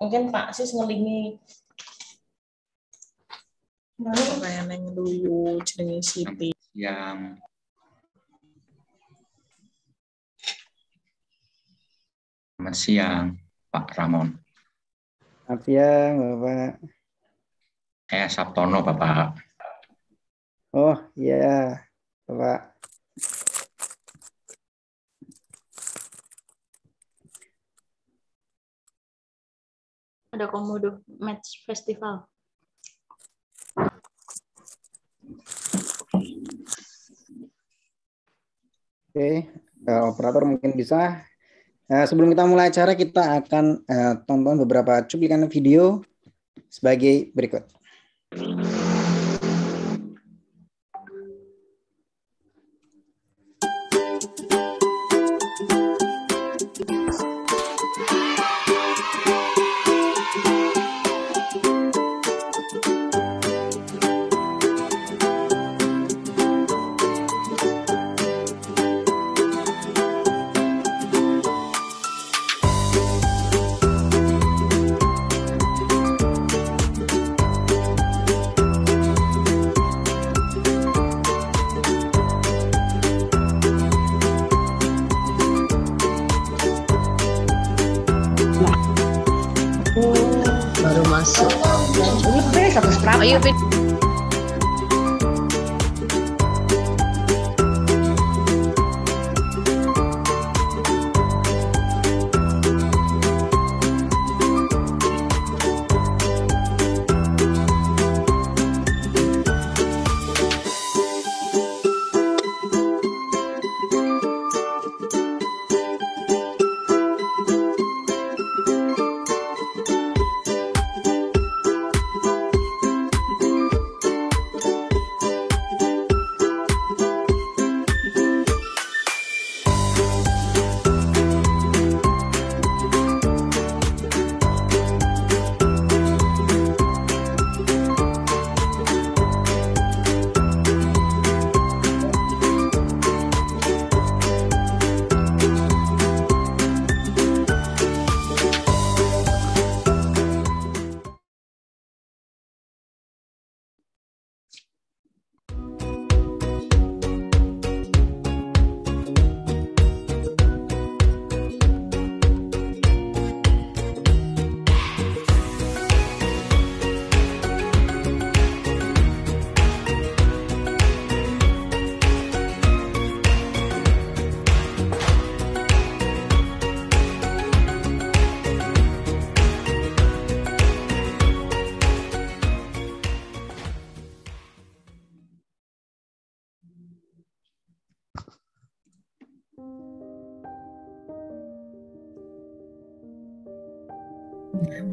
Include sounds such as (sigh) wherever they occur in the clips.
mungkin Pak Sis ngelingi ya, neng dulu jenis Siti. Yang Selamat siang, Pak Ramon. Selamat siang, Bapak. Eh Sabtono, Bapak. Oh, iya, Bapak. ada Komodo Match Festival. Oke, okay. uh, eh, operator mungkin bisa. Uh, sebelum kita mulai acara, kita akan uh, tonton beberapa cuplikan video sebagai berikut. Mm -hmm.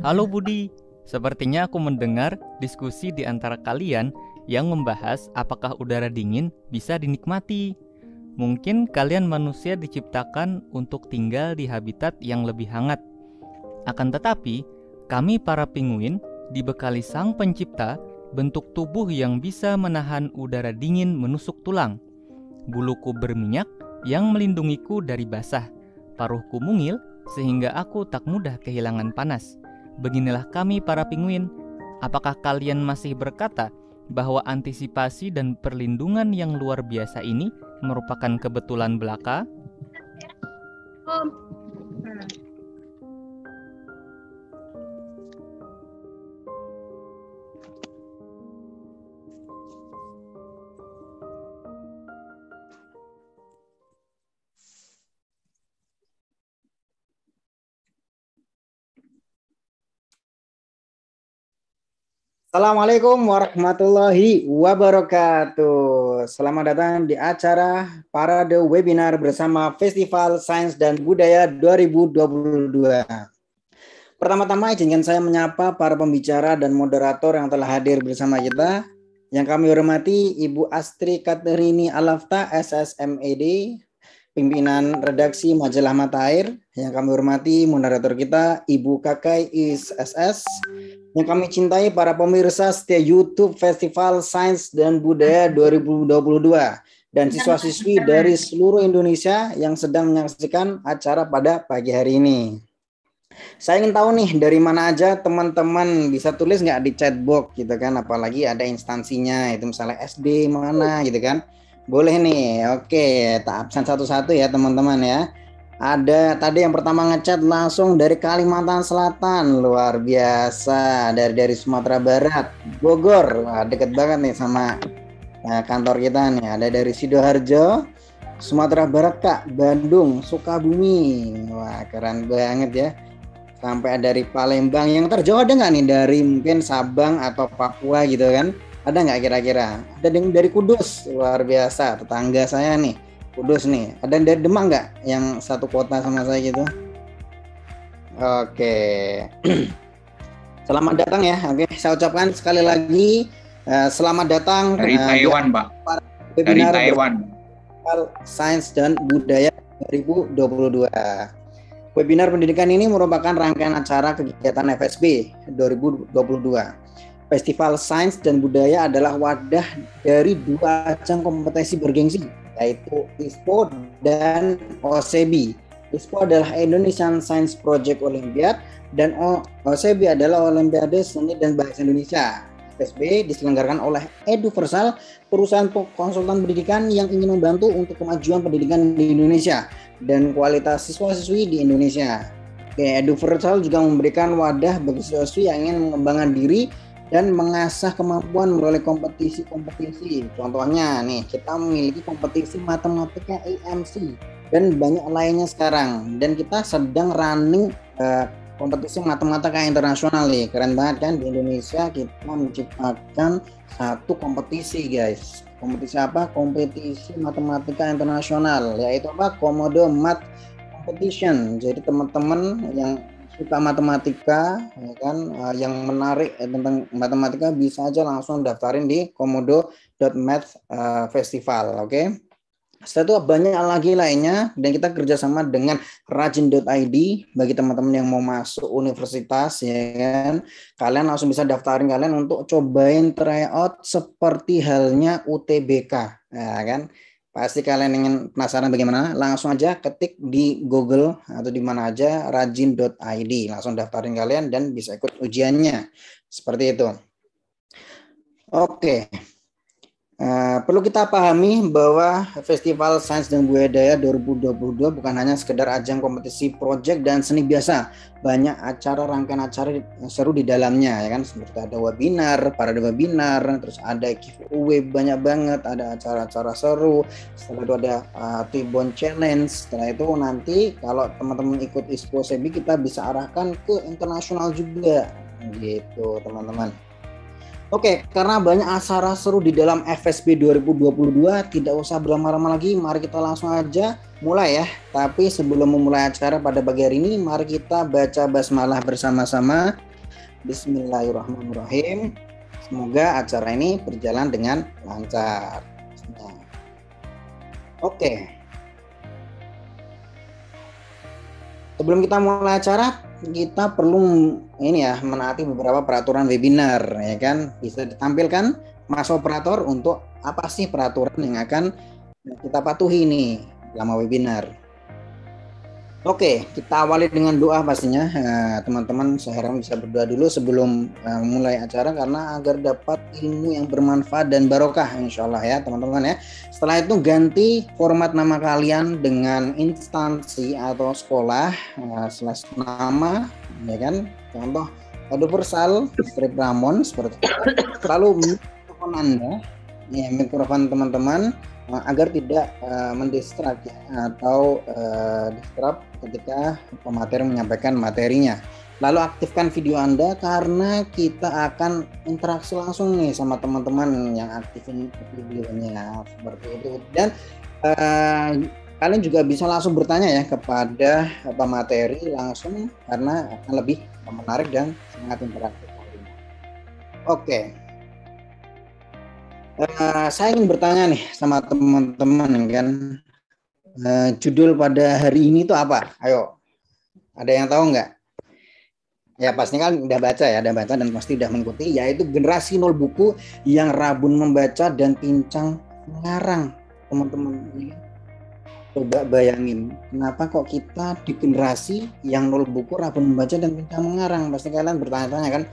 Halo Budi, sepertinya aku mendengar diskusi di antara kalian yang membahas apakah udara dingin bisa dinikmati. Mungkin kalian manusia diciptakan untuk tinggal di habitat yang lebih hangat. Akan tetapi, kami para penguin dibekali sang pencipta bentuk tubuh yang bisa menahan udara dingin menusuk tulang. Buluku berminyak yang melindungiku dari basah. Paruhku mungil sehingga aku tak mudah kehilangan panas. Beginilah kami para pinguin. Apakah kalian masih berkata bahwa antisipasi dan perlindungan yang luar biasa ini merupakan kebetulan belaka? Oh. Hmm. Assalamualaikum warahmatullahi wabarakatuh. Selamat datang di acara Parade Webinar bersama Festival Sains dan Budaya 2022. Pertama-tama izinkan saya menyapa para pembicara dan moderator yang telah hadir bersama kita. Yang kami hormati Ibu Astri Katerini Alafta, SSMED, pimpinan redaksi majalah Mata Air. Yang kami hormati moderator kita Ibu Kakai S.S yang kami cintai para pemirsa setia YouTube Festival Sains dan Budaya 2022 dan siswa-siswi iya, dari seluruh Indonesia yang sedang menyaksikan acara pada pagi hari ini. Saya ingin tahu nih dari mana aja teman-teman bisa tulis nggak di chatbox gitu kan, apalagi ada instansinya itu misalnya SD mana gitu kan. Boleh nih, oke, tak absen satu-satu ya teman-teman ya. Ada tadi yang pertama ngechat langsung dari Kalimantan Selatan, luar biasa. Dari dari Sumatera Barat, Bogor, Wah, deket banget nih sama ya, kantor kita nih. Ada dari sidoarjo, Sumatera Barat kak, Bandung, Sukabumi. Wah keren banget ya. Sampai dari Palembang. Yang terjauh ada nggak nih dari mungkin Sabang atau Papua gitu kan? Ada nggak kira-kira? Ada yang dari Kudus, luar biasa. Tetangga saya nih Kudus nih. Ada dari Demak nggak yang satu kota sama saya gitu? Oke. (clears throat) selamat datang ya. Oke, saya ucapkan sekali lagi uh, selamat datang dari uh, Taiwan, Pak. Dari Taiwan. Sains dan Budaya 2022. Webinar pendidikan ini merupakan rangkaian acara kegiatan FSB 2022. Festival Sains dan Budaya adalah wadah dari dua ajang kompetensi bergengsi yaitu ISPO dan OSEBI. ISPO adalah Indonesian Science Project Olympiad dan OSEBI adalah Olimpiade Seni dan Bahasa Indonesia. FSB e diselenggarakan oleh Eduversal, perusahaan konsultan pendidikan yang ingin membantu untuk kemajuan pendidikan di Indonesia dan kualitas siswa-siswi di Indonesia. Oke, Eduversal juga memberikan wadah bagi siswa-siswi yang ingin mengembangkan diri dan mengasah kemampuan melalui kompetisi-kompetisi. Contohnya nih, kita memiliki kompetisi matematika AMC dan banyak lainnya sekarang. Dan kita sedang running uh, kompetisi matematika internasional nih. Keren banget kan di Indonesia kita menciptakan satu kompetisi, guys. Kompetisi apa? Kompetisi matematika internasional, yaitu apa? Komodo Mat Competition. Jadi teman-teman yang kita matematika ya kan uh, yang menarik eh, tentang matematika bisa aja langsung daftarin di Komodo uh, festival oke okay? setelah itu banyak lagi lainnya dan kita kerjasama dengan rajin.id bagi teman-teman yang mau masuk universitas ya kan kalian langsung bisa daftarin kalian untuk cobain tryout seperti halnya UTBK ya kan Pasti kalian ingin penasaran bagaimana? Langsung aja ketik di Google atau di mana aja rajin.id. Langsung daftarin kalian dan bisa ikut ujiannya. Seperti itu. Oke. Uh, perlu kita pahami bahwa Festival Sains dan Budaya 2022 bukan hanya sekedar ajang kompetisi proyek dan seni biasa. Banyak acara, rangkaian acara seru di dalamnya ya kan. Seperti ada webinar, parade webinar, terus ada giveaway banyak banget, ada acara-acara seru. Setelah itu ada uh, Tibon Challenge. Setelah itu nanti kalau teman-teman ikut Expo SEBI kita bisa arahkan ke internasional juga gitu teman-teman. Oke, okay, karena banyak acara seru di dalam FSB 2022, tidak usah berlama-lama lagi, mari kita langsung aja mulai ya. Tapi sebelum memulai acara pada pagi hari ini, mari kita baca basmalah bersama-sama. Bismillahirrahmanirrahim. Semoga acara ini berjalan dengan lancar. Nah. Oke. Okay. Sebelum kita mulai acara, kita perlu ini ya menaati beberapa peraturan webinar ya kan bisa ditampilkan mas operator untuk apa sih peraturan yang akan kita patuhi nih selama webinar Oke, kita awali dengan doa pastinya. Eh, teman-teman, harap bisa berdoa dulu sebelum eh, mulai acara karena agar dapat ilmu yang bermanfaat dan barokah insya Allah ya teman-teman ya. Setelah itu ganti format nama kalian dengan instansi atau sekolah eh, slash nama ya kan. Contoh Aduh Persal, Strip Ramon seperti itu. Lalu mikrofon Anda, ya mikrofon teman-teman Eh, agar tidak uh, mendistract ya, atau uh, eh, distrap ketika pemateri menyampaikan materinya. Lalu aktifkan video Anda karena kita akan interaksi langsung nih sama teman-teman yang aktifin videonya seperti itu. Dan uh, kalian juga bisa langsung bertanya ya kepada pemateri langsung karena akan lebih menarik dan sangat interaktif. Oke. Uh, saya ingin bertanya nih sama teman-teman kan uh, judul pada hari ini itu apa? Ayo, ada yang tahu nggak? Ya pasti kan udah baca ya, udah baca dan pasti udah mengikuti yaitu generasi nol buku yang rabun membaca dan pincang mengarang teman-teman iya. coba bayangin kenapa kok kita di generasi yang nol buku rabun membaca dan pincang mengarang pasti kalian bertanya-tanya kan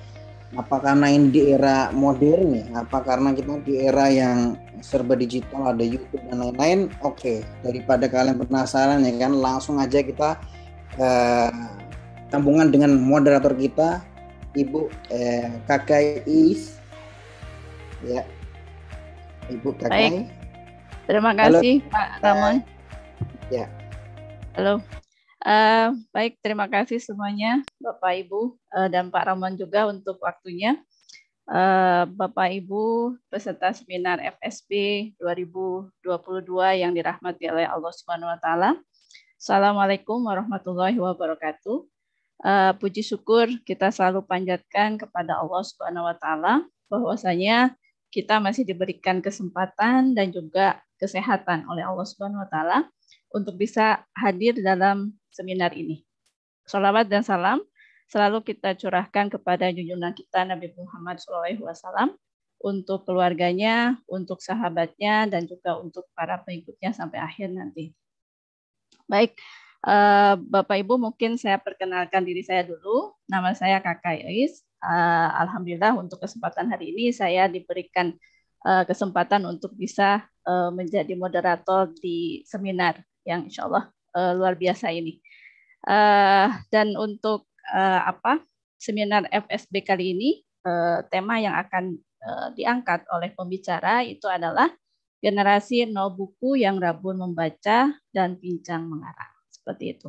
apa karena ini di era modern ya apa karena kita di era yang serba digital ada YouTube dan lain-lain oke okay. daripada kalian penasaran ya kan langsung aja kita eh, dengan moderator kita Ibu eh, Kakak Is ya Ibu Kakak Baik. terima kasih Halo. Pak Ramon ya halo Uh, baik, terima kasih semuanya, Bapak Ibu uh, dan Pak Ramon juga untuk waktunya. Uh, Bapak Ibu peserta seminar FSB 2022 yang dirahmati oleh Allah Subhanahu wa taala. Assalamualaikum warahmatullahi wabarakatuh. Uh, puji syukur kita selalu panjatkan kepada Allah Subhanahu wa taala bahwasanya kita masih diberikan kesempatan dan juga kesehatan oleh Allah Subhanahu wa taala untuk bisa hadir dalam seminar ini. Salawat dan salam selalu kita curahkan kepada junjungan kita Nabi Muhammad SAW untuk keluarganya, untuk sahabatnya, dan juga untuk para pengikutnya sampai akhir nanti. Baik, eh, Bapak Ibu mungkin saya perkenalkan diri saya dulu. Nama saya Kakak Iris. Eh, Alhamdulillah untuk kesempatan hari ini saya diberikan eh, kesempatan untuk bisa menjadi moderator di seminar yang insya Allah uh, eh, luar biasa ini. Uh, dan untuk uh, apa seminar FSB kali ini uh, tema yang akan uh, diangkat oleh pembicara itu adalah generasi nol buku yang rabun membaca dan pincang mengarah seperti itu.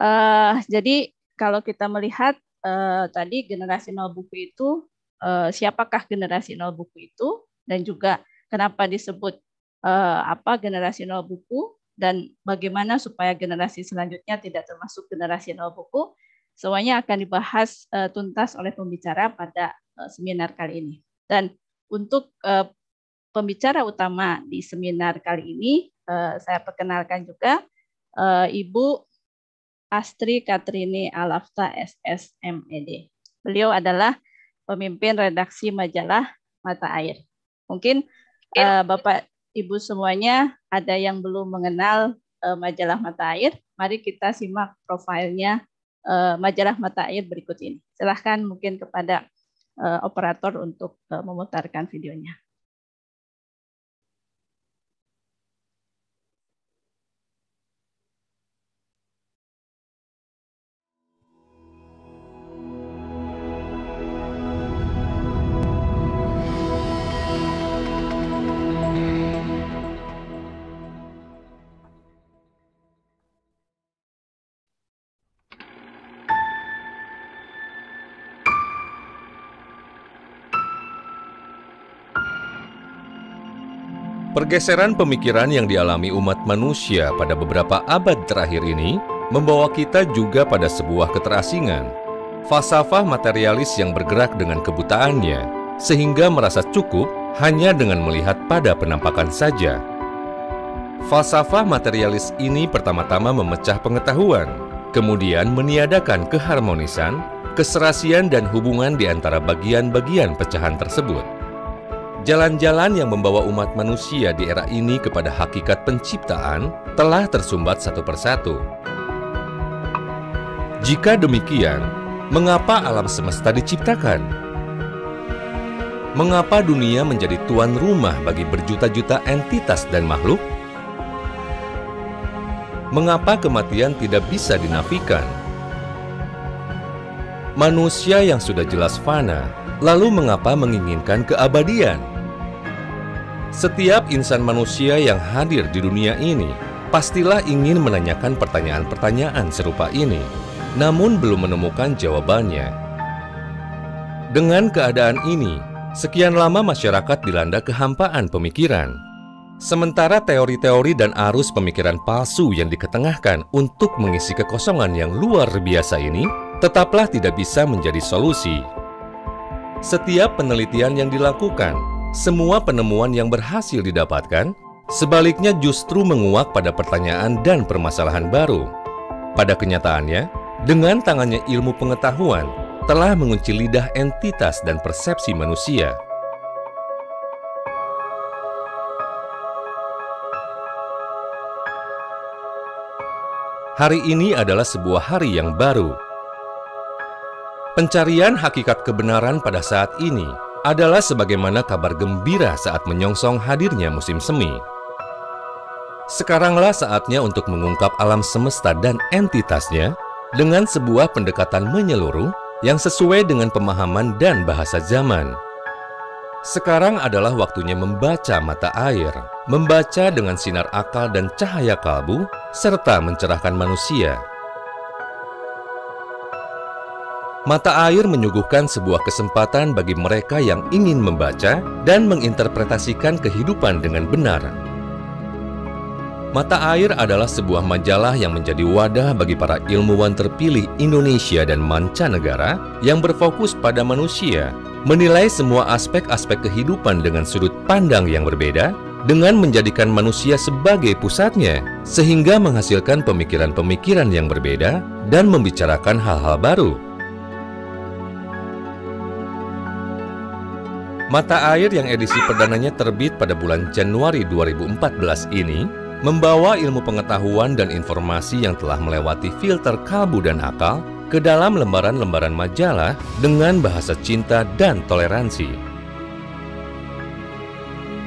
Uh, jadi kalau kita melihat uh, tadi generasi nol buku itu uh, siapakah generasi nol buku itu dan juga kenapa disebut uh, apa generasi nol buku dan bagaimana supaya generasi selanjutnya tidak termasuk generasi buku semuanya akan dibahas uh, tuntas oleh pembicara pada uh, seminar kali ini. Dan untuk uh, pembicara utama di seminar kali ini, uh, saya perkenalkan juga uh, Ibu Astri Katrini Alafta SSMED. Beliau adalah pemimpin redaksi majalah Mata Air. Mungkin uh, Bapak Ibu semuanya, ada yang belum mengenal uh, majalah mata air, mari kita simak profilnya uh, majalah mata air berikut ini. Silahkan mungkin kepada uh, operator untuk uh, memutarkan videonya. Pergeseran pemikiran yang dialami umat manusia pada beberapa abad terakhir ini membawa kita juga pada sebuah keterasingan. Falsafah materialis yang bergerak dengan kebutaannya, sehingga merasa cukup hanya dengan melihat pada penampakan saja. Falsafah materialis ini pertama-tama memecah pengetahuan, kemudian meniadakan keharmonisan, keserasian dan hubungan di antara bagian-bagian pecahan tersebut. Jalan-jalan yang membawa umat manusia di era ini kepada hakikat penciptaan telah tersumbat satu persatu. Jika demikian, mengapa alam semesta diciptakan? Mengapa dunia menjadi tuan rumah bagi berjuta-juta entitas dan makhluk? Mengapa kematian tidak bisa dinafikan? Manusia yang sudah jelas fana, lalu mengapa menginginkan keabadian? Setiap insan manusia yang hadir di dunia ini pastilah ingin menanyakan pertanyaan-pertanyaan serupa ini, namun belum menemukan jawabannya. Dengan keadaan ini, sekian lama masyarakat dilanda kehampaan pemikiran. Sementara teori-teori dan arus pemikiran palsu yang diketengahkan untuk mengisi kekosongan yang luar biasa ini tetaplah tidak bisa menjadi solusi. Setiap penelitian yang dilakukan semua penemuan yang berhasil didapatkan sebaliknya justru menguak pada pertanyaan dan permasalahan baru. Pada kenyataannya, dengan tangannya ilmu pengetahuan telah mengunci lidah entitas dan persepsi manusia. Hari ini adalah sebuah hari yang baru. Pencarian hakikat kebenaran pada saat ini adalah sebagaimana kabar gembira saat menyongsong hadirnya musim semi. Sekaranglah saatnya untuk mengungkap alam semesta dan entitasnya dengan sebuah pendekatan menyeluruh yang sesuai dengan pemahaman dan bahasa zaman. Sekarang adalah waktunya membaca mata air, membaca dengan sinar akal dan cahaya kalbu, serta mencerahkan manusia. Mata air menyuguhkan sebuah kesempatan bagi mereka yang ingin membaca dan menginterpretasikan kehidupan dengan benar. Mata air adalah sebuah majalah yang menjadi wadah bagi para ilmuwan terpilih Indonesia dan mancanegara yang berfokus pada manusia, menilai semua aspek-aspek kehidupan dengan sudut pandang yang berbeda, dengan menjadikan manusia sebagai pusatnya, sehingga menghasilkan pemikiran-pemikiran yang berbeda dan membicarakan hal-hal baru. Mata Air yang edisi perdananya terbit pada bulan Januari 2014 ini membawa ilmu pengetahuan dan informasi yang telah melewati filter kalbu dan akal ke dalam lembaran-lembaran majalah dengan bahasa cinta dan toleransi.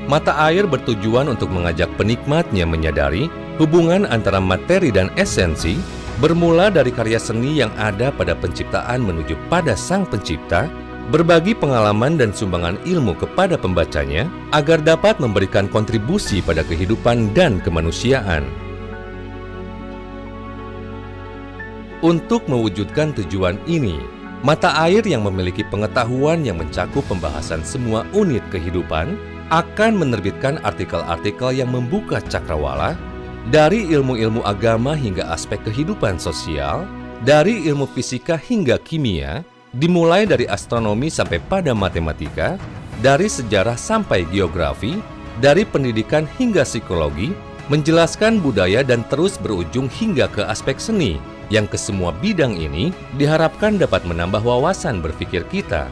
Mata air bertujuan untuk mengajak penikmatnya menyadari hubungan antara materi dan esensi bermula dari karya seni yang ada pada penciptaan menuju pada sang pencipta berbagi pengalaman dan sumbangan ilmu kepada pembacanya agar dapat memberikan kontribusi pada kehidupan dan kemanusiaan. Untuk mewujudkan tujuan ini, mata air yang memiliki pengetahuan yang mencakup pembahasan semua unit kehidupan akan menerbitkan artikel-artikel yang membuka cakrawala dari ilmu-ilmu agama hingga aspek kehidupan sosial, dari ilmu fisika hingga kimia, dimulai dari astronomi sampai pada matematika, dari sejarah sampai geografi, dari pendidikan hingga psikologi, menjelaskan budaya dan terus berujung hingga ke aspek seni, yang ke semua bidang ini diharapkan dapat menambah wawasan berpikir kita.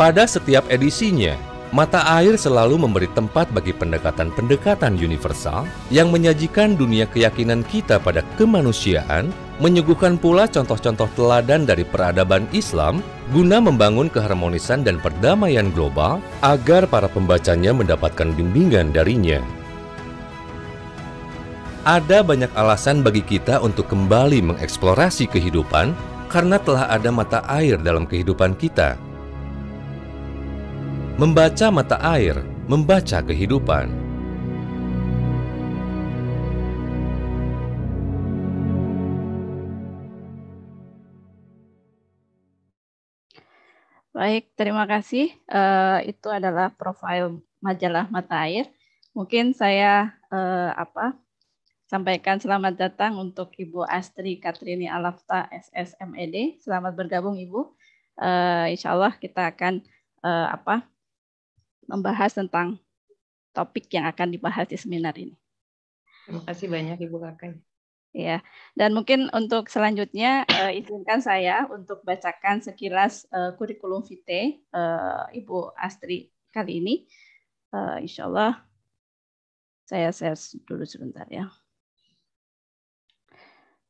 Pada setiap edisinya, Mata air selalu memberi tempat bagi pendekatan-pendekatan universal yang menyajikan dunia keyakinan kita pada kemanusiaan, menyuguhkan pula contoh-contoh teladan dari peradaban Islam guna membangun keharmonisan dan perdamaian global agar para pembacanya mendapatkan bimbingan darinya. Ada banyak alasan bagi kita untuk kembali mengeksplorasi kehidupan karena telah ada mata air dalam kehidupan kita, membaca mata air, membaca kehidupan. Baik, terima kasih. Uh, itu adalah profil majalah Mata Air. Mungkin saya uh, apa sampaikan selamat datang untuk Ibu Astri Katrini Alafta SSMED. Selamat bergabung Ibu. Uh, insya Allah kita akan uh, apa membahas tentang topik yang akan dibahas di seminar ini. Terima kasih banyak Ibu Kakai. Ya, dan mungkin untuk selanjutnya uh, izinkan saya untuk bacakan sekilas uh, kurikulum vitae uh, Ibu Astri kali ini. Uh, insya Allah saya share dulu sebentar ya.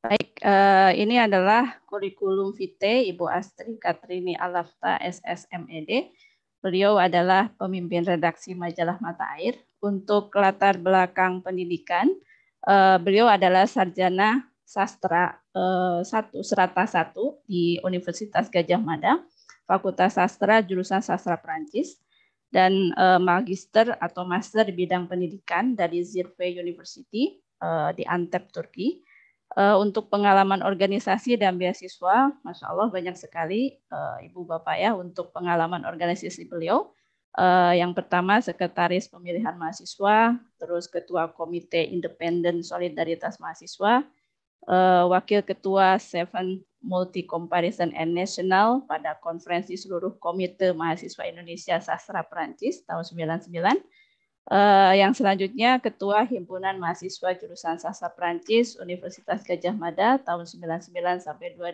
Baik, uh, ini adalah kurikulum vitae Ibu Astri Katrini Alafta SSMED Beliau adalah pemimpin redaksi majalah Mata Air. Untuk latar belakang pendidikan, eh, beliau adalah sarjana sastra eh, satu serata satu di Universitas Gajah Mada, Fakultas Sastra jurusan Sastra Prancis, dan eh, magister atau master di bidang pendidikan dari Zirve University di Antep, Turki Uh, untuk pengalaman organisasi dan beasiswa, masya Allah banyak sekali uh, ibu bapak ya untuk pengalaman organisasi beliau. Uh, yang pertama sekretaris pemilihan mahasiswa, terus ketua komite independen solidaritas mahasiswa, uh, wakil ketua Seven Multi Comparison and National pada konferensi seluruh komite mahasiswa Indonesia sastra Perancis tahun 99 Uh, yang selanjutnya Ketua Himpunan Mahasiswa Jurusan Sastra perancis Universitas Gajah Mada tahun 99 sampai 2000, uh,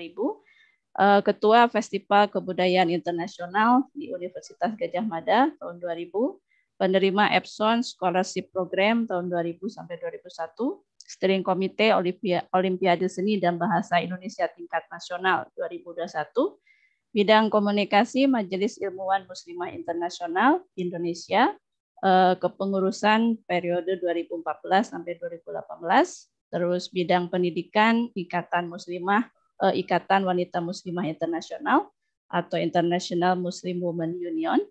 eh, Ketua Festival Kebudayaan Internasional di Universitas Gajah Mada tahun 2000, penerima Epson Scholarship Program tahun 2000 sampai 2001, Steering Komite Olimpiade Seni dan Bahasa Indonesia tingkat nasional 2021, bidang komunikasi Majelis Ilmuwan Muslimah Internasional Indonesia Eh, kepengurusan periode 2014 sampai 2018, terus bidang pendidikan Ikatan Muslimah, eh, Ikatan Wanita Muslimah Internasional atau International Muslim Women Union,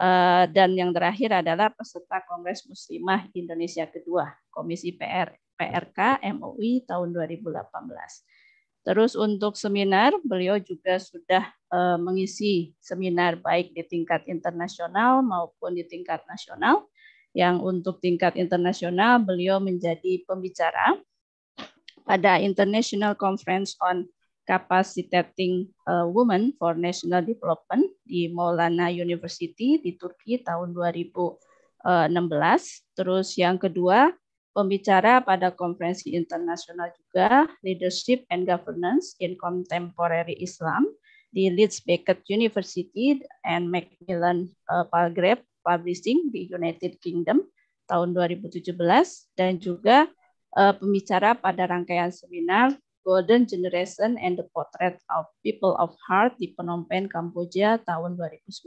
eh, dan yang terakhir adalah peserta Kongres Muslimah Indonesia kedua, Komisi PR PRK MUI tahun 2018. Terus untuk seminar, beliau juga sudah eh, mengisi seminar baik di tingkat internasional maupun di tingkat nasional. Yang untuk tingkat internasional, beliau menjadi pembicara pada International Conference on Capacitating eh, Women for National Development di Maulana University di Turki tahun 2016. Eh, Terus yang kedua, pembicara pada konferensi internasional juga Leadership and Governance in Contemporary Islam di Leeds Beckett University and Macmillan uh, Palgrave Publishing di United Kingdom tahun 2017 dan juga uh, pembicara pada rangkaian seminar Golden Generation and the Portrait of People of Heart di Phnom Penh, Kamboja tahun 2019.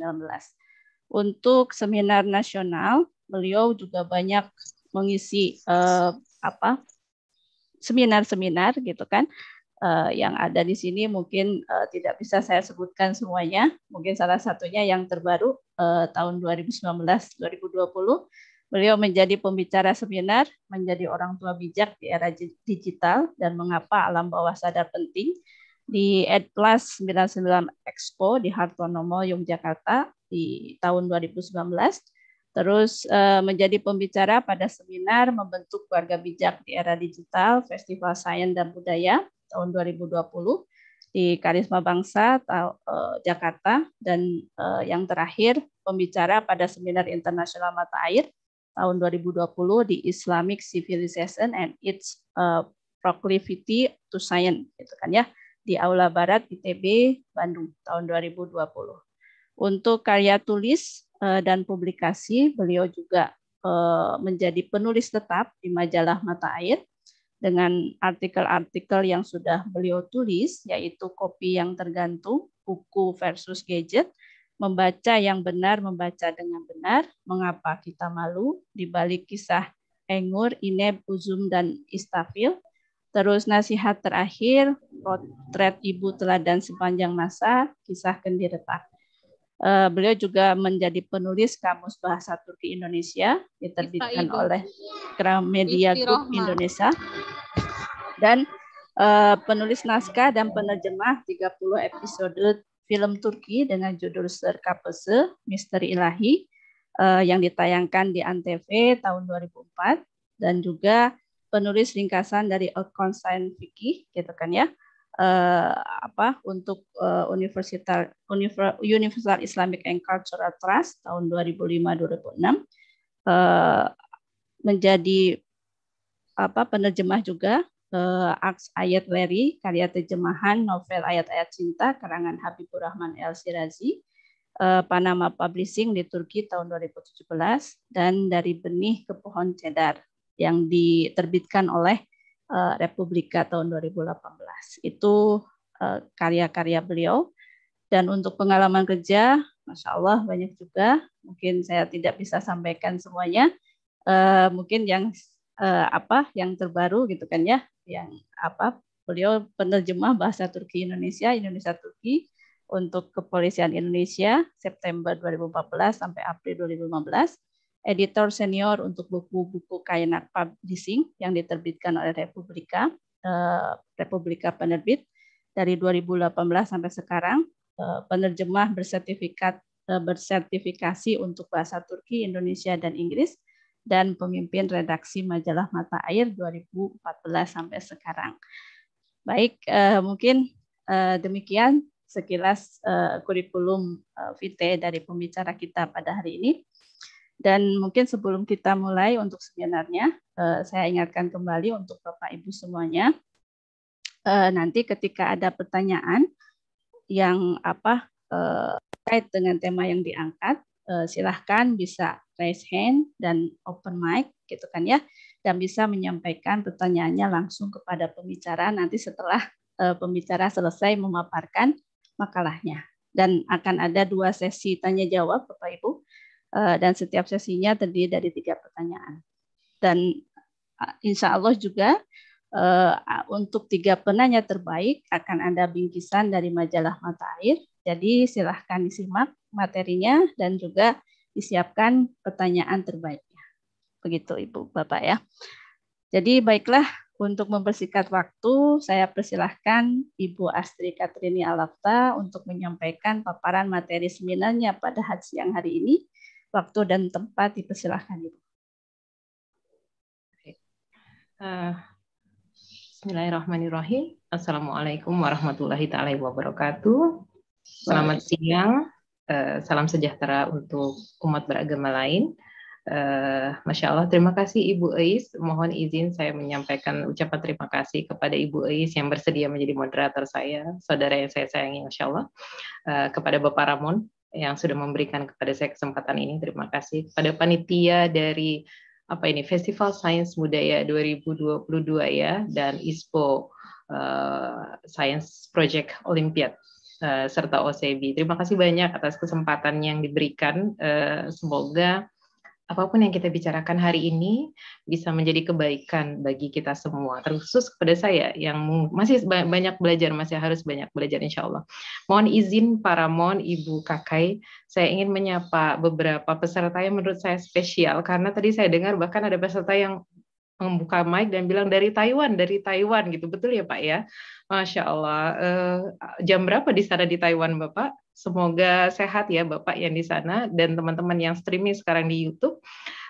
Untuk seminar nasional, beliau juga banyak mengisi uh, apa seminar-seminar gitu kan uh, yang ada di sini mungkin uh, tidak bisa saya sebutkan semuanya. Mungkin salah satunya yang terbaru uh, tahun 2019-2020 beliau menjadi pembicara seminar menjadi orang tua bijak di era digital dan mengapa alam bawah sadar penting di Edplus 99 Expo di Hartono Mall Yogyakarta di tahun 2019 Terus eh, menjadi pembicara pada seminar membentuk keluarga bijak di era digital Festival Sains dan Budaya tahun 2020 di Karisma Bangsa eh, Jakarta dan eh, yang terakhir pembicara pada seminar internasional mata air tahun 2020 di Islamic Civilization and its uh, proclivity to science gitu kan ya di Aula Barat ITB Bandung tahun 2020. Untuk karya tulis Eh, dan publikasi. Beliau juga eh, menjadi penulis tetap di majalah Mata Air dengan artikel-artikel yang sudah beliau tulis, yaitu kopi yang tergantung, buku versus gadget, membaca yang benar, membaca dengan benar, mengapa kita malu, di balik kisah Engur, Ineb, Uzum, dan Istafil, terus nasihat terakhir, potret ibu teladan sepanjang masa, kisah kendi retak. Eh, beliau juga menjadi penulis kamus bahasa Turki Indonesia diterbitkan oleh Gramedia Group Indonesia dan uh, penulis naskah dan penerjemah 30 episode film Turki dengan judul Serkapese Misteri Ilahi uh, yang ditayangkan di Antv tahun 2004 dan juga penulis ringkasan dari Alcon Saint Vicky gitu kan ya uh, apa untuk uh, eh, Universitas Universal Islamic and Cultural Trust tahun 2005-2006 uh, eh, menjadi apa penerjemah juga uh, Aks Ayat Leri karya terjemahan novel Ayat-ayat Cinta karangan Habibur Rahman El Sirazi uh, Panama Publishing di Turki tahun 2017 dan dari benih ke pohon cedar yang diterbitkan oleh Eh, Republika tahun 2018. Itu eh, karya-karya beliau. Dan untuk pengalaman kerja, masya Allah banyak juga. Mungkin saya tidak bisa sampaikan semuanya. Eh, mungkin yang apa yang terbaru gitu kan ya, yang apa beliau penerjemah bahasa Turki Indonesia, Indonesia Turki untuk Kepolisian Indonesia September 2014 sampai April 2015 editor senior untuk buku-buku Kayanar Publishing yang diterbitkan oleh Republika, eh, Republika Penerbit dari 2018 sampai sekarang, eh, penerjemah bersertifikat eh, bersertifikasi untuk bahasa Turki, Indonesia dan Inggris dan pemimpin redaksi majalah Mata Air 2014 sampai sekarang. Baik, mungkin demikian sekilas kurikulum eh, vitae dari pembicara kita pada hari ini. Dan mungkin sebelum kita mulai untuk sebenarnya, eh, saya ingatkan kembali untuk Bapak Ibu semuanya, eh, nanti ketika ada pertanyaan yang apa eh, terkait dengan tema yang diangkat, silahkan bisa raise hand dan open mic gitu kan ya, dan bisa menyampaikan pertanyaannya langsung kepada pembicara nanti setelah pembicara selesai memaparkan makalahnya. Dan akan ada dua sesi tanya jawab Bapak Ibu Eh, dan setiap sesinya terdiri dari tiga pertanyaan. Dan eh, insya Allah juga eh, untuk tiga penanya terbaik akan ada bingkisan dari majalah mata air. Jadi silahkan disimak materinya dan juga disiapkan pertanyaan terbaiknya. Begitu Ibu Bapak ya. Jadi baiklah untuk mempersingkat waktu, saya persilahkan Ibu Astri Katrini Alapta untuk menyampaikan paparan materi seminarnya pada hari siang hari ini waktu dan tempat dipersilahkan Ibu. Uh, Bismillahirrahmanirrahim. Assalamualaikum warahmatullahi taala wabarakatuh. Selamat siang. Uh, salam sejahtera untuk umat beragama lain. Uh, Masya Allah, terima kasih Ibu Eis. Mohon izin saya menyampaikan ucapan terima kasih kepada Ibu Eis yang bersedia menjadi moderator saya, saudara yang saya sayangi, Masya Allah, uh, kepada Bapak Ramon yang sudah memberikan kepada saya kesempatan ini. Terima kasih pada panitia dari apa ini Festival Sains Budaya 2022 ya dan ISPO uh, eh, Science Project Olympiad uh, serta OSEBI. Terima kasih banyak atas kesempatan yang diberikan. Uh, semoga apapun yang kita bicarakan hari ini bisa menjadi kebaikan bagi kita semua, terkhusus kepada saya yang masih banyak belajar, masih harus banyak belajar insya Allah. Mohon izin para mohon ibu, kakai, saya ingin menyapa beberapa peserta yang menurut saya spesial, karena tadi saya dengar bahkan ada peserta yang membuka mic dan bilang dari Taiwan, dari Taiwan gitu. Betul ya Pak ya? Masya Allah. Eh, jam berapa di sana di Taiwan Bapak? Semoga sehat ya Bapak yang di sana dan teman-teman yang streaming sekarang di YouTube.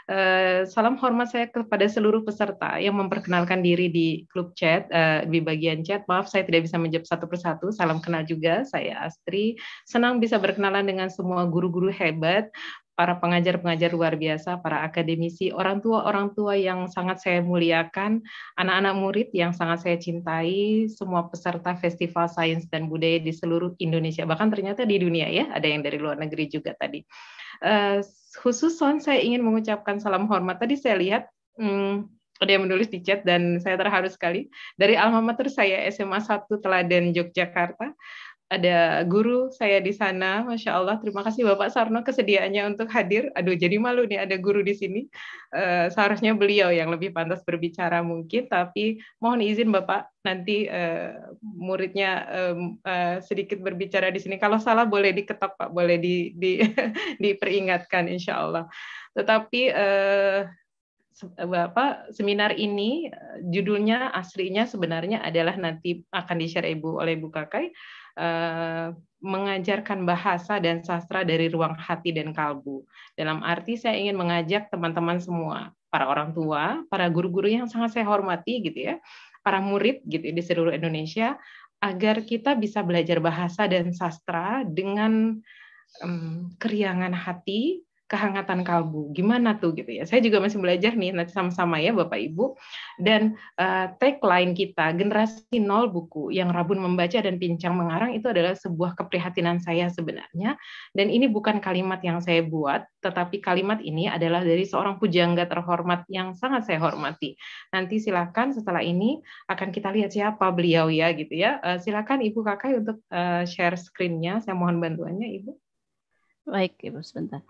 Uh, salam hormat saya kepada seluruh peserta yang memperkenalkan diri di klub chat, uh, di bagian chat. Maaf, saya tidak bisa menjawab satu persatu. Salam kenal juga, saya Astri. Senang bisa berkenalan dengan semua guru-guru hebat, para pengajar-pengajar luar biasa, para akademisi, orang tua-orang tua yang sangat saya muliakan, anak-anak murid yang sangat saya cintai, semua peserta festival sains dan budaya di seluruh Indonesia, bahkan ternyata di dunia ya, ada yang dari luar negeri juga tadi. Uh, khusus Son, saya ingin mengucapkan salam hormat. Tadi saya lihat hmm, ada yang menulis di chat dan saya terharu sekali dari alma mater saya SMA 1 Teladan Yogyakarta ada guru saya di sana, masya Allah. Terima kasih Bapak Sarno kesediaannya untuk hadir. Aduh, jadi malu nih ada guru di sini. Uh, seharusnya beliau yang lebih pantas berbicara mungkin, tapi mohon izin Bapak nanti uh, muridnya um, uh, sedikit berbicara di sini. Kalau salah boleh diketok Pak, boleh di, di (laughs) diperingatkan insya Allah. Tetapi Bapak seminar ini judulnya aslinya sebenarnya adalah nanti akan di-share Ibu oleh Bu Kakai Eh, mengajarkan bahasa dan sastra dari ruang hati dan kalbu. Dalam arti saya ingin mengajak teman-teman semua, para orang tua, para guru-guru yang sangat saya hormati gitu ya, para murid gitu di seluruh Indonesia agar kita bisa belajar bahasa dan sastra dengan um, keriangan hati, kehangatan kalbu. Gimana tuh gitu ya. Saya juga masih belajar nih nanti sama-sama ya Bapak Ibu. Dan uh, tagline kita generasi nol buku yang rabun membaca dan pincang mengarang itu adalah sebuah keprihatinan saya sebenarnya. Dan ini bukan kalimat yang saya buat, tetapi kalimat ini adalah dari seorang pujangga terhormat yang sangat saya hormati. Nanti silakan setelah ini akan kita lihat siapa beliau ya gitu ya. Uh, silakan Ibu Kakak untuk uh, share screen-nya. Saya mohon bantuannya Ibu. Baik, Ibu sebentar.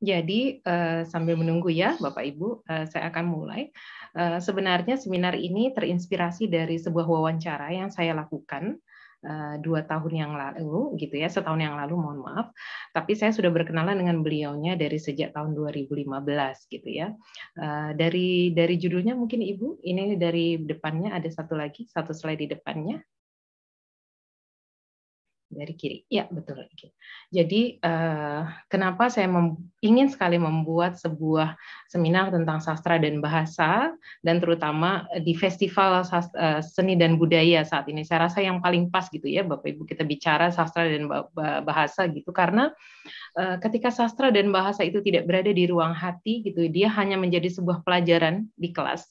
Jadi eh, sambil menunggu ya Bapak Ibu, eh, saya akan mulai. Eh, sebenarnya seminar ini terinspirasi dari sebuah wawancara yang saya lakukan Eh, dua tahun yang lalu gitu ya setahun yang lalu mohon maaf tapi saya sudah berkenalan dengan beliaunya dari sejak tahun 2015 gitu ya eh, dari dari judulnya mungkin ibu ini dari depannya ada satu lagi satu slide di depannya dari kiri. Ya, betul. Jadi, eh, kenapa saya ingin sekali membuat sebuah seminar tentang sastra dan bahasa, dan terutama di festival eh, seni dan budaya saat ini. Saya rasa yang paling pas gitu ya, Bapak-Ibu, kita bicara sastra dan bahasa gitu, karena eh, ketika sastra dan bahasa itu tidak berada di ruang hati gitu, dia hanya menjadi sebuah pelajaran di kelas,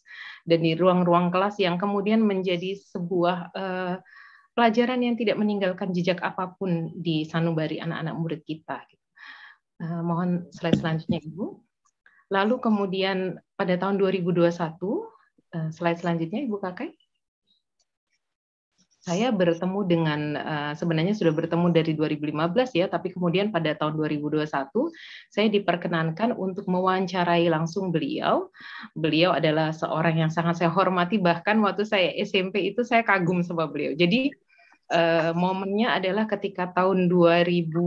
dan di ruang-ruang kelas yang kemudian menjadi sebuah... Uh, pelajaran yang tidak meninggalkan jejak apapun di sanubari anak-anak murid kita. Gitu. Eh, mohon slide selanjutnya Ibu. Lalu kemudian pada tahun 2021, eh, slide selanjutnya Ibu Kakak. Saya bertemu dengan, eh, sebenarnya sudah bertemu dari 2015 ya, tapi kemudian pada tahun 2021 saya diperkenankan untuk mewawancarai langsung beliau. Beliau adalah seorang yang sangat saya hormati, bahkan waktu saya SMP itu saya kagum sama beliau. Jadi uh, momennya adalah ketika tahun 2000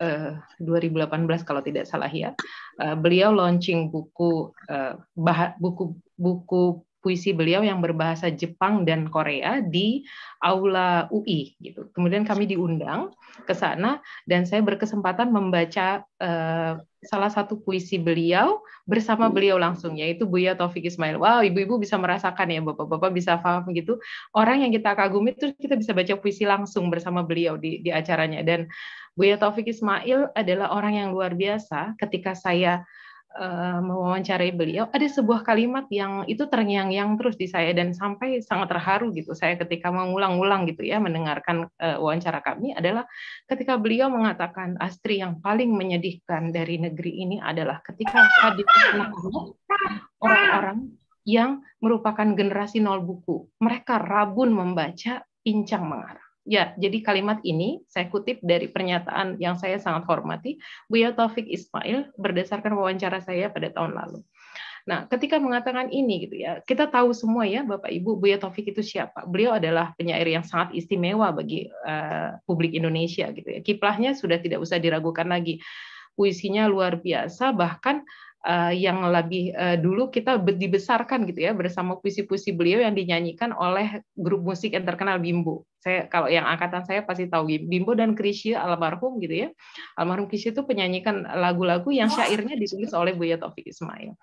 uh, 2018 kalau tidak salah ya, uh, beliau launching buku uh, bah, buku buku puisi beliau yang berbahasa Jepang dan Korea di aula UI gitu. Kemudian kami diundang ke sana dan saya berkesempatan membaca uh, salah satu puisi beliau bersama beliau langsung yaitu Buya Taufik Ismail. Wow, ibu-ibu bisa merasakan ya, bapak-bapak bisa paham gitu. Orang yang kita kagumi terus kita bisa baca puisi langsung bersama beliau di di acaranya dan Buya Taufik Ismail adalah orang yang luar biasa ketika saya Eh, mewawancarai beliau, ada sebuah kalimat yang itu terngiang-ngiang terus di saya dan sampai sangat terharu gitu. Saya ketika mengulang-ulang gitu ya mendengarkan uh, wawancara kami adalah ketika beliau mengatakan Astri yang paling menyedihkan dari negeri ini adalah ketika hadir orang-orang yang merupakan generasi nol buku. Mereka rabun membaca, pincang mengarah. Ya, jadi kalimat ini saya kutip dari pernyataan yang saya sangat hormati Buya Taufik Ismail berdasarkan wawancara saya pada tahun lalu. Nah, ketika mengatakan ini gitu ya, kita tahu semua ya Bapak Ibu Buya Taufik itu siapa. Beliau adalah penyair yang sangat istimewa bagi uh, publik Indonesia gitu ya. Kiprahnya sudah tidak usah diragukan lagi. Puisinya luar biasa bahkan uh, yang lebih uh, dulu kita dibesarkan gitu ya bersama puisi-puisi beliau yang dinyanyikan oleh grup musik yang terkenal Bimbo. Saya kalau yang angkatan saya pasti tahu Bimbo dan Krisya almarhum gitu ya. Almarhum Krisya itu penyanyikan lagu-lagu yang syairnya ditulis oleh Buya Taufik Ismail.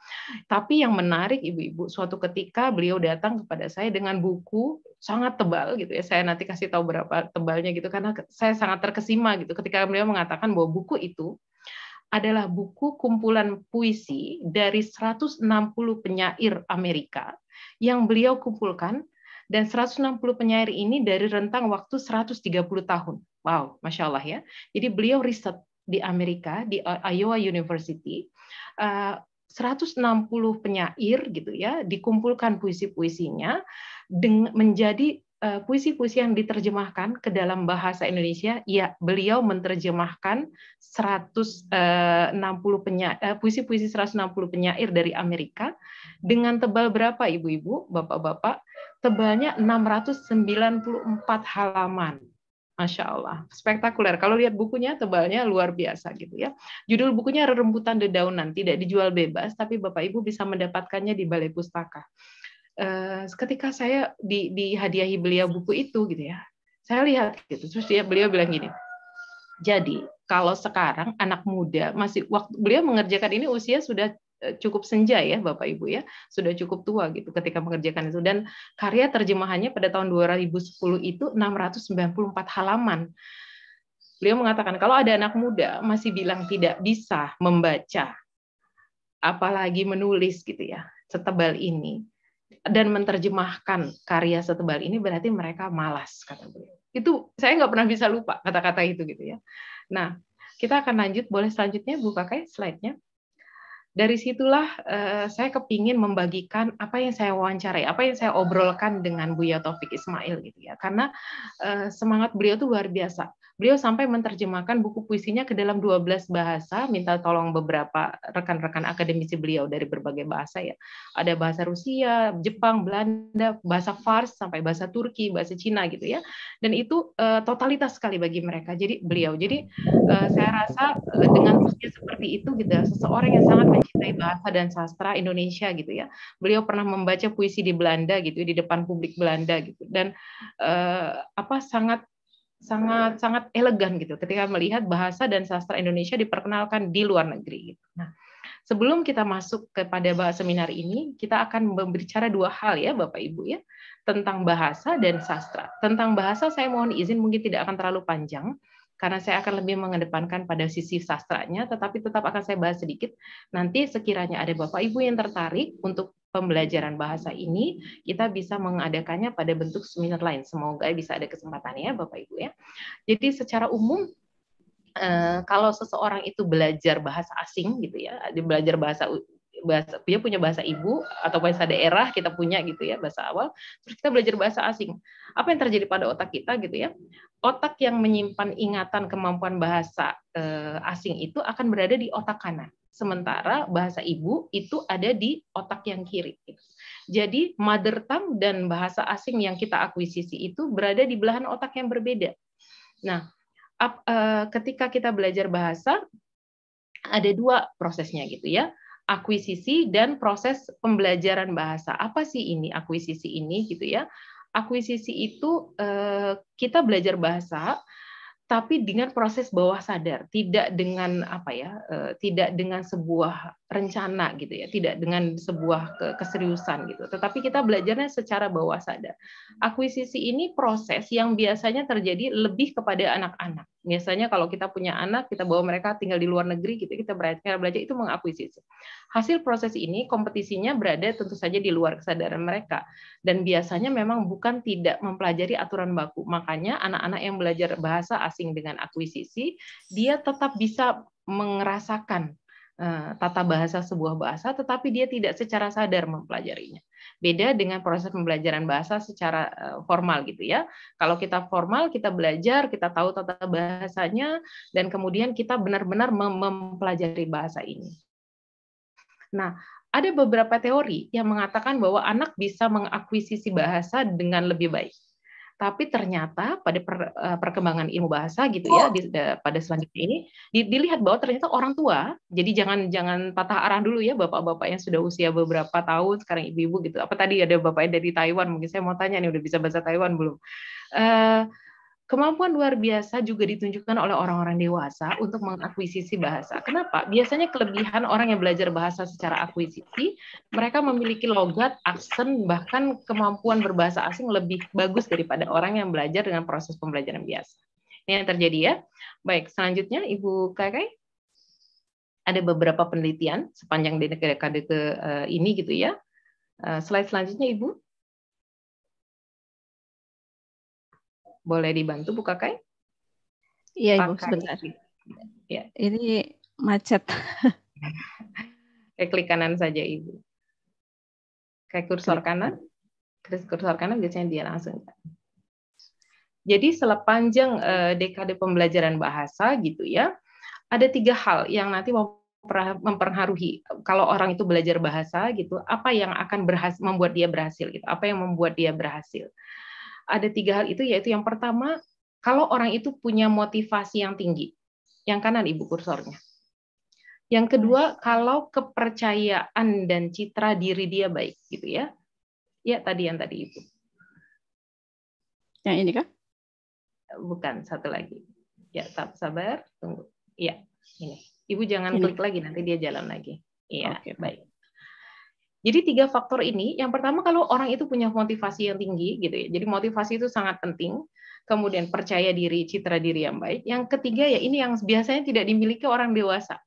Tapi yang menarik ibu-ibu suatu ketika beliau datang kepada saya dengan buku sangat tebal gitu ya. Saya nanti kasih tahu berapa tebalnya gitu karena saya sangat terkesima gitu ketika beliau mengatakan bahwa buku itu adalah buku kumpulan puisi dari 160 penyair Amerika yang beliau kumpulkan dan 160 penyair ini dari rentang waktu 130 tahun. Wow, Masya Allah ya. Jadi beliau riset di Amerika, di Iowa University, 160 eh, penyair gitu ya dikumpulkan puisi-puisinya menjadi Eh, puisi-puisi yang diterjemahkan ke dalam bahasa Indonesia, ya beliau menerjemahkan 160 eh, penyair, eh, puisi-puisi 160 penyair dari Amerika dengan tebal berapa ibu-ibu, bapak-bapak? Tebalnya 694 halaman. Masya Allah, spektakuler. Kalau lihat bukunya, tebalnya luar biasa gitu ya. Judul bukunya Rerembutan Dedaunan, tidak dijual bebas, tapi Bapak Ibu bisa mendapatkannya di Balai Pustaka uh, ketika saya di, dihadiahi beliau buku itu gitu ya saya lihat gitu terus dia beliau bilang gini jadi kalau sekarang anak muda masih waktu beliau mengerjakan ini usia sudah eh, cukup senja ya Bapak Ibu ya, sudah cukup tua gitu ketika mengerjakan itu dan karya terjemahannya pada tahun 2010 itu 694 halaman. Beliau mengatakan kalau ada anak muda masih bilang tidak bisa membaca apalagi menulis gitu ya, setebal ini dan menerjemahkan karya setebal ini berarti mereka malas kata beliau. Itu saya nggak pernah bisa lupa kata-kata itu gitu ya. Nah, kita akan lanjut boleh selanjutnya bu pakai slide-nya. Dari situlah eh, saya kepingin membagikan apa yang saya wawancarai, apa yang saya obrolkan dengan Buya Taufik Ismail gitu ya. Karena eh, semangat beliau tuh luar biasa beliau sampai menerjemahkan buku puisinya ke dalam 12 bahasa, minta tolong beberapa rekan-rekan akademisi beliau dari berbagai bahasa ya. Ada bahasa Rusia, Jepang, Belanda, bahasa Fars sampai bahasa Turki, bahasa Cina gitu ya. Dan itu uh, totalitas sekali bagi mereka. Jadi beliau. Jadi uh, saya rasa uh, dengan usia seperti itu gitu ya, seseorang yang sangat mencintai bahasa dan sastra Indonesia gitu ya. Beliau pernah membaca puisi di Belanda gitu ya, di depan publik Belanda gitu dan uh, apa sangat sangat sangat elegan gitu ketika melihat bahasa dan sastra Indonesia diperkenalkan di luar negeri. Gitu. Nah, sebelum kita masuk kepada bahas seminar ini, kita akan berbicara dua hal ya Bapak Ibu ya tentang bahasa dan sastra. Tentang bahasa saya mohon izin mungkin tidak akan terlalu panjang karena saya akan lebih mengedepankan pada sisi sastranya, tetapi tetap akan saya bahas sedikit. Nanti sekiranya ada Bapak Ibu yang tertarik untuk pembelajaran bahasa ini kita bisa mengadakannya pada bentuk seminar lain. Semoga bisa ada kesempatannya Bapak Ibu ya. Jadi secara umum eh, kalau seseorang itu belajar bahasa asing gitu ya, dia belajar bahasa bahasa dia punya bahasa ibu atau bahasa daerah kita punya gitu ya bahasa awal terus kita belajar bahasa asing apa yang terjadi pada otak kita gitu ya otak yang menyimpan ingatan kemampuan bahasa eh, asing itu akan berada di otak kanan sementara bahasa ibu itu ada di otak yang kiri. Jadi mother tongue dan bahasa asing yang kita akuisisi itu berada di belahan otak yang berbeda. Nah, eh, ketika kita belajar bahasa ada dua prosesnya gitu ya akuisisi dan proses pembelajaran bahasa. Apa sih ini akuisisi ini gitu ya? Akuisisi itu e, kita belajar bahasa tapi dengan proses bawah sadar, tidak dengan apa ya, eh, tidak dengan sebuah rencana gitu ya, tidak dengan sebuah keseriusan gitu. Tetapi kita belajarnya secara bawah sadar. Akuisisi ini proses yang biasanya terjadi lebih kepada anak-anak. Biasanya kalau kita punya anak, kita bawa mereka tinggal di luar negeri gitu, kita belajar belajar itu mengakuisisi. Hasil proses ini kompetisinya berada tentu saja di luar kesadaran mereka dan biasanya memang bukan tidak mempelajari aturan baku. Makanya anak-anak yang belajar bahasa asing dengan akuisisi, dia tetap bisa merasakan Eh, tata bahasa sebuah bahasa, tetapi dia tidak secara sadar mempelajarinya. Beda dengan proses pembelajaran bahasa secara eh, formal gitu ya. Kalau kita formal, kita belajar, kita tahu tata bahasanya, dan kemudian kita benar-benar mempelajari bahasa ini. Nah, ada beberapa teori yang mengatakan bahwa anak bisa mengakuisisi bahasa dengan lebih baik tapi ternyata pada per, eh, perkembangan ilmu bahasa gitu ya iya. di, de, pada selanjutnya ini di, dilihat bahwa ternyata orang tua jadi jangan jangan patah arah dulu ya bapak-bapak yang sudah usia beberapa tahun sekarang ibu-ibu gitu apa tadi ada bapaknya dari Taiwan mungkin saya mau tanya nih udah bisa bahasa Taiwan belum uh, Kemampuan luar biasa juga ditunjukkan oleh orang-orang dewasa untuk mengakuisisi bahasa. Kenapa? Biasanya kelebihan orang yang belajar bahasa secara akuisisi, mereka memiliki logat, aksen, bahkan kemampuan berbahasa asing lebih bagus daripada orang yang belajar dengan proses pembelajaran biasa. Ini yang terjadi ya. Baik, selanjutnya Ibu Kakek ada beberapa penelitian sepanjang dekade-dekade eh, ini gitu ya. Eh, slide selanjutnya Ibu. Boleh dibantu buka kain? Iya Ibu, sebentar. Ya. Ini macet. (laughs) Kayak klik kanan saja Ibu. Kayak kursor kanan. Kursor kanan biasanya dia langsung. Jadi sepanjang eh, dekade pembelajaran bahasa gitu ya, ada tiga hal yang nanti mau mempengaruhi kalau orang itu belajar bahasa gitu apa yang akan berhasil membuat dia berhasil gitu apa yang membuat dia berhasil ada tiga hal itu yaitu yang pertama kalau orang itu punya motivasi yang tinggi. Yang kanan ibu kursornya. Yang kedua, kalau kepercayaan dan citra diri dia baik gitu ya. Ya, tadi yang tadi itu Yang ini kan Bukan, satu lagi. Ya, sabar, tunggu. Ya, ini. Ibu jangan ini. klik lagi nanti dia jalan lagi. Iya, okay. baik. Jadi tiga faktor ini, yang pertama kalau orang itu punya motivasi yang tinggi gitu ya. Jadi motivasi itu sangat penting. Kemudian percaya diri, citra diri yang baik. Yang ketiga ya ini yang biasanya tidak dimiliki orang dewasa.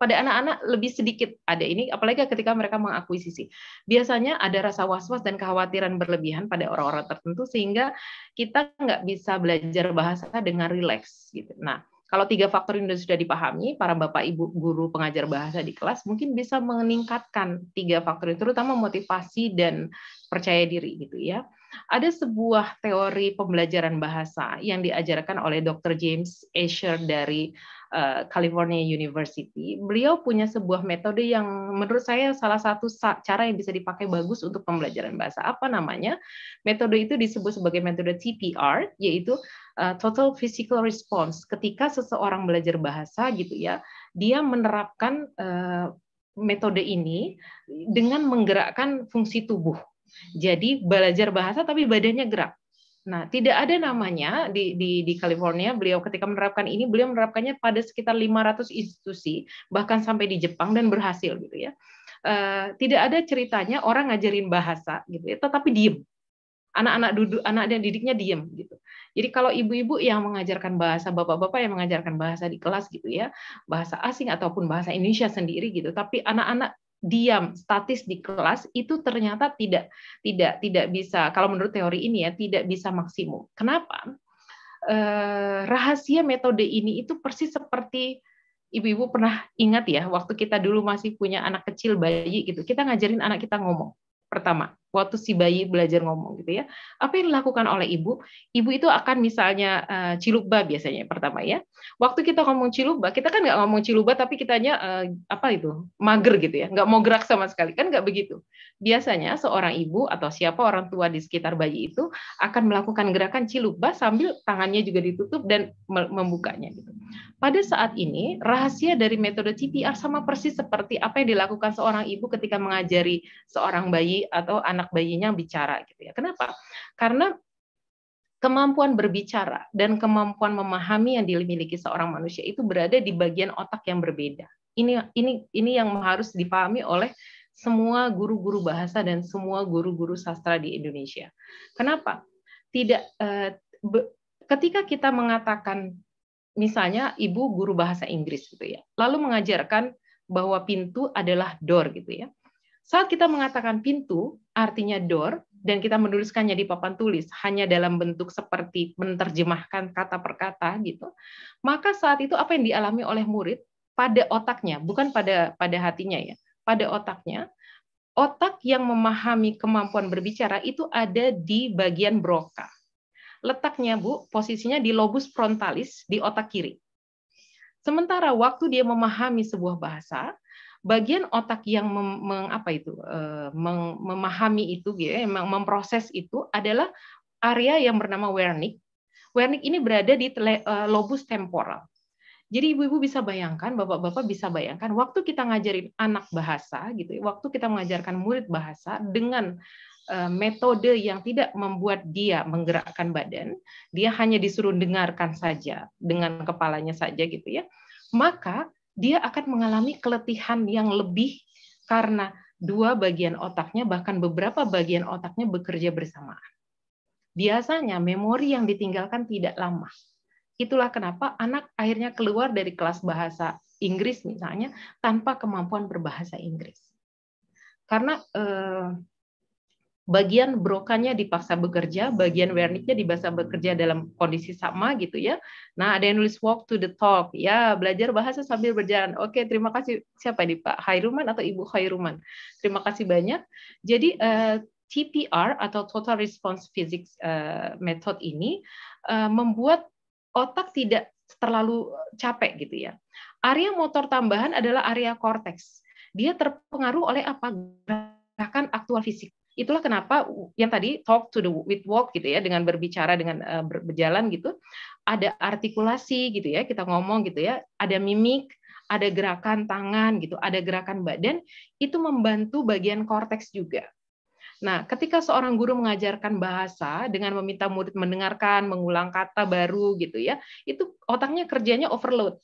Pada anak-anak lebih sedikit ada ini, apalagi ketika mereka mengakuisisi. Biasanya ada rasa was-was dan kekhawatiran berlebihan pada orang-orang tertentu sehingga kita nggak bisa belajar bahasa dengan rileks gitu. Nah, kalau tiga faktor ini sudah dipahami, para bapak ibu guru pengajar bahasa di kelas mungkin bisa meningkatkan tiga faktor itu, terutama motivasi dan percaya diri gitu ya. Ada sebuah teori pembelajaran bahasa yang diajarkan oleh Dr. James Asher dari eh, California University. Beliau punya sebuah metode yang menurut saya salah satu cara yang bisa dipakai bagus untuk pembelajaran bahasa. Apa namanya? Metode itu disebut sebagai metode TPR, yaitu Eh, total physical response ketika seseorang belajar bahasa gitu ya dia menerapkan uh, metode ini dengan menggerakkan fungsi tubuh jadi belajar bahasa tapi badannya gerak Nah, tidak ada namanya di, di, di California. Beliau ketika menerapkan ini, beliau menerapkannya pada sekitar 500 institusi, bahkan sampai di Jepang dan berhasil gitu ya. Uh, tidak ada ceritanya orang ngajarin bahasa gitu ya, tetapi diem anak-anak duduk anak dan didiknya diem gitu jadi kalau ibu-ibu yang mengajarkan bahasa bapak-bapak yang mengajarkan bahasa di kelas gitu ya bahasa asing ataupun bahasa Indonesia sendiri gitu tapi anak-anak diam statis di kelas itu ternyata tidak tidak tidak bisa kalau menurut teori ini ya tidak bisa maksimum kenapa eh, rahasia metode ini itu persis seperti ibu-ibu pernah ingat ya waktu kita dulu masih punya anak kecil bayi gitu kita ngajarin anak kita ngomong pertama waktu si bayi belajar ngomong gitu ya. Apa yang dilakukan oleh ibu? Ibu itu akan misalnya uh, eh, cilukba biasanya pertama ya. Waktu kita ngomong cilukba, kita kan nggak ngomong cilukba tapi kitanya uh, apa itu mager gitu ya, nggak mau gerak sama sekali kan nggak begitu. Biasanya seorang ibu atau siapa orang tua di sekitar bayi itu akan melakukan gerakan cilukba sambil tangannya juga ditutup dan membukanya gitu. Pada saat ini rahasia dari metode CPR sama persis seperti apa yang dilakukan seorang ibu ketika mengajari seorang bayi atau anak anak bayinya yang bicara gitu ya. Kenapa? Karena kemampuan berbicara dan kemampuan memahami yang dimiliki seorang manusia itu berada di bagian otak yang berbeda. Ini ini ini yang harus dipahami oleh semua guru-guru bahasa dan semua guru-guru sastra di Indonesia. Kenapa? Tidak eh, be, ketika kita mengatakan misalnya ibu guru bahasa Inggris gitu ya, lalu mengajarkan bahwa pintu adalah door gitu ya. Saat kita mengatakan pintu, artinya door, dan kita menuliskannya di papan tulis hanya dalam bentuk seperti menerjemahkan kata per kata gitu, maka saat itu apa yang dialami oleh murid pada otaknya, bukan pada pada hatinya ya, pada otaknya, otak yang memahami kemampuan berbicara itu ada di bagian Broca. Letaknya Bu, posisinya di lobus frontalis di otak kiri. Sementara waktu dia memahami sebuah bahasa, bagian otak yang mem, meng, apa itu eh, mem, memahami itu gitu ya, memproses itu adalah area yang bernama Wernicke. Wernicke ini berada di tele, eh, lobus temporal. Jadi ibu-ibu bisa bayangkan, bapak-bapak bisa bayangkan, waktu kita ngajarin anak bahasa, gitu, ya, waktu kita mengajarkan murid bahasa dengan eh, metode yang tidak membuat dia menggerakkan badan, dia hanya disuruh dengarkan saja dengan kepalanya saja gitu ya. Maka dia akan mengalami keletihan yang lebih karena dua bagian otaknya bahkan beberapa bagian otaknya bekerja bersamaan. Biasanya memori yang ditinggalkan tidak lama. Itulah kenapa anak akhirnya keluar dari kelas bahasa Inggris misalnya tanpa kemampuan berbahasa Inggris. Karena eh, bagian brokannya dipaksa bekerja, bagian werniknya dipaksa bekerja dalam kondisi sama gitu ya. Nah, ada yang nulis walk to the talk, ya belajar bahasa sambil berjalan. Oke, terima kasih siapa ini Pak Khairuman atau Ibu Khairuman. Terima kasih banyak. Jadi eh, TPR atau Total Response Physics eh, method ini eh, membuat otak tidak terlalu capek gitu ya. Area motor tambahan adalah area korteks. Dia terpengaruh oleh apa? Gerakan aktual fisik itulah kenapa yang tadi talk to the with walk gitu ya dengan berbicara dengan eh, ber, berjalan gitu ada artikulasi gitu ya kita ngomong gitu ya ada mimik ada gerakan tangan gitu ada gerakan badan itu membantu bagian korteks juga Nah, ketika seorang guru mengajarkan bahasa dengan meminta murid mendengarkan, mengulang kata baru gitu ya, itu otaknya kerjanya overload.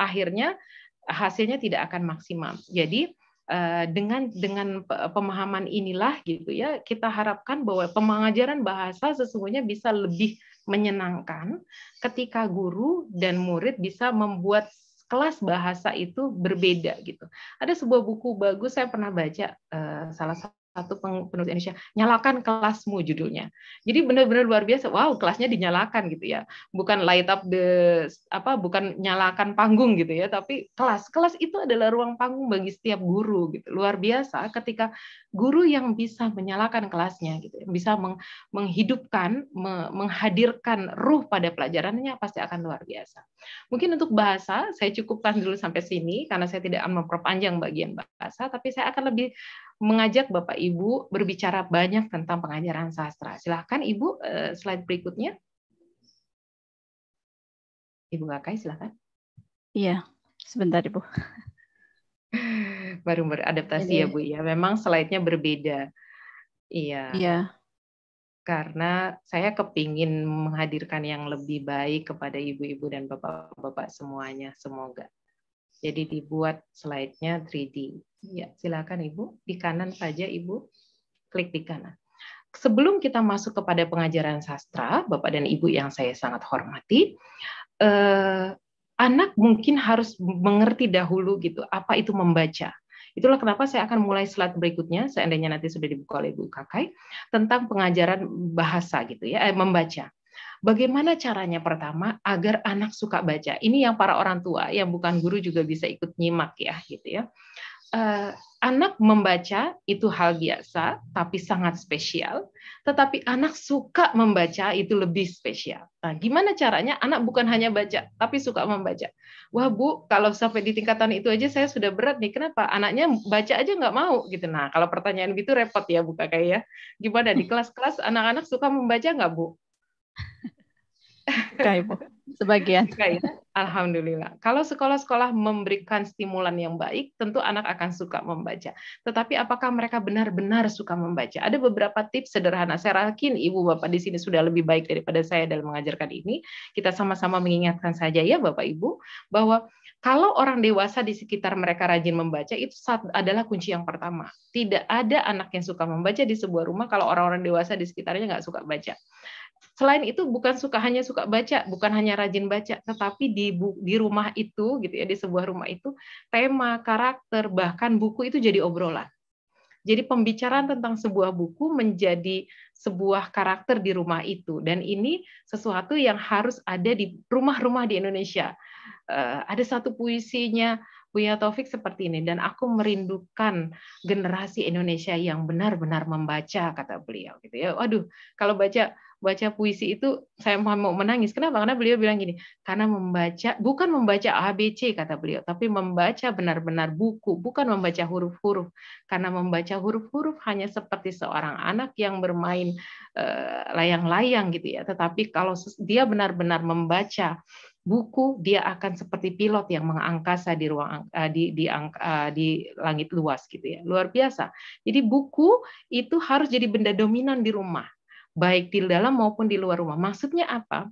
Akhirnya hasilnya tidak akan maksimal. Jadi Eh, dengan dengan pemahaman inilah gitu ya kita harapkan bahwa pengajaran bahasa sesungguhnya bisa lebih menyenangkan ketika guru dan murid bisa membuat kelas bahasa itu berbeda gitu. Ada sebuah buku bagus saya pernah baca eh, salah satu satu penulis Indonesia nyalakan kelasmu judulnya jadi benar-benar luar biasa wow kelasnya dinyalakan gitu ya bukan light up the apa bukan nyalakan panggung gitu ya tapi kelas kelas itu adalah ruang panggung bagi setiap guru gitu luar biasa ketika guru yang bisa menyalakan kelasnya gitu ya, bisa meng, menghidupkan me, menghadirkan ruh pada pelajarannya pasti akan luar biasa mungkin untuk bahasa saya cukupkan dulu sampai sini karena saya tidak akan memperpanjang bagian bahasa tapi saya akan lebih mengajak Bapak Ibu berbicara banyak tentang pengajaran sastra. Silahkan Ibu eh, slide berikutnya. Ibu Kakai silahkan. Iya, sebentar Ibu. Baru beradaptasi Jadi, ya Bu ya. Memang slide-nya berbeda. Iya. Iya. Karena saya kepingin menghadirkan yang lebih baik kepada ibu-ibu dan bapak-bapak semuanya, semoga. Jadi dibuat slide-nya 3D. Ya, silakan Ibu, di kanan saja Ibu klik di kanan. Sebelum kita masuk kepada pengajaran sastra, Bapak dan Ibu yang saya sangat hormati, eh, anak mungkin harus mengerti dahulu gitu apa itu membaca. Itulah kenapa saya akan mulai slide berikutnya, seandainya nanti sudah dibuka oleh Ibu Kakai, tentang pengajaran bahasa gitu ya, eh, membaca. Bagaimana caranya pertama agar anak suka baca? Ini yang para orang tua yang bukan guru juga bisa ikut nyimak ya, gitu ya. Eh, anak membaca itu hal biasa, tapi sangat spesial. Tetapi anak suka membaca itu lebih spesial. Nah, gimana caranya? Anak bukan hanya baca, tapi suka membaca. Wah bu, kalau sampai di tingkatan itu aja saya sudah berat nih. Kenapa? Anaknya baca aja nggak mau gitu. Nah, kalau pertanyaan gitu repot ya bu kakak ya. Gimana di kelas-kelas anak-anak suka membaca nggak bu? Suka Ibu. Sebagian. Kaya. Alhamdulillah. Kalau sekolah-sekolah memberikan stimulan yang baik, tentu anak akan suka membaca. Tetapi apakah mereka benar-benar suka membaca? Ada beberapa tips sederhana. Saya yakin Ibu Bapak di sini sudah lebih baik daripada saya dalam mengajarkan ini. Kita sama-sama mengingatkan saja ya Bapak Ibu bahwa kalau orang dewasa di sekitar mereka rajin membaca itu adalah kunci yang pertama. Tidak ada anak yang suka membaca di sebuah rumah kalau orang-orang dewasa di sekitarnya nggak suka baca. Selain itu bukan suka hanya suka baca, bukan hanya rajin baca, tetapi di di rumah itu gitu ya, di sebuah rumah itu tema, karakter, bahkan buku itu jadi obrolan. Jadi pembicaraan tentang sebuah buku menjadi sebuah karakter di rumah itu dan ini sesuatu yang harus ada di rumah-rumah di Indonesia. Uh, ada satu puisinya Buya Taufik seperti ini dan aku merindukan generasi Indonesia yang benar-benar membaca kata beliau gitu ya. Waduh, kalau baca baca puisi itu saya mau menangis. Kenapa? Karena beliau bilang gini, karena membaca bukan membaca ABC kata beliau, tapi membaca benar-benar buku, bukan membaca huruf-huruf. Karena membaca huruf-huruf hanya seperti seorang anak yang bermain eh, layang-layang gitu ya. Tetapi kalau dia benar-benar membaca buku dia akan seperti pilot yang mengangkasa di ruang eh, di di, eh, di langit luas gitu ya luar biasa jadi buku itu harus jadi benda dominan di rumah baik di dalam maupun di luar rumah. Maksudnya apa?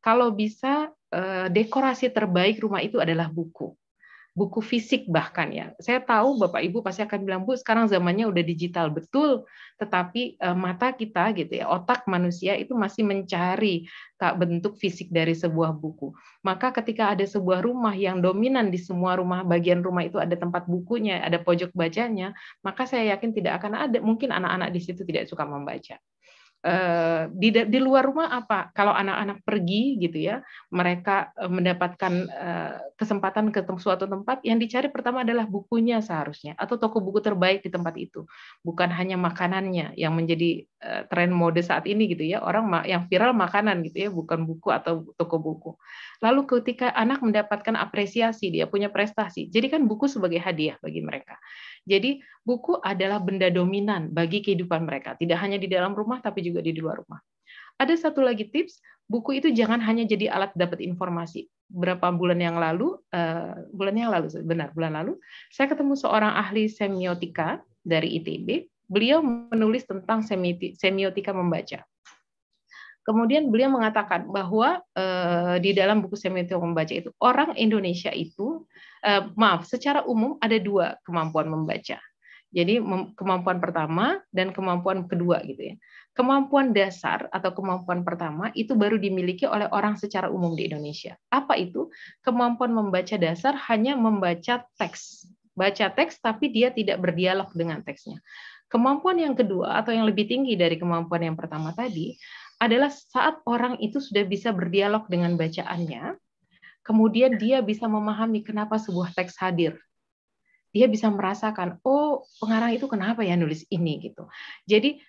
Kalau bisa eh, dekorasi terbaik rumah itu adalah buku. Buku fisik bahkan ya. Saya tahu Bapak Ibu pasti akan bilang, "Bu, sekarang zamannya udah digital." Betul, tetapi eh, mata kita gitu ya, otak manusia itu masih mencari Kak bentuk fisik dari sebuah buku. Maka ketika ada sebuah rumah yang dominan di semua rumah, bagian rumah itu ada tempat bukunya, ada pojok bacanya, maka saya yakin tidak akan ada mungkin anak-anak di situ tidak suka membaca. Eh, di di luar rumah apa kalau anak-anak pergi gitu ya mereka eh, mendapatkan eh, kesempatan ke suatu tempat yang dicari pertama adalah bukunya seharusnya atau toko buku terbaik di tempat itu bukan hanya makanannya yang menjadi tren mode saat ini gitu ya orang yang viral makanan gitu ya bukan buku atau toko buku lalu ketika anak mendapatkan apresiasi dia punya prestasi jadi kan buku sebagai hadiah bagi mereka jadi buku adalah benda dominan bagi kehidupan mereka, tidak hanya di dalam rumah tapi juga di luar rumah. Ada satu lagi tips, buku itu jangan hanya jadi alat dapat informasi. Berapa bulan yang lalu, uh, bulan yang lalu benar, bulan lalu, saya ketemu seorang ahli semiotika dari ITB. Beliau menulis tentang semiotika membaca. Kemudian beliau mengatakan bahwa eh, di dalam buku Semiotika Membaca itu orang Indonesia itu eh, maaf secara umum ada dua kemampuan membaca. Jadi kemampuan pertama dan kemampuan kedua gitu ya. Kemampuan dasar atau kemampuan pertama itu baru dimiliki oleh orang secara umum di Indonesia. Apa itu? Kemampuan membaca dasar hanya membaca teks. Baca teks tapi dia tidak berdialog dengan teksnya. Kemampuan yang kedua atau yang lebih tinggi dari kemampuan yang pertama tadi adalah saat orang itu sudah bisa berdialog dengan bacaannya, kemudian dia bisa memahami kenapa sebuah teks hadir. Dia bisa merasakan, oh pengarang itu kenapa ya nulis ini gitu. Jadi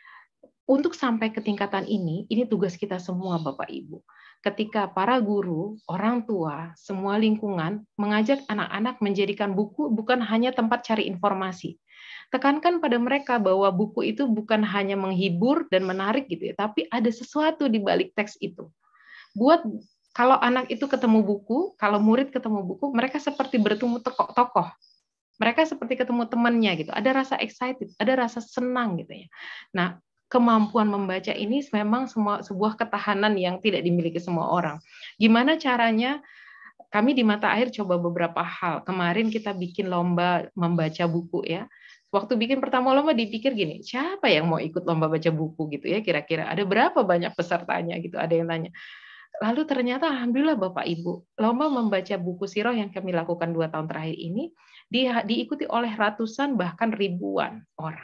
untuk sampai ke tingkatan ini, ini tugas kita semua Bapak Ibu ketika para guru, orang tua, semua lingkungan mengajak anak-anak menjadikan buku bukan hanya tempat cari informasi. Tekankan pada mereka bahwa buku itu bukan hanya menghibur dan menarik gitu ya, tapi ada sesuatu di balik teks itu. Buat kalau anak itu ketemu buku, kalau murid ketemu buku, mereka seperti bertemu tokoh-tokoh mereka seperti ketemu temannya gitu ada rasa excited ada rasa senang gitu ya nah kemampuan membaca ini memang semua sebuah ketahanan yang tidak dimiliki semua orang. Gimana caranya? Kami di mata air coba beberapa hal. Kemarin kita bikin lomba membaca buku ya. Waktu bikin pertama lomba dipikir gini, siapa yang mau ikut lomba baca buku gitu ya kira-kira. Ada berapa banyak pesertanya gitu, ada yang tanya. Lalu ternyata alhamdulillah Bapak Ibu, lomba membaca buku siroh yang kami lakukan dua tahun terakhir ini di, diikuti oleh ratusan bahkan ribuan orang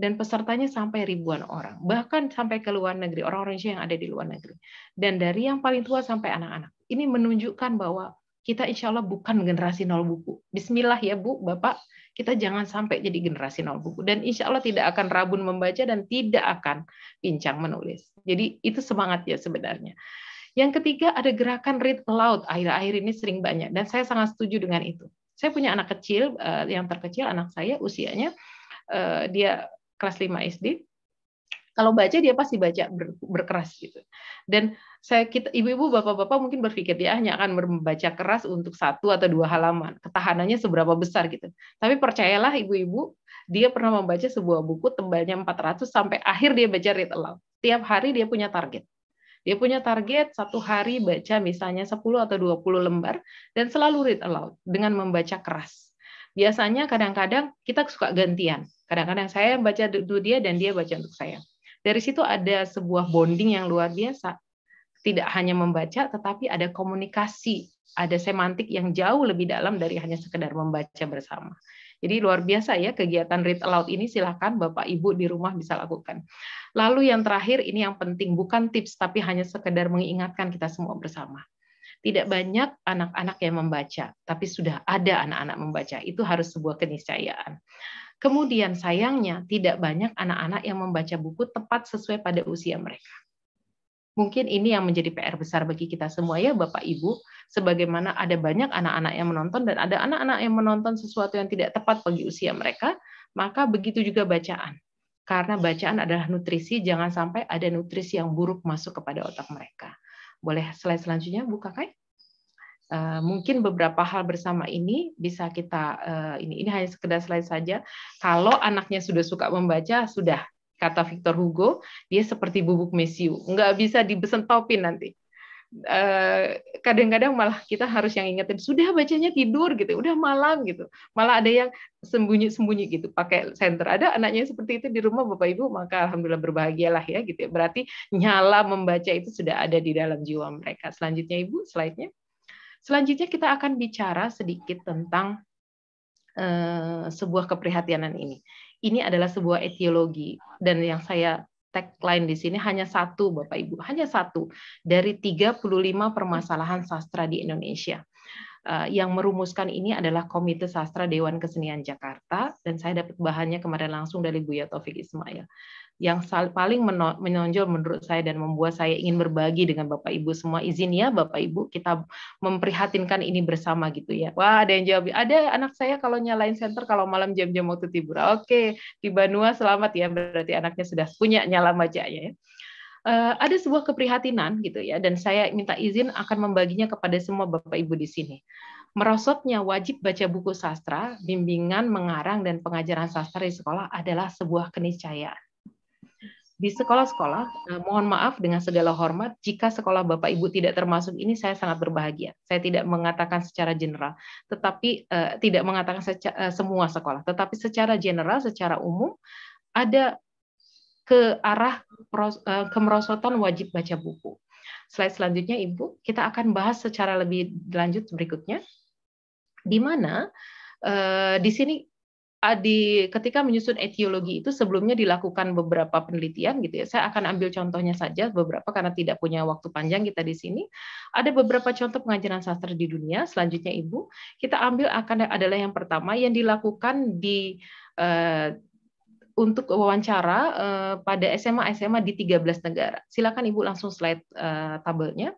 dan pesertanya sampai ribuan orang, bahkan sampai ke luar negeri, orang-orang Indonesia yang ada di luar negeri. Dan dari yang paling tua sampai anak-anak. Ini menunjukkan bahwa kita insya Allah bukan generasi nol buku. Bismillah ya Bu, Bapak, kita jangan sampai jadi generasi nol buku. Dan insya Allah tidak akan rabun membaca dan tidak akan pincang menulis. Jadi itu semangat ya sebenarnya. Yang ketiga ada gerakan read aloud. Akhir-akhir ini sering banyak. Dan saya sangat setuju dengan itu. Saya punya anak kecil, eh, yang terkecil anak saya usianya, eh, dia kelas 5 SD kalau baca dia pasti baca ber, berkeras gitu. Dan saya kita ibu-ibu bapak-bapak mungkin berpikir dia hanya akan membaca keras untuk satu atau dua halaman. Ketahanannya seberapa besar gitu. Tapi percayalah ibu-ibu, dia pernah membaca sebuah buku tebalnya 400 sampai akhir dia baca read aloud. Tiap hari dia punya target. Dia punya target satu hari baca misalnya 10 atau 20 lembar dan selalu read aloud dengan membaca keras biasanya kadang-kadang kita suka gantian. Kadang-kadang saya baca dulu dia dan dia baca untuk saya. Dari situ ada sebuah bonding yang luar biasa. Tidak hanya membaca, tetapi ada komunikasi, ada semantik yang jauh lebih dalam dari hanya sekedar membaca bersama. Jadi luar biasa ya kegiatan read aloud ini silahkan Bapak Ibu di rumah bisa lakukan. Lalu yang terakhir ini yang penting bukan tips tapi hanya sekedar mengingatkan kita semua bersama tidak banyak anak-anak yang membaca, tapi sudah ada anak-anak membaca. Itu harus sebuah keniscayaan. Kemudian sayangnya tidak banyak anak-anak yang membaca buku tepat sesuai pada usia mereka. Mungkin ini yang menjadi PR besar bagi kita semua ya Bapak Ibu, sebagaimana ada banyak anak-anak yang menonton dan ada anak-anak yang menonton sesuatu yang tidak tepat bagi usia mereka, maka begitu juga bacaan. Karena bacaan adalah nutrisi, jangan sampai ada nutrisi yang buruk masuk kepada otak mereka. Boleh slide selanjutnya buka kan? Uh, mungkin beberapa hal bersama ini bisa kita uh, ini ini hanya sekedar slide saja. Kalau anaknya sudah suka membaca, sudah kata Victor Hugo, dia seperti bubuk mesiu, nggak bisa dibesentopin nanti. Eh, kadang-kadang malah kita harus yang ingetin sudah bacanya tidur gitu udah malam gitu malah ada yang sembunyi-sembunyi gitu pakai senter ada anaknya seperti itu di rumah bapak ibu maka alhamdulillah berbahagialah ya gitu ya. berarti nyala membaca itu sudah ada di dalam jiwa mereka selanjutnya ibu slide-nya selanjutnya kita akan bicara sedikit tentang eh, sebuah keprihatinan ini ini adalah sebuah etiologi dan yang saya tagline di sini hanya satu Bapak Ibu, hanya satu dari 35 permasalahan sastra di Indonesia. Eh, yang merumuskan ini adalah Komite Sastra Dewan Kesenian Jakarta dan saya dapat bahannya kemarin langsung dari Buya Taufik Ismail yang paling menonjol menurut saya dan membuat saya ingin berbagi dengan Bapak Ibu semua. Izin ya Bapak Ibu kita memprihatinkan ini bersama gitu ya. Wah, ada yang jawab, ada anak saya kalau nyalain senter kalau malam jam-jam waktu tidur. Oke, di Banua selamat ya berarti anaknya sudah punya nyala bacanya ya. Eh, ada sebuah keprihatinan gitu ya dan saya minta izin akan membaginya kepada semua Bapak Ibu di sini merosotnya wajib baca buku sastra, bimbingan, mengarang, dan pengajaran sastra di sekolah adalah sebuah keniscayaan di sekolah-sekolah, eh, mohon maaf dengan segala hormat, jika sekolah Bapak Ibu tidak termasuk ini, saya sangat berbahagia. Saya tidak mengatakan secara general, tetapi eh, tidak mengatakan secara, eh, semua sekolah, tetapi secara general, secara umum, ada ke arah eh, kemerosotan wajib baca buku. Slide selanjutnya, Ibu, kita akan bahas secara lebih lanjut berikutnya, di mana eh, di sini Ah, di ketika menyusun etiologi itu sebelumnya dilakukan beberapa penelitian gitu ya. Saya akan ambil contohnya saja beberapa karena tidak punya waktu panjang kita di sini. Ada beberapa contoh pengajaran sastra di dunia. Selanjutnya Ibu, kita ambil akan adalah yang pertama yang dilakukan di uh, untuk wawancara uh, pada SMA SMA di 13 negara. Silakan Ibu langsung slide uh, tabelnya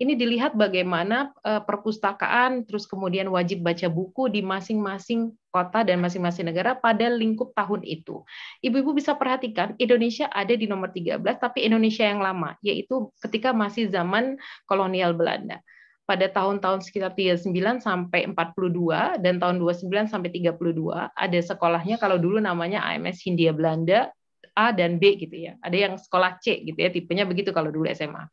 ini dilihat bagaimana eh, perpustakaan terus kemudian wajib baca buku di masing-masing kota dan masing-masing negara pada lingkup tahun itu. Ibu-ibu bisa perhatikan Indonesia ada di nomor 13 tapi Indonesia yang lama yaitu ketika masih zaman kolonial Belanda pada tahun-tahun sekitar 39 sampai 42 dan tahun 29 sampai 32 ada sekolahnya kalau dulu namanya AMS Hindia Belanda A dan B gitu ya. Ada yang sekolah C gitu ya, tipenya begitu kalau dulu SMA.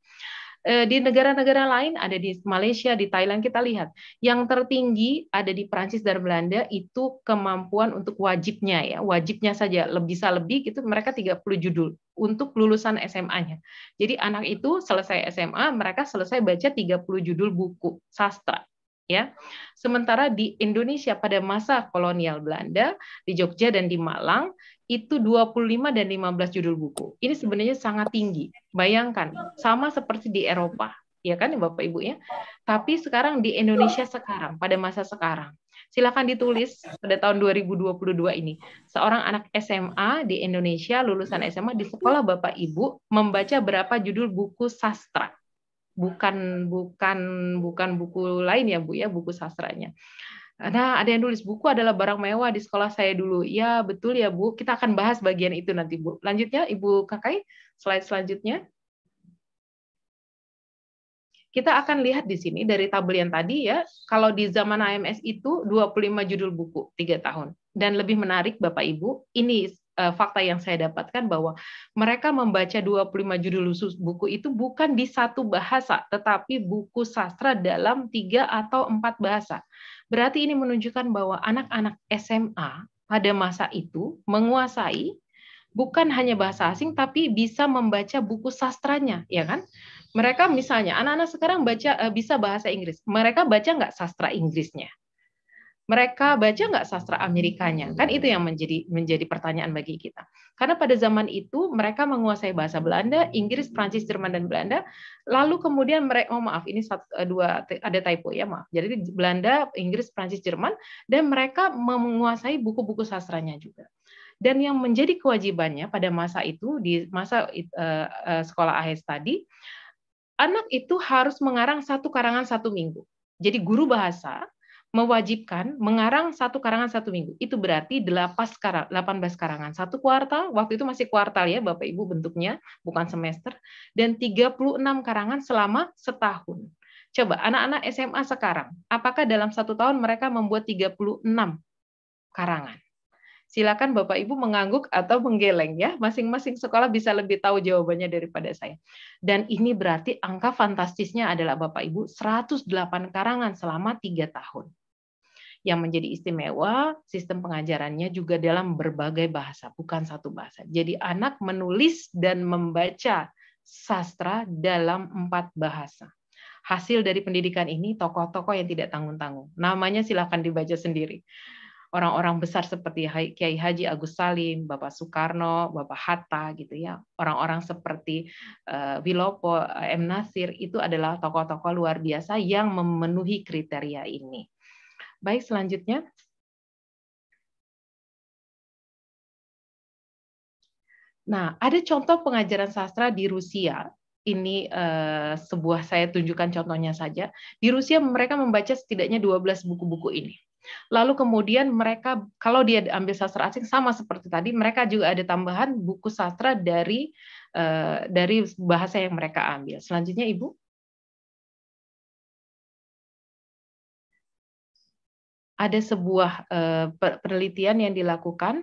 Eh, di negara-negara lain ada di Malaysia, di Thailand kita lihat yang tertinggi ada di Prancis dan Belanda itu kemampuan untuk wajibnya ya, wajibnya saja lebih bisa lebih gitu mereka 30 judul untuk lulusan SMA-nya. Jadi anak itu selesai SMA mereka selesai baca 30 judul buku sastra ya. Sementara di Indonesia pada masa kolonial Belanda di Jogja dan di Malang itu 25 dan 15 judul buku. Ini sebenarnya sangat tinggi. Bayangkan, sama seperti di Eropa, ya kan Bapak Ibu ya. Tapi sekarang di Indonesia sekarang, pada masa sekarang. Silakan ditulis pada tahun 2022 ini. Seorang anak SMA di Indonesia, lulusan SMA di sekolah Bapak Ibu membaca berapa judul buku sastra. Bukan bukan bukan buku lain ya Bu ya, buku sastranya. Nah, ada yang nulis buku adalah barang mewah di sekolah saya dulu. Ya, betul ya, Bu. Kita akan bahas bagian itu nanti, Bu. Lanjutnya, Ibu Kakai, slide selanjutnya. Kita akan lihat di sini dari tabel yang tadi ya, kalau di zaman AMS itu 25 judul buku, 3 tahun. Dan lebih menarik, Bapak Ibu, ini Eh, fakta yang saya dapatkan bahwa mereka membaca 25 judul buku itu bukan di satu bahasa, tetapi buku sastra dalam tiga atau empat bahasa. Berarti ini menunjukkan bahwa anak-anak SMA pada masa itu menguasai bukan hanya bahasa asing tapi bisa membaca buku sastranya, ya kan? Mereka misalnya anak-anak sekarang baca eh, bisa bahasa Inggris, mereka baca nggak sastra Inggrisnya? mereka baca nggak sastra Amerikanya? Kan itu yang menjadi menjadi pertanyaan bagi kita. Karena pada zaman itu mereka menguasai bahasa Belanda, Inggris, Prancis, Jerman dan Belanda. Lalu kemudian mereka oh maaf ini satu, eh, dua ada typo ya maaf. Jadi Belanda, Inggris, Prancis, Jerman dan mereka menguasai buku-buku sastranya juga. Dan yang menjadi kewajibannya pada masa itu di masa uh, uh, sekolah akhir e tadi, anak itu harus mengarang satu karangan satu minggu. Jadi guru bahasa mewajibkan mengarang satu karangan satu minggu. Itu berarti 18 karangan satu kuartal, waktu itu masih kuartal ya Bapak Ibu bentuknya, bukan semester, dan 36 karangan selama setahun. Coba anak-anak SMA sekarang, apakah dalam satu tahun mereka membuat 36 karangan? Silakan Bapak Ibu mengangguk atau menggeleng ya. Masing-masing sekolah bisa lebih tahu jawabannya daripada saya. Dan ini berarti angka fantastisnya adalah Bapak Ibu 108 karangan selama 3 tahun. Yang menjadi istimewa, sistem pengajarannya juga dalam berbagai bahasa, bukan satu bahasa. Jadi anak menulis dan membaca sastra dalam empat bahasa hasil dari pendidikan ini tokoh-tokoh yang tidak tanggung-tanggung. Namanya silakan dibaca sendiri orang-orang besar seperti Kiai Haji Agus Salim, Bapak Soekarno, Bapak Hatta gitu ya. Orang-orang seperti uh, Wilopo, eh, M Nasir itu adalah tokoh-tokoh luar biasa yang memenuhi kriteria ini. Baik, selanjutnya Nah, ada contoh pengajaran sastra di Rusia. Ini uh, sebuah saya tunjukkan contohnya saja. Di Rusia mereka membaca setidaknya 12 buku-buku ini. Lalu kemudian mereka kalau dia ambil sastra asing sama seperti tadi, mereka juga ada tambahan buku sastra dari eh, dari bahasa yang mereka ambil. Selanjutnya Ibu. Ada sebuah uh, penelitian yang dilakukan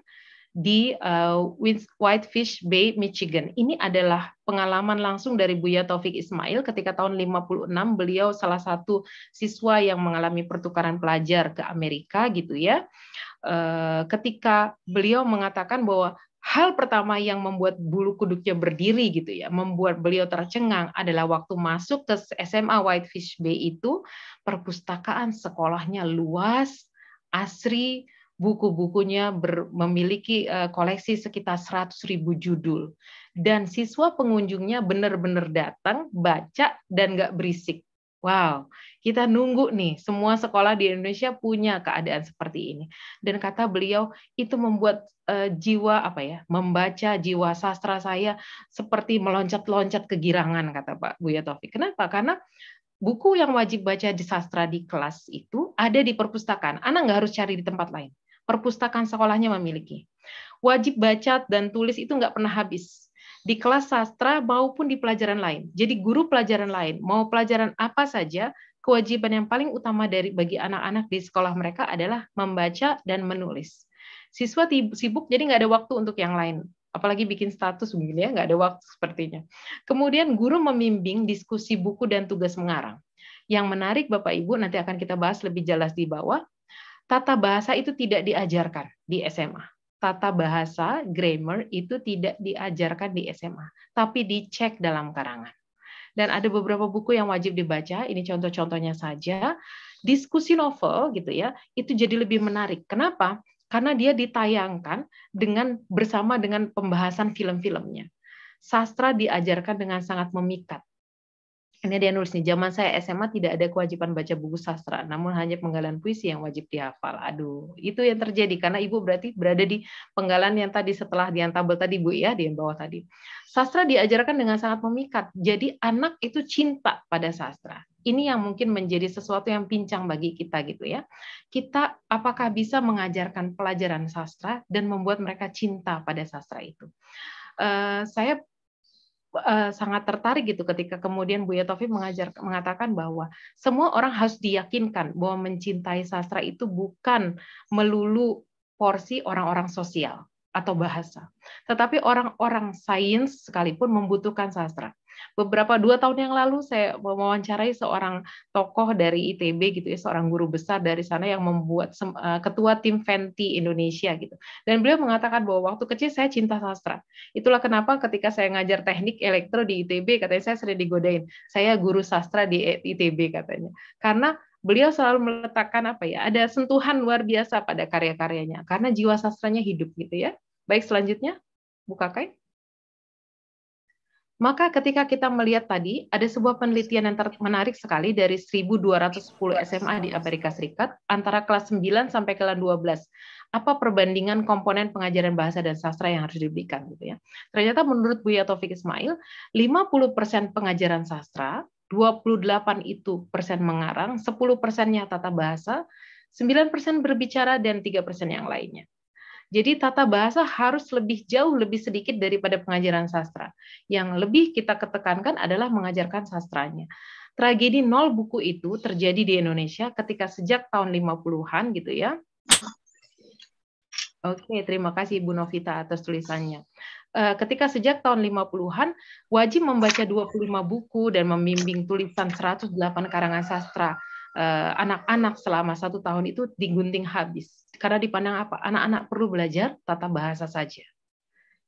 di uh, Whitefish Bay, Michigan. Ini adalah pengalaman langsung dari Buya Taufik Ismail ketika tahun 56 beliau salah satu siswa yang mengalami pertukaran pelajar ke Amerika gitu ya. Uh, ketika beliau mengatakan bahwa hal pertama yang membuat bulu kuduknya berdiri gitu ya, membuat beliau tercengang adalah waktu masuk ke SMA Whitefish Bay itu perpustakaan sekolahnya luas, asri, buku-bukunya memiliki uh, koleksi sekitar 100 ribu judul. Dan siswa pengunjungnya benar-benar datang, baca, dan nggak berisik. Wow, kita nunggu nih, semua sekolah di Indonesia punya keadaan seperti ini. Dan kata beliau, itu membuat uh, jiwa apa ya, membaca jiwa sastra saya seperti meloncat-loncat kegirangan, kata Pak Buya Taufik. Kenapa? Karena buku yang wajib baca di sastra di kelas itu ada di perpustakaan. Anak nggak harus cari di tempat lain perpustakaan sekolahnya memiliki. Wajib baca dan tulis itu nggak pernah habis di kelas sastra maupun di pelajaran lain. Jadi guru pelajaran lain, mau pelajaran apa saja, kewajiban yang paling utama dari bagi anak-anak di sekolah mereka adalah membaca dan menulis. Siswa sibuk, jadi nggak ada waktu untuk yang lain apalagi bikin status begini ya, nggak ada waktu sepertinya. Kemudian guru membimbing diskusi buku dan tugas mengarang. Yang menarik Bapak Ibu nanti akan kita bahas lebih jelas di bawah. Tata bahasa itu tidak diajarkan di SMA. Tata bahasa, grammar itu tidak diajarkan di SMA, tapi dicek dalam karangan. Dan ada beberapa buku yang wajib dibaca, ini contoh-contohnya saja. Diskusi novel gitu ya, itu jadi lebih menarik. Kenapa? Karena dia ditayangkan dengan bersama dengan pembahasan film-filmnya sastra diajarkan dengan sangat memikat. Ini dia nulis nih, zaman saya SMA tidak ada kewajiban baca buku sastra, namun hanya penggalan puisi yang wajib dihafal. Aduh, itu yang terjadi karena Ibu berarti berada di penggalan yang tadi setelah di tabel tadi Bu ya, di yang bawah tadi. Sastra diajarkan dengan sangat memikat. Jadi anak itu cinta pada sastra. Ini yang mungkin menjadi sesuatu yang pincang bagi kita gitu ya. Kita apakah bisa mengajarkan pelajaran sastra dan membuat mereka cinta pada sastra itu? Uh, saya Eh, sangat tertarik gitu ketika kemudian Buya Taufik mengajar mengatakan bahwa semua orang harus diyakinkan bahwa mencintai sastra itu bukan melulu porsi orang-orang sosial atau bahasa, tetapi orang-orang sains sekalipun membutuhkan sastra. Beberapa dua tahun yang lalu saya mewawancarai seorang tokoh dari ITB gitu ya, seorang guru besar dari sana yang membuat uh, ketua tim Fenty Indonesia gitu. Dan beliau mengatakan bahwa waktu kecil saya cinta sastra. Itulah kenapa ketika saya ngajar teknik elektro di ITB katanya saya sering digodain. Saya guru sastra di e-, ITB katanya. Karena beliau selalu meletakkan apa ya ada sentuhan luar biasa pada karya-karyanya karena jiwa sastranya hidup gitu ya baik selanjutnya buka kain maka ketika kita melihat tadi, ada sebuah penelitian yang menarik sekali dari 1.210 SMA di Amerika Serikat antara kelas 9 sampai kelas 12. Apa perbandingan komponen pengajaran bahasa dan sastra yang harus diberikan? gitu ya. Ternyata menurut Buya Taufik Ismail, 50% pengajaran sastra, 28 itu persen mengarang, 10 persennya tata bahasa, 9 persen berbicara, dan 3 persen yang lainnya. Jadi tata bahasa harus lebih jauh lebih sedikit daripada pengajaran sastra. Yang lebih kita ketekankan adalah mengajarkan sastranya. Tragedi nol buku itu terjadi di Indonesia ketika sejak tahun 50-an gitu ya. Oke, terima kasih Ibu Novita atas tulisannya eh, ketika sejak tahun 50-an wajib membaca 25 buku dan membimbing tulisan 108 karangan sastra. Eh, anak-anak selama satu tahun itu digunting habis karena dipandang apa anak-anak perlu belajar tata bahasa saja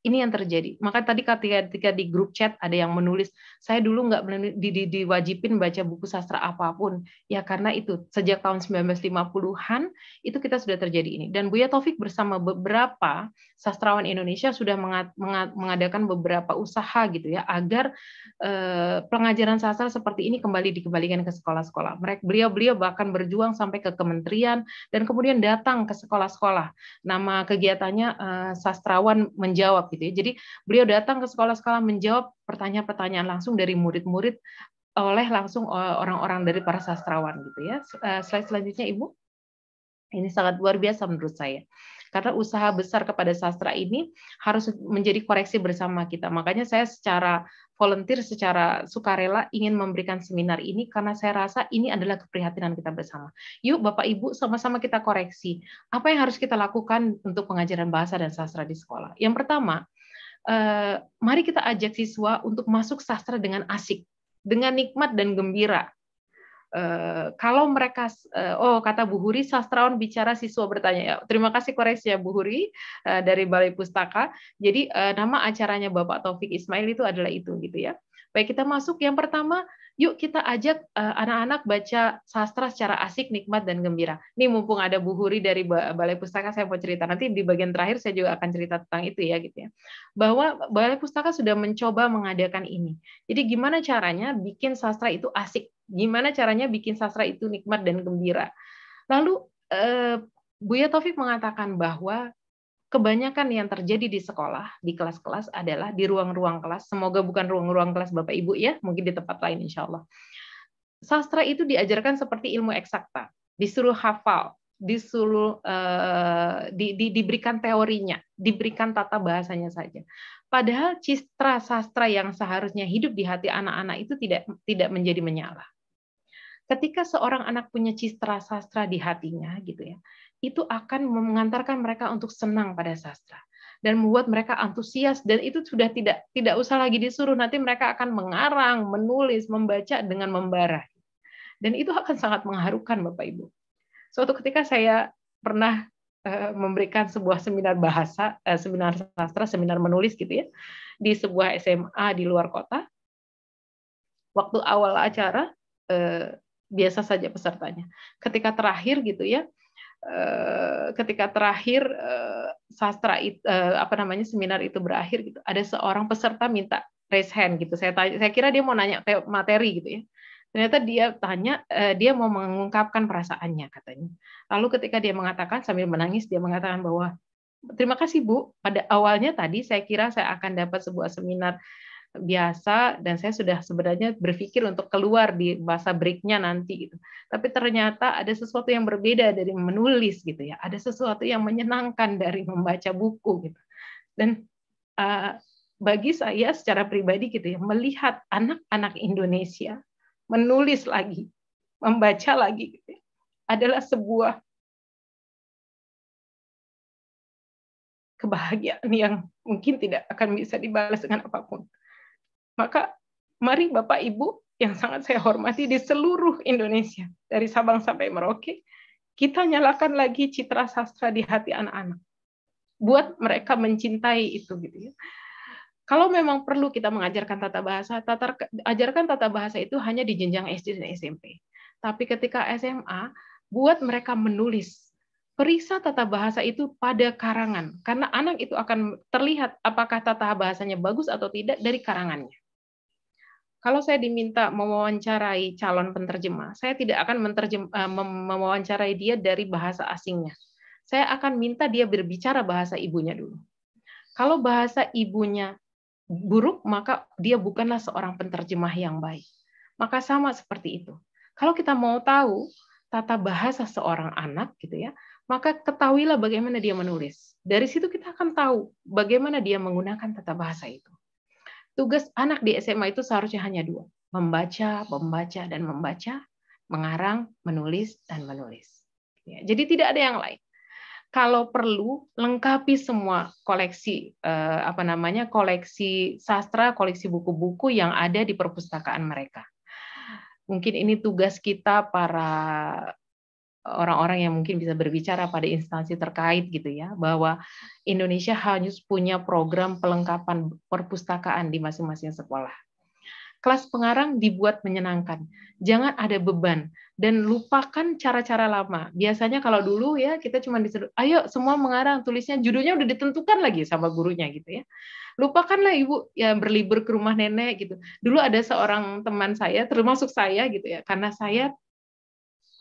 ini yang terjadi. Maka tadi ketika, ketika di grup chat ada yang menulis, saya dulu nggak di, di, diwajibin baca buku sastra apapun. Ya karena itu, sejak tahun 1950-an itu kita sudah terjadi ini. Dan Buya Taufik bersama beberapa sastrawan Indonesia sudah mengat, mengat, mengadakan beberapa usaha gitu ya, agar eh, pengajaran sastra seperti ini kembali dikembalikan ke sekolah-sekolah. Mereka Beliau-beliau bahkan berjuang sampai ke kementerian dan kemudian datang ke sekolah-sekolah. Nama kegiatannya eh, sastrawan menjawab gitu gitu ya. Jadi beliau datang ke sekolah-sekolah menjawab pertanyaan-pertanyaan langsung dari murid-murid oleh langsung e, orang-orang dari para sastrawan gitu ya. E, slide selanjutnya Ibu. Ini sangat luar biasa menurut saya karena usaha besar kepada sastra ini harus menjadi koreksi bersama kita. Makanya saya secara volunteer secara sukarela ingin memberikan seminar ini karena saya rasa ini adalah keprihatinan kita bersama. Yuk Bapak Ibu sama-sama kita koreksi apa yang harus kita lakukan untuk pengajaran bahasa dan sastra di sekolah. Yang pertama, eh, mari kita ajak siswa untuk masuk sastra dengan asik, dengan nikmat dan gembira, Eh, kalau mereka eh, oh kata Bu Huri sastrawan bicara siswa bertanya ya terima kasih ya Bu Huri eh, dari Balai Pustaka jadi nama acaranya Bapak Taufik Ismail itu adalah itu gitu ya baik kita masuk yang pertama yuk kita ajak anak-anak baca sastra secara asik nikmat dan gembira ini mumpung ada Bu Huri dari Balai Pustaka saya mau cerita nanti di bagian terakhir saya juga akan cerita tentang itu ya gitu ya bahwa Balai Pustaka sudah mencoba mengadakan ini jadi gimana caranya bikin sastra itu asik gimana caranya bikin sastra itu nikmat dan gembira. Lalu eh, Buya Taufik mengatakan bahwa kebanyakan yang terjadi di sekolah, di kelas-kelas adalah di ruang-ruang kelas. Semoga bukan ruang-ruang kelas Bapak Ibu ya, mungkin di tempat lain insya Allah. Sastra itu diajarkan seperti ilmu eksakta, disuruh hafal, disuruh uh, di, di, diberikan teorinya, diberikan tata bahasanya saja. Padahal citra sastra yang seharusnya hidup di hati anak-anak itu tidak tidak menjadi menyala ketika seorang anak punya citra sastra di hatinya gitu ya itu akan mengantarkan mereka untuk senang pada sastra dan membuat mereka antusias dan itu sudah tidak tidak usah lagi disuruh nanti mereka akan mengarang menulis membaca dengan membara dan itu akan sangat mengharukan bapak ibu suatu ketika saya pernah eh, memberikan sebuah seminar bahasa, eh, seminar sastra, seminar menulis gitu ya, di sebuah SMA di luar kota. Waktu awal acara, eh, biasa saja pesertanya. Ketika terakhir gitu ya, eh, ketika terakhir eh, sastra itu, eh, apa namanya seminar itu berakhir gitu, ada seorang peserta minta raise hand gitu. Saya tanya, saya kira dia mau nanya materi gitu ya. Ternyata dia tanya, dia mau mengungkapkan perasaannya katanya. Lalu ketika dia mengatakan sambil menangis, dia mengatakan bahwa terima kasih Bu. Pada awalnya tadi saya kira saya akan dapat sebuah seminar biasa dan saya sudah sebenarnya berpikir untuk keluar di bahasa breaknya nanti gitu. Tapi ternyata ada sesuatu yang berbeda dari menulis gitu ya. Ada sesuatu yang menyenangkan dari membaca buku gitu. Dan uh, bagi saya secara pribadi gitu ya melihat anak-anak Indonesia menulis lagi, membaca lagi gitu ya, adalah sebuah kebahagiaan yang mungkin tidak akan bisa dibalas dengan apapun. Maka mari Bapak Ibu yang sangat saya hormati di seluruh Indonesia, dari Sabang sampai Merauke, kita nyalakan lagi citra sastra di hati anak-anak. Buat mereka mencintai itu gitu ya. Kalau memang perlu kita mengajarkan tata bahasa, tata, ajarkan tata bahasa itu hanya di jenjang SD dan SMP. Tapi ketika SMA, buat mereka menulis periksa tata bahasa itu pada karangan karena anak itu akan terlihat apakah tata bahasanya bagus atau tidak dari karangannya. Kalau saya diminta mewawancarai calon penerjemah, saya tidak akan eh, mewawancarai dia dari bahasa asingnya. Saya akan minta dia berbicara bahasa ibunya dulu. Kalau bahasa ibunya buruk, maka dia bukanlah seorang penerjemah yang baik. Maka sama seperti itu. Kalau kita mau tahu tata bahasa seorang anak, gitu ya, maka ketahuilah bagaimana dia menulis. Dari situ kita akan tahu bagaimana dia menggunakan tata bahasa itu. Tugas anak di SMA itu seharusnya hanya dua, membaca, membaca, dan membaca, mengarang, menulis, dan menulis. Ya, jadi tidak ada yang lain. Kalau perlu lengkapi semua koleksi eh, apa namanya koleksi sastra, koleksi buku-buku yang ada di perpustakaan mereka. Mungkin ini tugas kita para orang-orang yang mungkin bisa berbicara pada instansi terkait gitu ya bahwa Indonesia harus punya program pelengkapan perpustakaan di masing-masing sekolah. Kelas pengarang dibuat menyenangkan. Jangan ada beban dan lupakan cara-cara lama. Biasanya kalau dulu ya kita cuma disuruh, "Ayo semua mengarang, tulisnya judulnya udah ditentukan lagi sama gurunya gitu ya." Lupakanlah Ibu ya berlibur ke rumah nenek gitu. Dulu ada seorang teman saya termasuk saya gitu ya, karena saya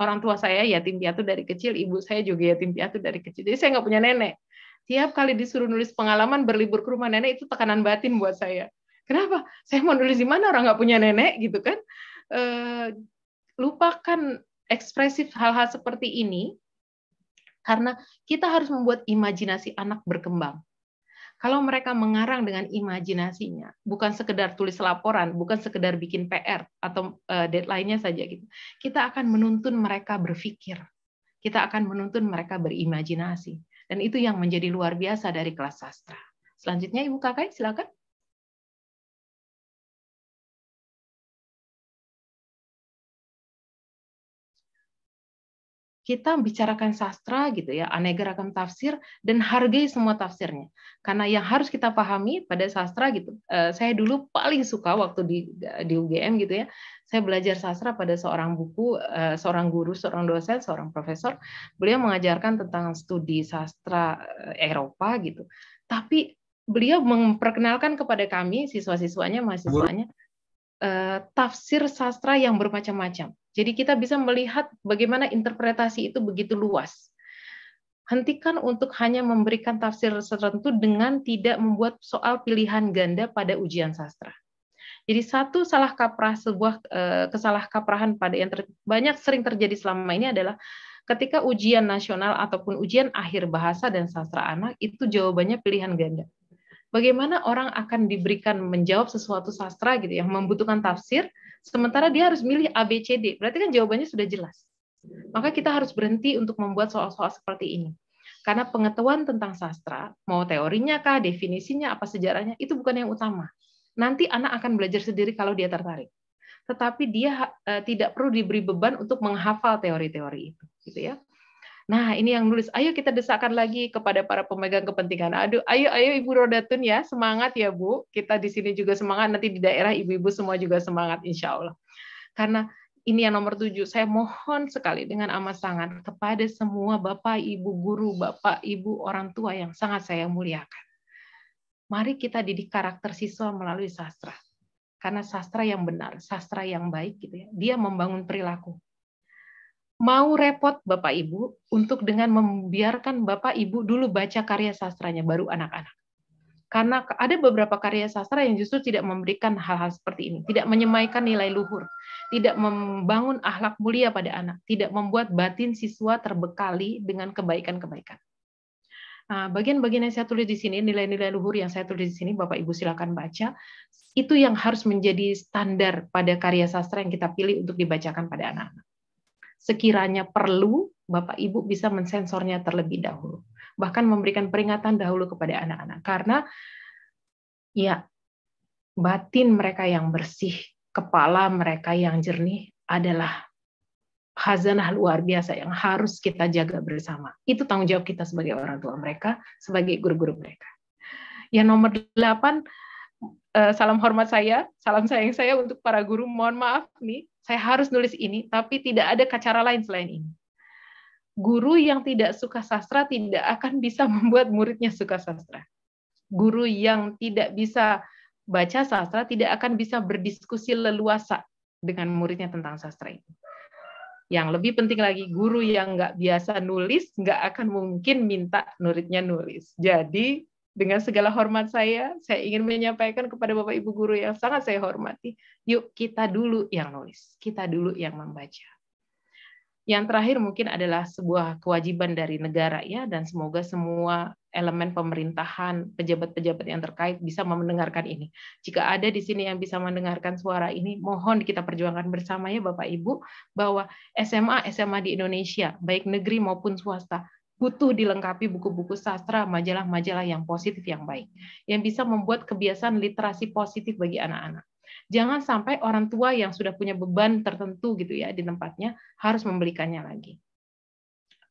orang tua saya yatim piatu dari kecil, ibu saya juga yatim piatu dari kecil. Jadi saya nggak punya nenek. Tiap kali disuruh nulis pengalaman berlibur ke rumah nenek itu tekanan batin buat saya. Kenapa? Saya mau nulis di mana orang nggak punya nenek gitu kan? E, lupakan ekspresif hal-hal seperti ini karena kita harus membuat imajinasi anak berkembang. Kalau mereka mengarang dengan imajinasinya, bukan sekedar tulis laporan, bukan sekedar bikin PR atau eh, deadline-nya saja gitu. Kita akan menuntun mereka berpikir. Kita akan menuntun mereka berimajinasi. Dan itu yang menjadi luar biasa dari kelas sastra. Selanjutnya Ibu Kakai silakan. kita bicarakan sastra gitu ya, aneka ragam tafsir dan hargai semua tafsirnya. Karena yang harus kita pahami pada sastra gitu. Eh, saya dulu paling suka waktu di di UGM gitu ya. Saya belajar sastra pada seorang buku, eh, seorang guru, seorang dosen, seorang profesor. Beliau mengajarkan tentang studi sastra eh, Eropa gitu. Tapi beliau memperkenalkan kepada kami siswa-siswanya, mahasiswanya tafsir sastra yang bermacam-macam jadi kita bisa melihat bagaimana interpretasi itu begitu luas. Hentikan untuk hanya memberikan tafsir tertentu dengan tidak membuat soal pilihan ganda pada ujian sastra. Jadi satu salah kaprah sebuah eh, kaprahan pada yang ter, banyak sering terjadi selama ini adalah ketika ujian nasional ataupun ujian akhir bahasa dan sastra anak itu jawabannya pilihan ganda. Bagaimana orang akan diberikan menjawab sesuatu sastra gitu ya, yang membutuhkan tafsir Sementara dia harus milih A, B, C, D. Berarti kan jawabannya sudah jelas. Maka kita harus berhenti untuk membuat soal-soal seperti ini. Karena pengetahuan tentang sastra, mau teorinya kah, definisinya, apa sejarahnya, itu bukan yang utama. Nanti anak akan belajar sendiri kalau dia tertarik. Tetapi dia eh, tidak perlu diberi beban untuk menghafal teori-teori itu, gitu ya. Nah, ini yang nulis, ayo kita desakan lagi kepada para pemegang kepentingan. Aduh, ayo ayo Ibu Rodatun ya, semangat ya Bu. Kita di sini juga semangat, nanti di daerah ibu-ibu semua juga semangat insya Allah. Karena ini yang nomor tujuh, saya mohon sekali dengan amat sangat kepada semua Bapak, Ibu, guru, Bapak, Ibu, orang tua yang sangat saya muliakan. Mari kita didik karakter siswa melalui sastra. Karena sastra yang benar, sastra yang baik, gitu ya, dia membangun perilaku mau repot Bapak Ibu untuk dengan membiarkan Bapak Ibu dulu baca karya sastranya baru anak-anak. Karena ada beberapa karya sastra yang justru tidak memberikan hal-hal seperti ini, tidak menyemaikan nilai luhur, tidak membangun ahlak mulia pada anak, tidak membuat batin siswa terbekali dengan kebaikan-kebaikan. Nah, bagian-bagian yang saya tulis di sini, nilai-nilai luhur yang saya tulis di sini, Bapak Ibu silakan baca. Itu yang harus menjadi standar pada karya sastra yang kita pilih untuk dibacakan pada anak-anak sekiranya perlu, Bapak Ibu bisa mensensornya terlebih dahulu. Bahkan memberikan peringatan dahulu kepada anak-anak. Karena ya batin mereka yang bersih, kepala mereka yang jernih adalah hazanah luar biasa yang harus kita jaga bersama. Itu tanggung jawab kita sebagai orang tua mereka, sebagai guru-guru mereka. Yang nomor delapan, eh, salam hormat saya, salam sayang saya untuk para guru. Mohon maaf nih, saya harus nulis ini, tapi tidak ada cara lain selain ini. Guru yang tidak suka sastra tidak akan bisa (laughs) membuat muridnya suka sastra. Guru yang tidak bisa baca sastra tidak akan bisa berdiskusi leluasa dengan muridnya tentang sastra ini. Yang lebih penting lagi, guru yang nggak biasa nulis nggak akan mungkin minta muridnya nulis. Jadi dengan segala hormat saya, saya ingin menyampaikan kepada Bapak Ibu guru yang sangat saya hormati, yuk kita dulu yang nulis, kita dulu yang membaca. Yang terakhir mungkin adalah sebuah kewajiban dari negara ya dan semoga semua elemen pemerintahan, pejabat-pejabat yang terkait bisa mendengarkan ini. Jika ada di sini yang bisa mendengarkan suara ini, mohon kita perjuangkan bersama ya Bapak Ibu bahwa SMA SMA di Indonesia, baik negeri maupun swasta, butuh dilengkapi buku-buku sastra, majalah-majalah yang positif yang baik, yang bisa membuat kebiasaan literasi positif bagi anak-anak. Jangan sampai orang tua yang sudah punya beban tertentu gitu ya di tempatnya harus membelikannya lagi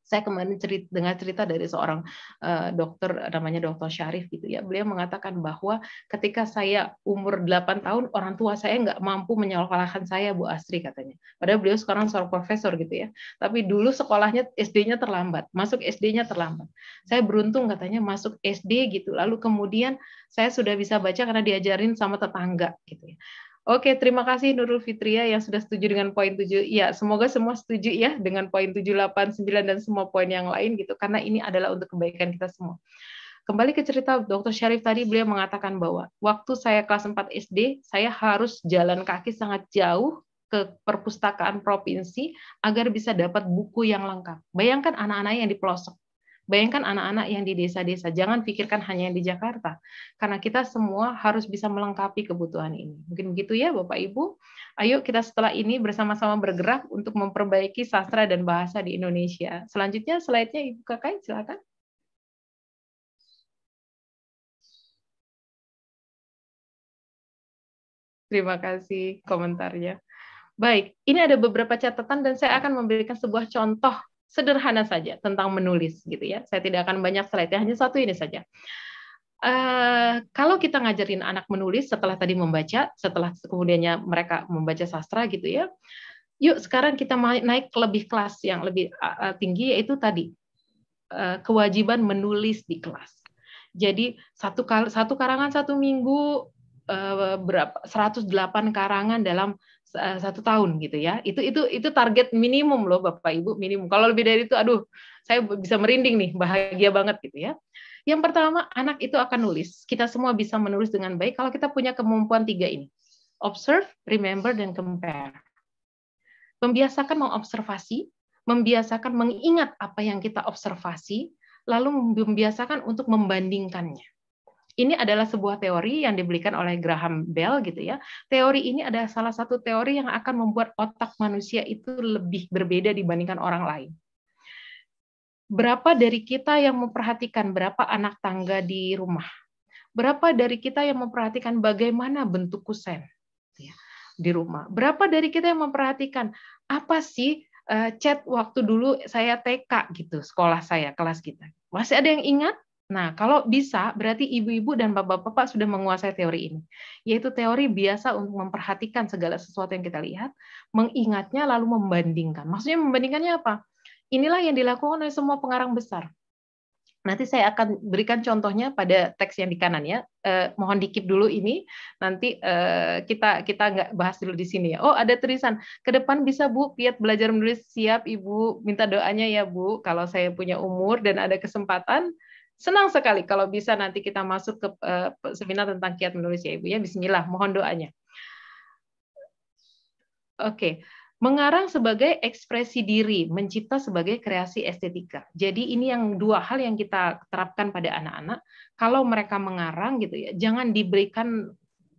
saya kemarin cerita, dengar cerita dari seorang eh, dokter namanya Dokter Syarif gitu ya. Beliau mengatakan bahwa ketika saya umur 8 tahun orang tua saya nggak mampu menyalahkan saya Bu Astri katanya. Padahal beliau sekarang seorang profesor gitu ya. Tapi dulu sekolahnya SD-nya terlambat, masuk SD-nya terlambat. Saya beruntung katanya masuk SD gitu. Lalu kemudian saya sudah bisa baca karena diajarin sama tetangga gitu ya. Oke, terima kasih Nurul Fitria yang sudah setuju dengan poin 7. Ya, semoga semua setuju ya dengan poin 7, 8, 9, dan semua poin yang lain gitu, karena ini adalah untuk kebaikan kita semua. Kembali ke cerita Dr. Syarif tadi, beliau mengatakan bahwa waktu saya kelas 4 SD, saya harus jalan kaki sangat jauh ke perpustakaan provinsi agar bisa dapat buku yang lengkap. Bayangkan anak-anak yang di pelosok. Bayangkan anak-anak yang di desa-desa, jangan pikirkan hanya yang di Jakarta, karena kita semua harus bisa melengkapi kebutuhan ini. Mungkin begitu ya, Bapak Ibu. Ayo kita setelah ini bersama-sama bergerak untuk memperbaiki sastra dan bahasa di Indonesia. Selanjutnya, slide-nya Ibu Kakai, silakan. Terima kasih komentarnya. Baik, ini ada beberapa catatan dan saya akan memberikan sebuah contoh sederhana saja tentang menulis gitu ya. Saya tidak akan banyak slide, ya. hanya satu ini saja. Uh, kalau kita ngajarin anak menulis setelah tadi membaca, setelah kemudiannya mereka membaca sastra gitu ya, yuk sekarang kita naik ke lebih kelas yang lebih tinggi yaitu tadi eh, kewajiban menulis di kelas. Jadi satu satu karangan satu minggu eh, berapa 108 karangan dalam Eh, satu tahun gitu ya itu itu itu target minimum loh bapak ibu minimum kalau lebih dari itu aduh saya bisa merinding nih bahagia banget gitu ya yang pertama anak itu akan nulis kita semua bisa menulis dengan baik kalau kita punya kemampuan tiga ini observe remember dan compare membiasakan mengobservasi membiasakan mengingat apa yang kita observasi lalu membiasakan untuk membandingkannya ini adalah sebuah teori yang dibelikan oleh Graham Bell gitu ya. Teori ini adalah salah satu teori yang akan membuat otak manusia itu lebih berbeda dibandingkan orang lain berapa dari kita yang memperhatikan berapa anak tangga di rumah? Berapa dari kita yang memperhatikan bagaimana bentuk kusen ya, di rumah? Berapa dari kita yang memperhatikan apa sih eh, chat waktu dulu saya TK gitu, sekolah saya, kelas kita? Masih ada yang ingat? Nah, kalau bisa, berarti ibu-ibu dan bapak-bapak sudah menguasai teori ini, yaitu teori biasa untuk memperhatikan segala sesuatu yang kita lihat, mengingatnya, lalu membandingkan. Maksudnya membandingkannya apa? Inilah yang dilakukan oleh semua pengarang besar. Nanti saya akan berikan contohnya pada teks yang di kanan ya. Eh, mohon dikip dulu ini. Nanti eh, kita kita nggak bahas dulu di sini ya. Oh ada tulisan. Ke depan bisa Bu Piat belajar menulis siap Ibu minta doanya ya Bu. Kalau saya punya umur dan ada kesempatan Senang sekali kalau bisa nanti kita masuk ke uh, seminar tentang kiat menulis ya Ibu ya. Bismillah, mohon doanya. Oke. Okay. Mengarang sebagai ekspresi diri, mencipta sebagai kreasi estetika. Jadi ini yang dua hal yang kita terapkan pada anak-anak. Kalau mereka mengarang gitu ya, jangan diberikan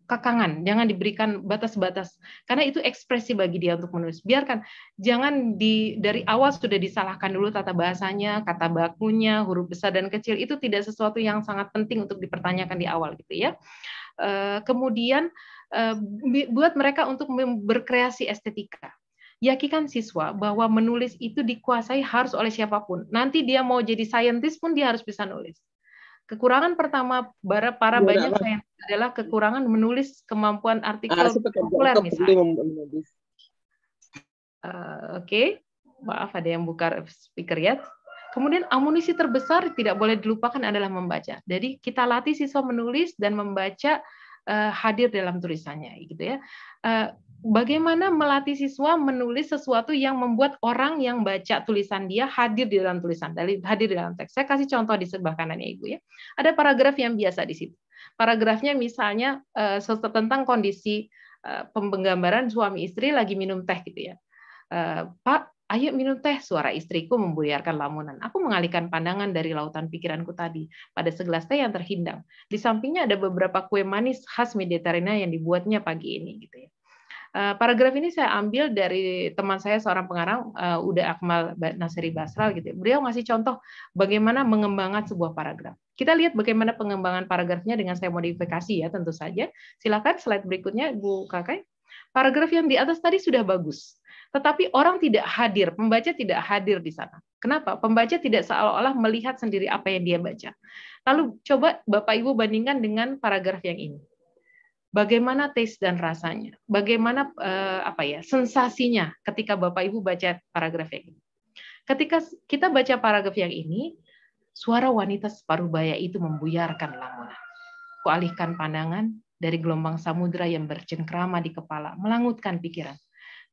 kekangan, jangan diberikan batas-batas karena itu ekspresi bagi dia untuk menulis. Biarkan, jangan di dari awal sudah disalahkan dulu tata bahasanya, kata bakunya, huruf besar dan kecil itu tidak sesuatu yang sangat penting untuk dipertanyakan di awal gitu ya. Eh, kemudian eh, buat mereka untuk berkreasi estetika. yakinkan siswa bahwa menulis itu dikuasai harus oleh siapapun. Nanti dia mau jadi saintis pun dia harus bisa nulis Kekurangan pertama para, para ya, banyak saya adalah kekurangan menulis kemampuan artikel ah, populer misalnya. Uh, Oke, okay. maaf ada yang buka speaker ya. Kemudian amunisi terbesar tidak boleh dilupakan adalah membaca. Jadi kita latih siswa menulis dan membaca uh, hadir dalam tulisannya, gitu ya. Uh, bagaimana melatih siswa menulis sesuatu yang membuat orang yang baca tulisan dia hadir di dalam tulisan, hadir di dalam teks. Saya kasih contoh di sebelah kanannya Ibu ya. Ada paragraf yang biasa di situ. Paragrafnya misalnya uh, tentang kondisi uh, penggambaran suami istri lagi minum teh gitu ya. Uh, Pak, ayo minum teh. Suara istriku membuyarkan lamunan. Aku mengalihkan pandangan dari lautan pikiranku tadi pada segelas teh yang terhindang. Di sampingnya ada beberapa kue manis khas Mediterania yang dibuatnya pagi ini gitu ya. Eh, paragraf ini saya ambil dari teman saya seorang pengarang eh, Uda Akmal Nasri Basral gitu. Ya. Beliau ngasih contoh bagaimana mengembangkan sebuah paragraf. Kita lihat bagaimana pengembangan paragrafnya dengan saya modifikasi ya tentu saja. Silakan slide berikutnya Bu Kakak. Paragraf yang di atas tadi sudah bagus tetapi orang tidak hadir, pembaca tidak hadir di sana. Kenapa? Pembaca tidak seolah-olah melihat sendiri apa yang dia baca. Lalu coba Bapak Ibu bandingkan dengan paragraf yang ini bagaimana taste dan rasanya, bagaimana eh, apa ya sensasinya ketika Bapak Ibu baca paragraf yang ini. Ketika kita baca paragraf yang ini, suara wanita separuh baya itu membuyarkan lamunan. Kualihkan pandangan dari gelombang samudra yang bercengkrama di kepala, melangutkan pikiran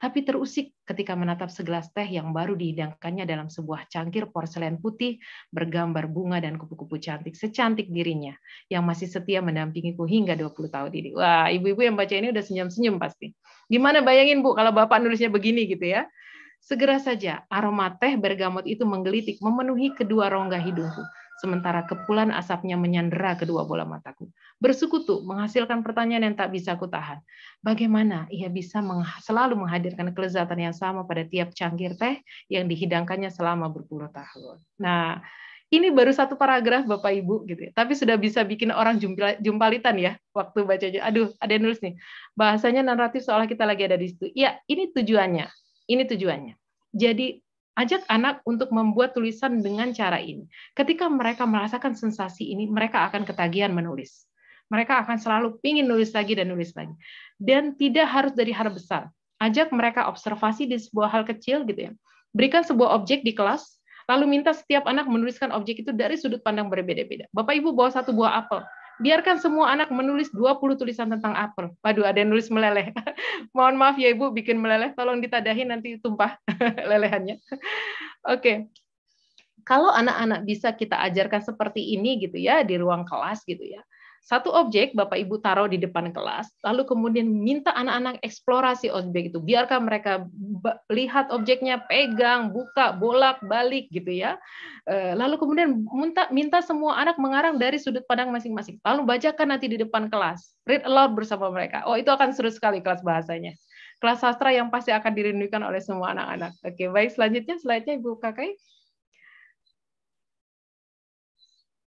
tapi terusik ketika menatap segelas teh yang baru dihidangkannya dalam sebuah cangkir porselen putih bergambar bunga dan kupu-kupu cantik secantik dirinya yang masih setia mendampingiku hingga 20 tahun ini. Wah, ibu-ibu yang baca ini udah senyum-senyum pasti. Gimana bayangin Bu kalau Bapak nulisnya begini gitu ya? Segera saja aroma teh bergamot itu menggelitik memenuhi kedua rongga hidungku sementara kepulan asapnya menyandera kedua bola mataku. Bersekutu menghasilkan pertanyaan yang tak bisa kutahan. Bagaimana ia bisa selalu menghadirkan kelezatan yang sama pada tiap cangkir teh yang dihidangkannya selama berpuluh tahun. Nah, ini baru satu paragraf Bapak Ibu gitu ya. Tapi sudah bisa bikin orang jumpalitan ya waktu bacanya. Aduh, ada yang nulis nih. Bahasanya naratif seolah kita lagi ada di situ. Iya, ini tujuannya. Ini tujuannya. Jadi Ajak anak untuk membuat tulisan dengan cara ini. Ketika mereka merasakan sensasi ini, mereka akan ketagihan menulis. Mereka akan selalu ingin nulis lagi dan nulis lagi. Dan tidak harus dari hal besar. Ajak mereka observasi di sebuah hal kecil gitu ya. Berikan sebuah objek di kelas, lalu minta setiap anak menuliskan objek itu dari sudut pandang berbeda-beda. Bapak Ibu bawa satu buah apel, biarkan semua anak menulis 20 tulisan tentang apel. Waduh, ada yang nulis meleleh. (laughs) Mohon maaf ya Ibu bikin meleleh, tolong ditadahin nanti tumpah (laughs) lelehannya. Oke. Okay. Kalau anak-anak bisa kita ajarkan seperti ini gitu ya di ruang kelas gitu ya satu objek Bapak Ibu taruh di depan kelas, lalu kemudian minta anak-anak eksplorasi objek itu. Biarkan mereka lihat objeknya, pegang, buka, bolak-balik gitu ya. Eh, lalu kemudian minta, minta semua anak mengarang dari sudut pandang masing-masing. Lalu bacakan nanti di depan kelas. Read aloud bersama mereka. Oh, itu akan seru sekali kelas bahasanya. Kelas sastra yang pasti akan dirindukan oleh semua anak-anak. Oke, baik selanjutnya selanjutnya Ibu Kakai.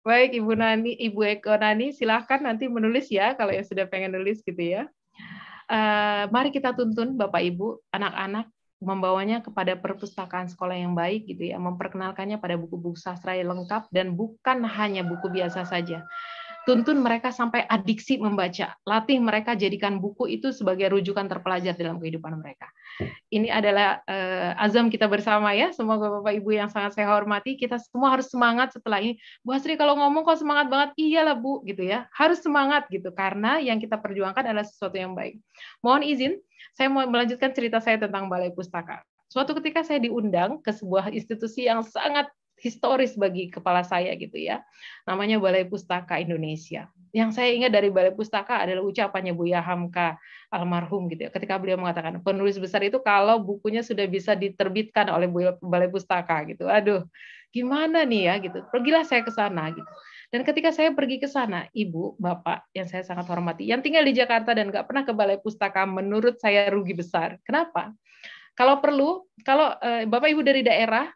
Baik, Ibu Nani, Ibu Eko Nani, silahkan nanti menulis ya kalau yang sudah pengen nulis gitu ya. Uh, mari kita tuntun Bapak Ibu, anak-anak membawanya kepada perpustakaan sekolah yang baik gitu ya, memperkenalkannya pada buku-buku sastra yang lengkap dan bukan hanya buku biasa saja tuntun mereka sampai adiksi membaca, latih mereka jadikan buku itu sebagai rujukan terpelajar dalam kehidupan mereka. Ini adalah uh, azam kita bersama ya, semoga Bapak Ibu yang sangat saya hormati, kita semua harus semangat setelah ini. Bu Asri kalau ngomong kok semangat banget, iyalah Bu gitu ya, harus semangat gitu, karena yang kita perjuangkan adalah sesuatu yang baik. Mohon izin, saya mau melanjutkan cerita saya tentang Balai Pustaka. Suatu ketika saya diundang ke sebuah institusi yang sangat historis bagi kepala saya gitu ya. Namanya Balai Pustaka Indonesia. Yang saya ingat dari Balai Pustaka adalah ucapannya Buya Hamka almarhum gitu ya. Ketika beliau mengatakan penulis besar itu kalau bukunya sudah bisa diterbitkan oleh Balai Pustaka gitu. Aduh, gimana nih ya gitu. Pergilah saya ke sana gitu. Dan ketika saya pergi ke sana, ibu, bapak yang saya sangat hormati, yang tinggal di Jakarta dan nggak pernah ke Balai Pustaka, menurut saya rugi besar. Kenapa? Kalau perlu, kalau eh, bapak ibu dari daerah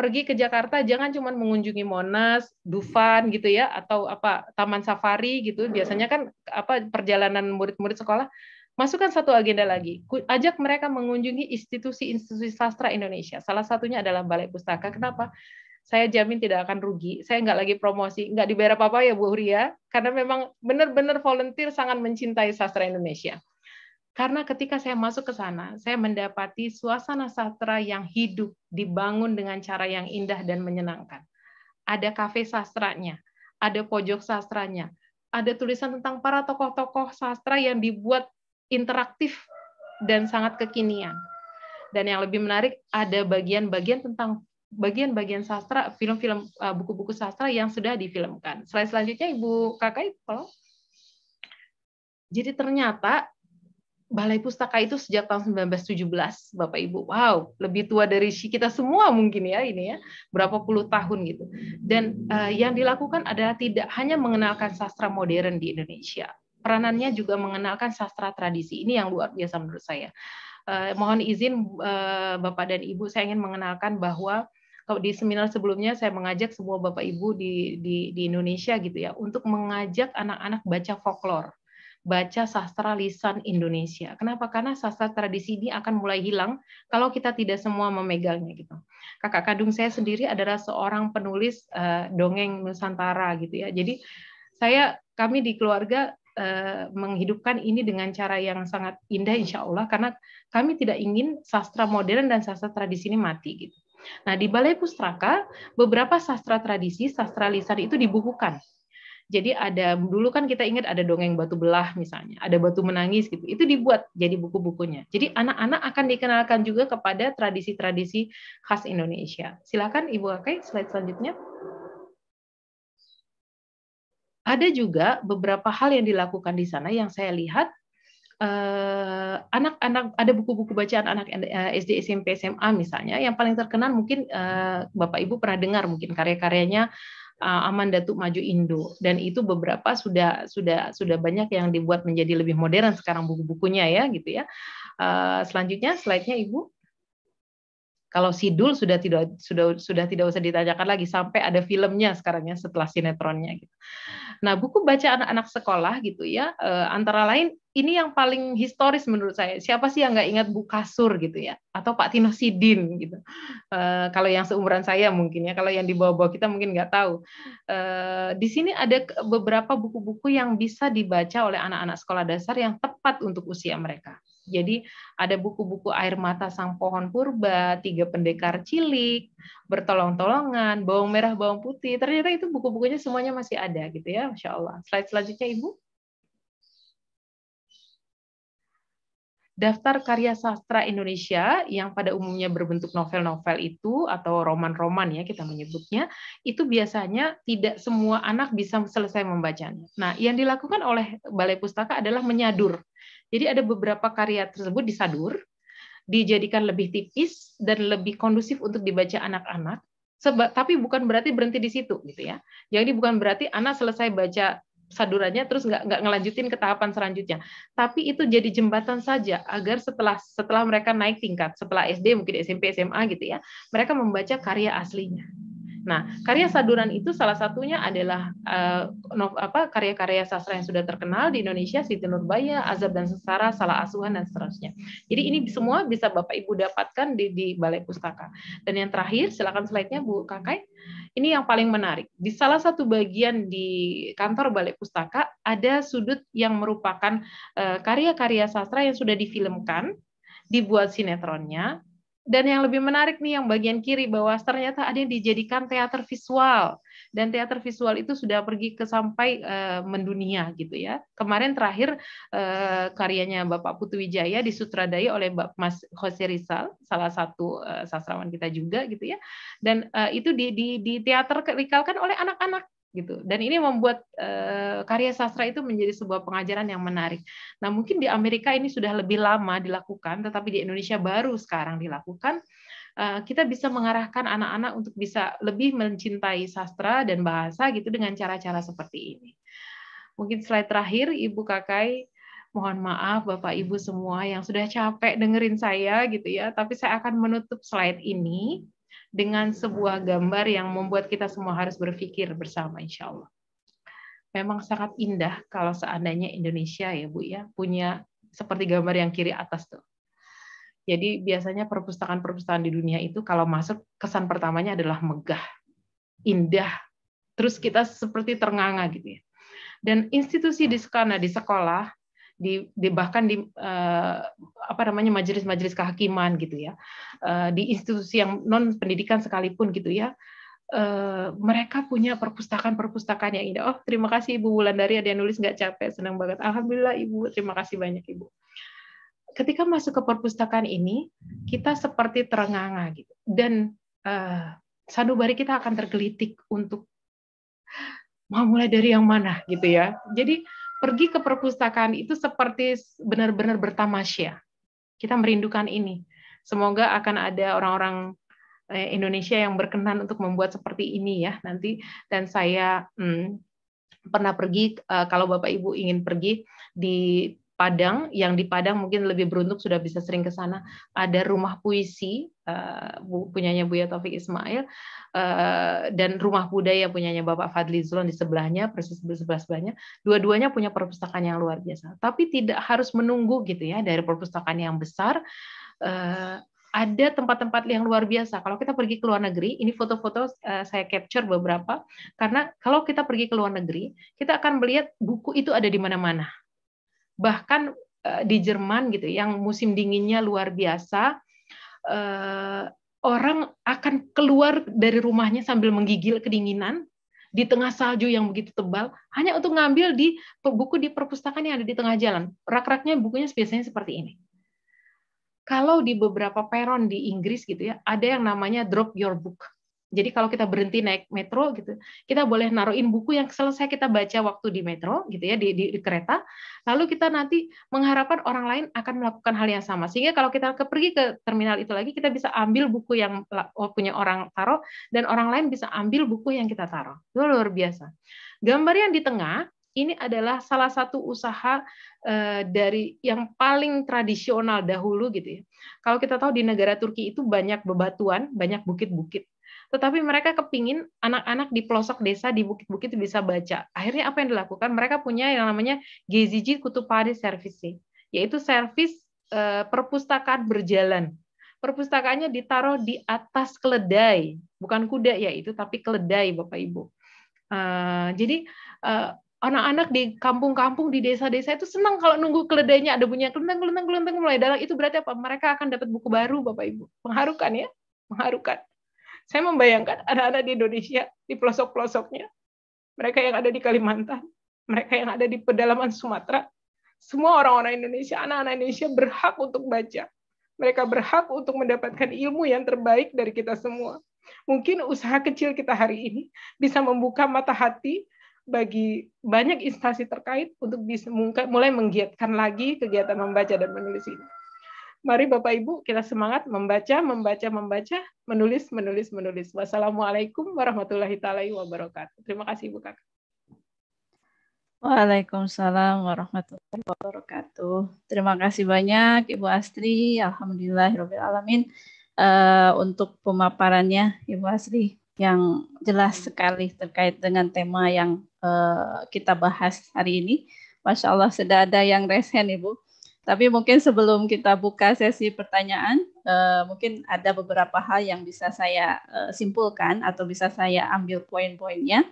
pergi ke Jakarta jangan cuma mengunjungi Monas, Dufan gitu ya atau apa Taman Safari gitu. Biasanya kan apa perjalanan murid-murid sekolah masukkan satu agenda lagi. Ajak mereka mengunjungi institusi-institusi sastra Indonesia. Salah satunya adalah Balai Pustaka. Kenapa? Saya jamin tidak akan rugi. Saya nggak lagi promosi, nggak dibayar apa-apa ya Bu Huria, karena memang benar-benar volunteer sangat mencintai sastra Indonesia. Karena ketika saya masuk ke sana, saya mendapati suasana sastra yang hidup, dibangun dengan cara yang indah dan menyenangkan. Ada kafe sastranya, ada pojok sastranya, ada tulisan tentang para tokoh-tokoh sastra yang dibuat interaktif dan sangat kekinian. Dan yang lebih menarik, ada bagian-bagian tentang bagian-bagian sastra, film-film, eh, buku-buku sastra yang sudah difilmkan. Selain selanjutnya, Ibu Kakak, kalau jadi ternyata Balai Pustaka itu sejak tahun 1917, Bapak Ibu. Wow, lebih tua dari kita semua mungkin ya ini ya, berapa puluh tahun gitu. Dan uh, yang dilakukan adalah tidak hanya mengenalkan sastra modern di Indonesia, peranannya juga mengenalkan sastra tradisi. Ini yang luar biasa menurut saya. Uh, mohon izin uh, Bapak dan Ibu, saya ingin mengenalkan bahwa di seminar sebelumnya saya mengajak semua Bapak Ibu di, di, di Indonesia gitu ya, untuk mengajak anak-anak baca folklore baca sastra lisan Indonesia. Kenapa? Karena sastra tradisi ini akan mulai hilang kalau kita tidak semua memegangnya gitu. Kakak kandung saya sendiri adalah seorang penulis uh, dongeng Nusantara gitu ya. Jadi saya kami di keluarga uh, menghidupkan ini dengan cara yang sangat indah insya Allah karena kami tidak ingin sastra modern dan sastra tradisi ini mati gitu. Nah di Balai Pustaka beberapa sastra tradisi, sastra lisan itu dibukukan jadi ada dulu kan kita ingat ada dongeng batu belah misalnya, ada batu menangis gitu. Itu dibuat jadi buku-bukunya. Jadi anak-anak akan dikenalkan juga kepada tradisi-tradisi khas Indonesia. Silakan Ibu Akai slide selanjutnya. Ada juga beberapa hal yang dilakukan di sana yang saya lihat eh, anak-anak ada buku-buku bacaan anak eh, SD SMP SMA misalnya yang paling terkenal mungkin uh, Bapak Ibu pernah dengar mungkin karya-karyanya Uh, aman datuk Maju Indo dan itu beberapa sudah sudah sudah banyak yang dibuat menjadi lebih modern sekarang buku-bukunya ya gitu ya. Uh, selanjutnya slide-nya Ibu. Kalau Sidul sudah tidak sudah sudah tidak usah ditanyakan lagi sampai ada filmnya sekarang ya, setelah sinetronnya gitu. Nah, buku baca anak anak sekolah gitu ya eh, antara lain ini yang paling historis menurut saya. Siapa sih yang nggak ingat Bu Kasur gitu ya atau Pak Tino Sidin gitu. Eh, kalau yang seumuran saya mungkin ya, kalau yang di bawah-bawah kita mungkin nggak tahu. Eh, di sini ada beberapa buku-buku yang bisa dibaca oleh anak-anak sekolah dasar yang tepat untuk usia mereka jadi ada buku-buku Air Mata Sang Pohon Purba, Tiga Pendekar Cilik, Bertolong-tolongan, Bawang Merah, Bawang Putih. Ternyata itu buku-bukunya semuanya masih ada gitu ya, Masya Allah. Slide selanjutnya Ibu. daftar karya sastra Indonesia yang pada umumnya berbentuk novel-novel itu atau roman-roman ya kita menyebutnya itu biasanya tidak semua anak bisa selesai membacanya. Nah, yang dilakukan oleh Balai Pustaka adalah menyadur jadi ada beberapa karya tersebut disadur, dijadikan lebih tipis dan lebih kondusif untuk dibaca anak-anak. Sebab tapi bukan berarti berhenti di situ gitu ya. Jadi bukan berarti anak selesai baca sadurannya terus nggak nggak ngelanjutin ke tahapan selanjutnya. Tapi itu jadi jembatan saja agar setelah setelah mereka naik tingkat, setelah SD mungkin SMP SMA gitu ya, mereka membaca karya aslinya. Nah, karya saduran itu salah satunya adalah uh, apa karya-karya sastra yang sudah terkenal di Indonesia, Siti Nurbaya, Azab dan Sesara, Salah Asuhan dan seterusnya. Jadi ini semua bisa Bapak Ibu dapatkan di, di Balai Pustaka. Dan yang terakhir, silakan slide-nya Bu Kakai. Ini yang paling menarik. Di salah satu bagian di kantor Balai Pustaka ada sudut yang merupakan eh, karya-karya uh, sastra yang sudah difilmkan dibuat sinetronnya, dan yang lebih menarik nih yang bagian kiri bahwa ternyata ada yang dijadikan teater visual dan teater visual itu sudah pergi ke sampai e, mendunia gitu ya. Kemarin terakhir e, karyanya Bapak Putu Wijaya disutradai oleh Mas Jose Rizal, salah satu e, sastrawan kita juga gitu ya. Dan e, itu di di di teater dikalkan oleh anak-anak gitu. Dan ini membuat uh, karya sastra itu menjadi sebuah pengajaran yang menarik. Nah, mungkin di Amerika ini sudah lebih lama dilakukan, tetapi di Indonesia baru sekarang dilakukan. Eh, kita bisa mengarahkan anak-anak untuk bisa lebih mencintai sastra dan bahasa gitu dengan cara-cara seperti ini. Mungkin slide terakhir, Ibu Kakai mohon maaf Bapak Ibu semua yang sudah capek dengerin saya gitu ya, tapi saya akan menutup slide ini dengan sebuah gambar yang membuat kita semua harus berpikir bersama insya Allah. Memang sangat indah kalau seandainya Indonesia ya Bu ya punya seperti gambar yang kiri atas tuh. Jadi biasanya perpustakaan-perpustakaan di dunia itu kalau masuk kesan pertamanya adalah megah, indah, terus kita seperti ternganga gitu ya. Dan institusi di sana di sekolah di, di bahkan di uh, apa namanya majelis-majelis kehakiman gitu ya uh, di institusi yang non pendidikan sekalipun gitu ya Uh, mereka punya perpustakaan-perpustakaan yang indah. Oh, terima kasih Ibu Wulandari ada yang nulis nggak capek, senang banget. Alhamdulillah Ibu, terima kasih banyak Ibu. Ketika masuk ke perpustakaan ini, kita seperti terenganga gitu. Dan uh, sanubari kita akan tergelitik untuk mau mulai dari yang mana gitu ya. Jadi pergi ke perpustakaan itu seperti benar-benar bertamasya. Kita merindukan ini. Semoga akan ada orang-orang eh, Indonesia yang berkenan untuk membuat seperti ini ya nanti. Dan saya hmm, pernah pergi eh, kalau Bapak Ibu ingin pergi di Padang, yang di Padang mungkin lebih beruntung sudah bisa sering ke sana. Ada rumah puisi uh, punyanya Buya Taufik Ismail uh, dan rumah budaya punyanya Bapak Fadli Zulon di sebelahnya, persis sebelah sebelahnya. Dua-duanya punya perpustakaan yang luar biasa. Tapi tidak harus menunggu gitu ya dari perpustakaan yang besar. Uh, ada tempat-tempat yang luar biasa. Kalau kita pergi ke luar negeri, ini foto-foto saya capture beberapa, karena kalau kita pergi ke luar negeri, kita akan melihat buku itu ada di mana-mana bahkan eh, di Jerman gitu yang musim dinginnya luar biasa eh, orang akan keluar dari rumahnya sambil menggigil kedinginan di tengah salju yang begitu tebal hanya untuk ngambil di buku di perpustakaan yang ada di tengah jalan rak-raknya bukunya biasanya seperti ini kalau di beberapa peron di Inggris gitu ya ada yang namanya drop your book jadi kalau kita berhenti naik metro gitu, kita boleh naruhin buku yang selesai kita baca waktu di metro gitu ya di, di, di kereta. Lalu kita nanti mengharapkan orang lain akan melakukan hal yang sama. Sehingga kalau kita ke, pergi ke terminal itu lagi, kita bisa ambil buku yang oh, punya orang taruh dan orang lain bisa ambil buku yang kita taruh. Itu luar biasa. Gambar yang di tengah ini adalah salah satu usaha uh, dari yang paling tradisional dahulu gitu ya. Kalau kita tahu di negara Turki itu banyak bebatuan, banyak bukit-bukit tetapi mereka kepingin anak-anak di pelosok desa di bukit-bukit bisa baca. Akhirnya apa yang dilakukan? Mereka punya yang namanya Geziji Kutupari Service, yaitu servis eh, perpustakaan berjalan. Perpustakaannya ditaruh di atas keledai, bukan kuda ya itu, tapi keledai Bapak Ibu. Eh, jadi eh, anak-anak di kampung-kampung di desa-desa itu senang kalau nunggu keledainya ada bunyi kelenteng kelenteng kelenteng mulai dalang itu berarti apa mereka akan dapat buku baru bapak ibu mengharukan ya mengharukan saya membayangkan anak-anak di Indonesia, di pelosok-pelosoknya, mereka yang ada di Kalimantan, mereka yang ada di pedalaman Sumatera, semua orang-orang Indonesia, anak-anak Indonesia berhak untuk baca. Mereka berhak untuk mendapatkan ilmu yang terbaik dari kita semua. Mungkin usaha kecil kita hari ini bisa membuka mata hati bagi banyak instansi terkait untuk bisa mulai menggiatkan lagi kegiatan membaca dan menulis ini mari Bapak Ibu kita semangat membaca, membaca, membaca, menulis, menulis, menulis. Wassalamualaikum warahmatullahi taala wabarakatuh. Terima kasih Bu Kakak. Waalaikumsalam warahmatullahi wabarakatuh. Terima kasih banyak Ibu Astri, alhamdulillahirabbil alamin uh, untuk pemaparannya Ibu Asri yang jelas sekali terkait dengan tema yang uh, kita bahas hari ini. Masya Allah sudah ada yang resen Ibu. Tapi mungkin sebelum kita buka sesi pertanyaan, eh, mungkin ada beberapa hal yang bisa saya eh, simpulkan atau bisa saya ambil poin-poinnya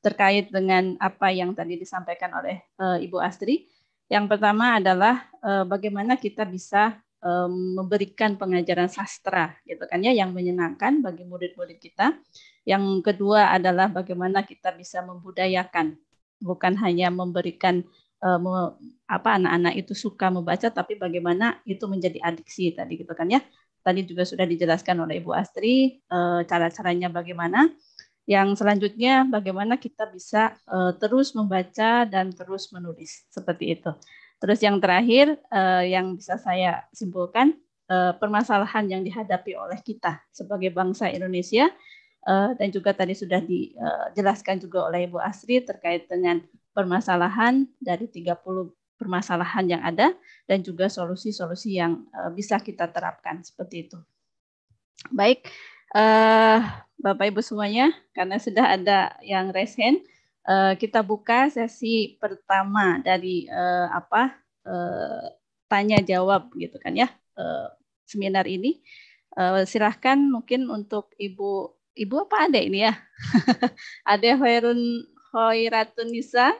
terkait dengan apa yang tadi disampaikan oleh eh, Ibu Astri. Yang pertama adalah eh, bagaimana kita bisa eh, memberikan pengajaran sastra, gitu kan ya, yang menyenangkan bagi murid-murid kita. Yang kedua adalah bagaimana kita bisa membudayakan, bukan hanya memberikan Eh, apa anak-anak itu suka membaca tapi bagaimana itu menjadi adiksi tadi gitu kan ya. Tadi juga sudah dijelaskan oleh Ibu Astri eh, cara-caranya bagaimana. Yang selanjutnya bagaimana kita bisa eh, terus membaca dan terus menulis seperti itu. Terus yang terakhir yang bisa saya simpulkan permasalahan yang dihadapi oleh kita sebagai bangsa Indonesia Eh, dan juga tadi sudah dijelaskan eh, juga oleh Ibu Asri terkait dengan permasalahan dari 30 permasalahan yang ada dan juga solusi-solusi yang eh, bisa kita terapkan seperti itu. Baik, Bapak Ibu semuanya, karena sudah ada yang raise hand, kita buka sesi pertama dari apa tanya jawab gitu kan ya seminar ini. Silahkan mungkin untuk Ibu Ibu apa ada ini ya? (laughs) Ada Khairun Hoiratun Nisa,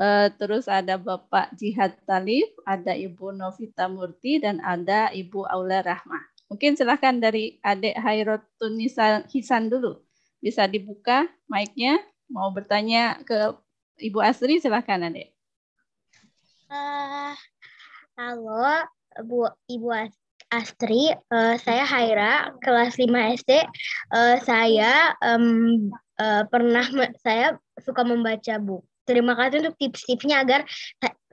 uh, terus ada Bapak Jihad Talib, ada Ibu Novita Murti, dan ada Ibu Aula Rahma. Mungkin silahkan dari adik Hoiratun Nisa Hisan dulu. Bisa dibuka mic-nya. Mau bertanya ke Ibu Asri, silahkan adik. Uh, halo, Bu, Ibu Asri. Astri, uh, saya Haira, kelas 5 SD. Uh, saya um, uh, pernah saya suka membaca buku. Terima kasih untuk tips-tipsnya agar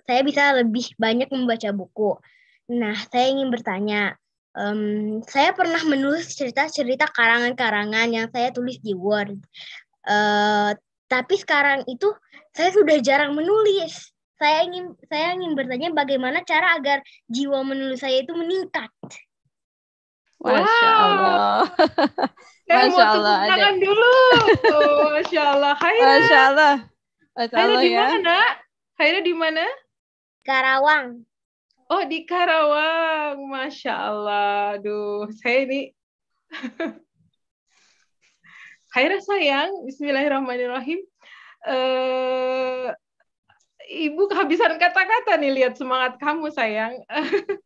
saya bisa lebih banyak membaca buku. Nah, saya ingin bertanya, um, saya pernah menulis cerita-cerita karangan-karangan yang saya tulis di Word. Uh, tapi sekarang itu saya sudah jarang menulis saya ingin saya ingin bertanya bagaimana cara agar jiwa menulis saya itu meningkat. Masya Allah. Wow. (laughs) Masya Allah. Saya tangan dulu. Oh, Masya Allah. Hai, Masya Allah. Masya Allah ya. Haira di mana? Ya. di mana? Karawang. Oh, di Karawang. Masya Allah. Aduh, saya ini. (laughs) Haira sayang, Bismillahirrahmanirrahim. Eh, Ibu kehabisan kata-kata nih lihat semangat kamu sayang. (laughs)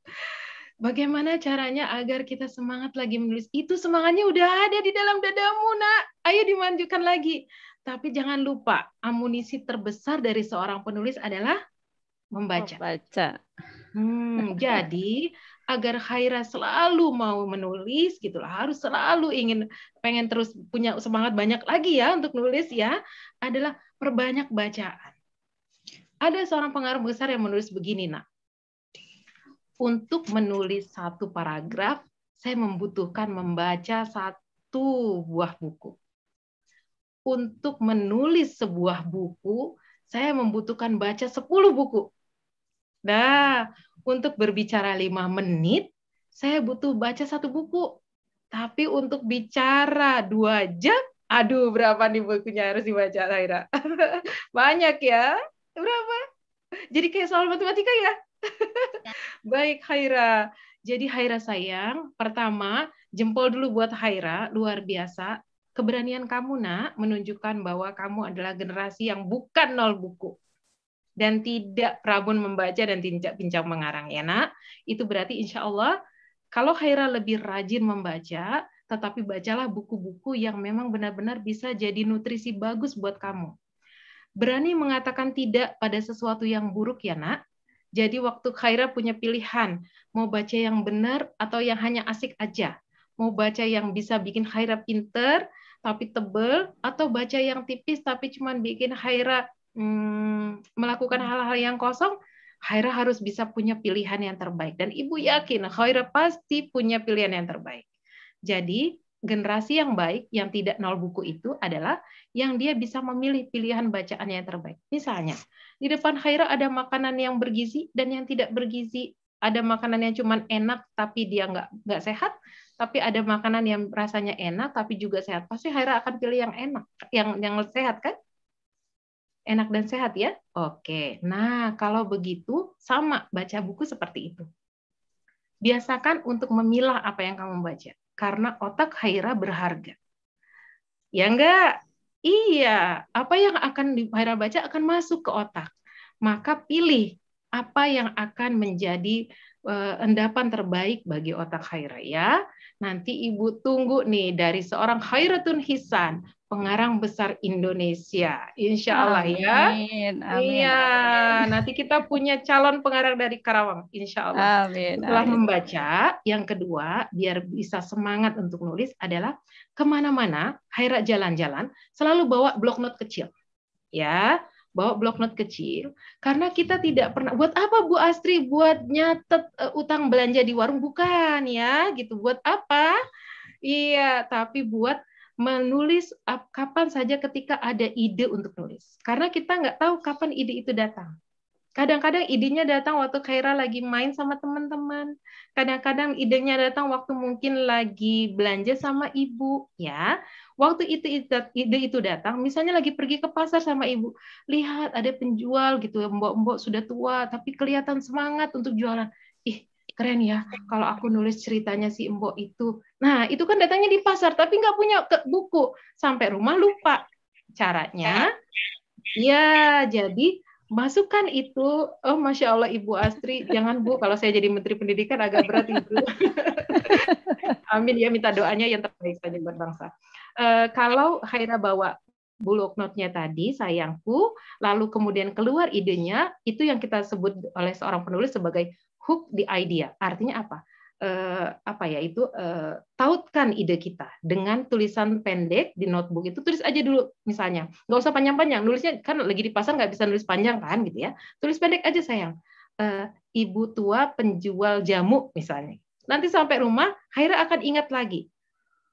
Bagaimana caranya agar kita semangat lagi menulis? Itu semangatnya udah ada di dalam dadamu, Nak. Ayo dimanjukan lagi. Tapi jangan lupa, amunisi terbesar dari seorang penulis adalah membaca. Membaca. Hmm, (laughs) jadi agar Khaira selalu mau menulis gitu lah, harus selalu ingin pengen terus punya semangat banyak lagi ya untuk nulis ya, adalah perbanyak bacaan. Ada seorang pengaruh besar yang menulis begini, nak. Untuk menulis satu paragraf, saya membutuhkan membaca satu buah buku. Untuk menulis sebuah buku, saya membutuhkan baca sepuluh buku. Nah, untuk berbicara lima menit, saya butuh baca satu buku. Tapi untuk bicara dua jam, aduh berapa nih bukunya harus dibaca, Saira? (laughs) Banyak ya berapa? Jadi kayak soal matematika ya? (laughs) Baik, Haira. Jadi Haira sayang, pertama jempol dulu buat Haira, luar biasa. Keberanian kamu nak menunjukkan bahwa kamu adalah generasi yang bukan nol buku dan tidak prabun membaca dan tidak pincang mengarang ya nak. Itu berarti insya Allah kalau Haira lebih rajin membaca, tetapi bacalah buku-buku yang memang benar-benar bisa jadi nutrisi bagus buat kamu berani mengatakan tidak pada sesuatu yang buruk ya nak. Jadi waktu Khaira punya pilihan, mau baca yang benar atau yang hanya asik aja. Mau baca yang bisa bikin Khaira pinter, tapi tebel, atau baca yang tipis tapi cuma bikin Khaira hmm, melakukan hal-hal yang kosong, Khaira harus bisa punya pilihan yang terbaik. Dan ibu yakin Khaira pasti punya pilihan yang terbaik. Jadi generasi yang baik yang tidak nol buku itu adalah yang dia bisa memilih pilihan bacaannya yang terbaik. Misalnya, di depan Khaira ada makanan yang bergizi dan yang tidak bergizi. Ada makanan yang cuma enak tapi dia nggak nggak sehat, tapi ada makanan yang rasanya enak tapi juga sehat. Pasti Khaira akan pilih yang enak, yang yang sehat kan? Enak dan sehat ya. Oke. Nah, kalau begitu sama baca buku seperti itu. Biasakan untuk memilah apa yang kamu baca karena otak Khaira berharga. Ya enggak? Iya, apa yang akan viral baca akan masuk ke otak. Maka pilih apa yang akan menjadi eh, endapan terbaik bagi otak Khaira. ya. Nanti Ibu tunggu nih dari seorang Khairatun Hisan pengarang besar Indonesia. Insya Allah Amin. ya. Amin. Iya, nanti kita punya calon pengarang dari Karawang. Insya Allah. Amin. Setelah Amin. membaca, yang kedua biar bisa semangat untuk nulis adalah kemana-mana, Haira jalan-jalan, selalu bawa blok not kecil, ya bawa blok not kecil karena kita tidak pernah buat apa Bu Astri buat nyatet uh, utang belanja di warung bukan ya gitu buat apa Iya, tapi buat menulis kapan saja ketika ada ide untuk nulis. Karena kita nggak tahu kapan ide itu datang. Kadang-kadang idenya datang waktu Kaira lagi main sama teman-teman. Kadang-kadang idenya datang waktu mungkin lagi belanja sama ibu, ya. Waktu itu ide itu datang, misalnya lagi pergi ke pasar sama ibu, lihat ada penjual gitu, mbok-mbok sudah tua tapi kelihatan semangat untuk jualan. Ih, keren ya kalau aku nulis ceritanya si Mbok itu. Nah, itu kan datangnya di pasar tapi nggak punya ke buku. Sampai rumah lupa caranya. Ya, jadi masukkan itu. Oh, Masya Allah Ibu Astri. Jangan Bu, kalau saya jadi Menteri Pendidikan agak berat itu (laughs) Amin ya, minta doanya yang terbaik saja buat bangsa. Uh, kalau Khaira bawa buloknotnya tadi, sayangku, lalu kemudian keluar idenya, itu yang kita sebut oleh seorang penulis sebagai hook the idea. Artinya apa? Uh, apa ya itu uh, tautkan ide kita dengan tulisan pendek di notebook itu tulis aja dulu misalnya nggak usah panjang-panjang nulisnya kan lagi di pasar nggak bisa nulis panjang kan gitu ya tulis pendek aja sayang uh, ibu tua penjual jamu misalnya nanti sampai rumah Haira akan ingat lagi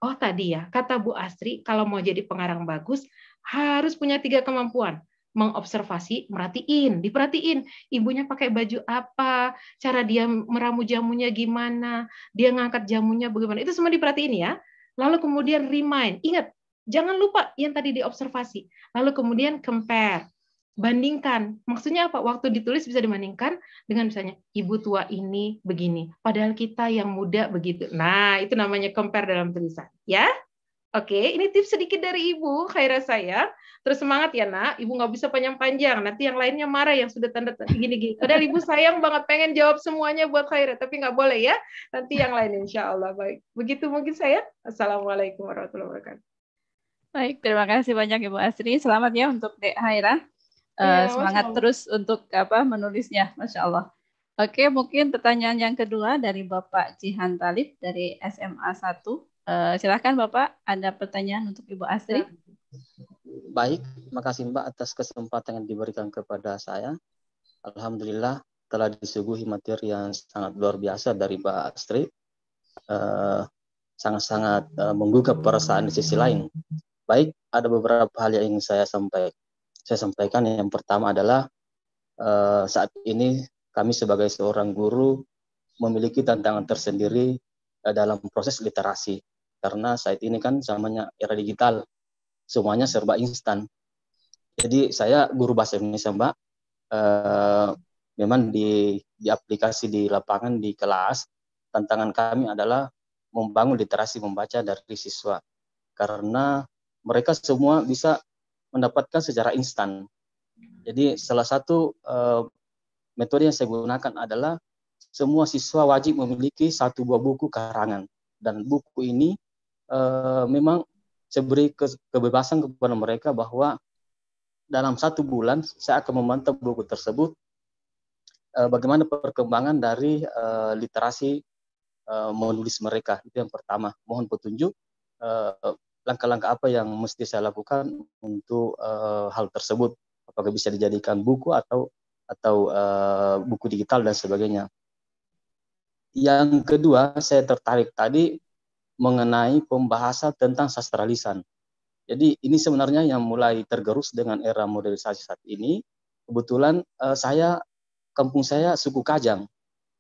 oh tadi ya kata Bu Astri kalau mau jadi pengarang bagus harus punya tiga kemampuan mengobservasi, merhatiin, diperhatiin ibunya pakai baju apa, cara dia meramu jamunya gimana, dia ngangkat jamunya bagaimana. Itu semua diperhatiin ya. Lalu kemudian remind, ingat, jangan lupa yang tadi diobservasi. Lalu kemudian compare, bandingkan. Maksudnya apa? Waktu ditulis bisa dibandingkan dengan misalnya ibu tua ini begini, padahal kita yang muda begitu. Nah, itu namanya compare dalam tulisan, ya. Oke, ini tips sedikit dari Ibu, Khaira saya. Terus semangat ya nak, Ibu nggak bisa panjang-panjang. Nanti yang lainnya marah yang sudah tanda gini-gini. Padahal Ibu sayang banget pengen jawab semuanya buat Khaira, tapi nggak boleh ya. Nanti yang lain insya Allah. Baik, begitu mungkin saya. Assalamualaikum warahmatullahi wabarakatuh. Baik, terima kasih banyak Ibu Asri. Selamat ya untuk Dek Khaira. Uh, ya, semangat terus untuk apa menulisnya, Masya Allah. Oke, mungkin pertanyaan yang kedua dari Bapak Jihan Talib dari SMA 1 silakan eh, silahkan Bapak, ada pertanyaan untuk Ibu Astri. Ya. Baik, makasih Mbak atas kesempatan yang diberikan kepada saya. Alhamdulillah telah disuguhi materi yang sangat luar biasa dari Mbak Astri. Eh, sangat-sangat uh, menggugah perasaan di sisi lain. Baik, ada beberapa hal yang ingin saya sampaikan. Saya sampaikan yang pertama adalah uh, saat ini kami sebagai seorang guru memiliki tantangan tersendiri uh, dalam proses literasi karena saat ini kan zamannya era digital semuanya serba instan jadi saya guru bahasa Indonesia mbak eh, memang di, di aplikasi di lapangan di kelas tantangan kami adalah membangun literasi membaca dari siswa karena mereka semua bisa mendapatkan secara instan. Jadi salah satu uh, metode yang saya gunakan adalah semua siswa wajib memiliki satu buah buku karangan dan buku ini uh, memang saya beri ke, kebebasan kepada mereka bahwa dalam satu bulan saya akan memantau buku tersebut uh, bagaimana perkembangan dari uh, literasi uh, menulis mereka itu yang pertama mohon petunjuk langkah langkah-langkah apa yang mesti saya lakukan untuk uh, hal tersebut apakah bisa dijadikan buku atau atau uh, buku digital dan sebagainya yang kedua saya tertarik tadi mengenai pembahasan tentang sastra lisan. Jadi ini sebenarnya yang mulai tergerus dengan era modernisasi saat ini. Kebetulan eh, saya kampung saya suku Kajang.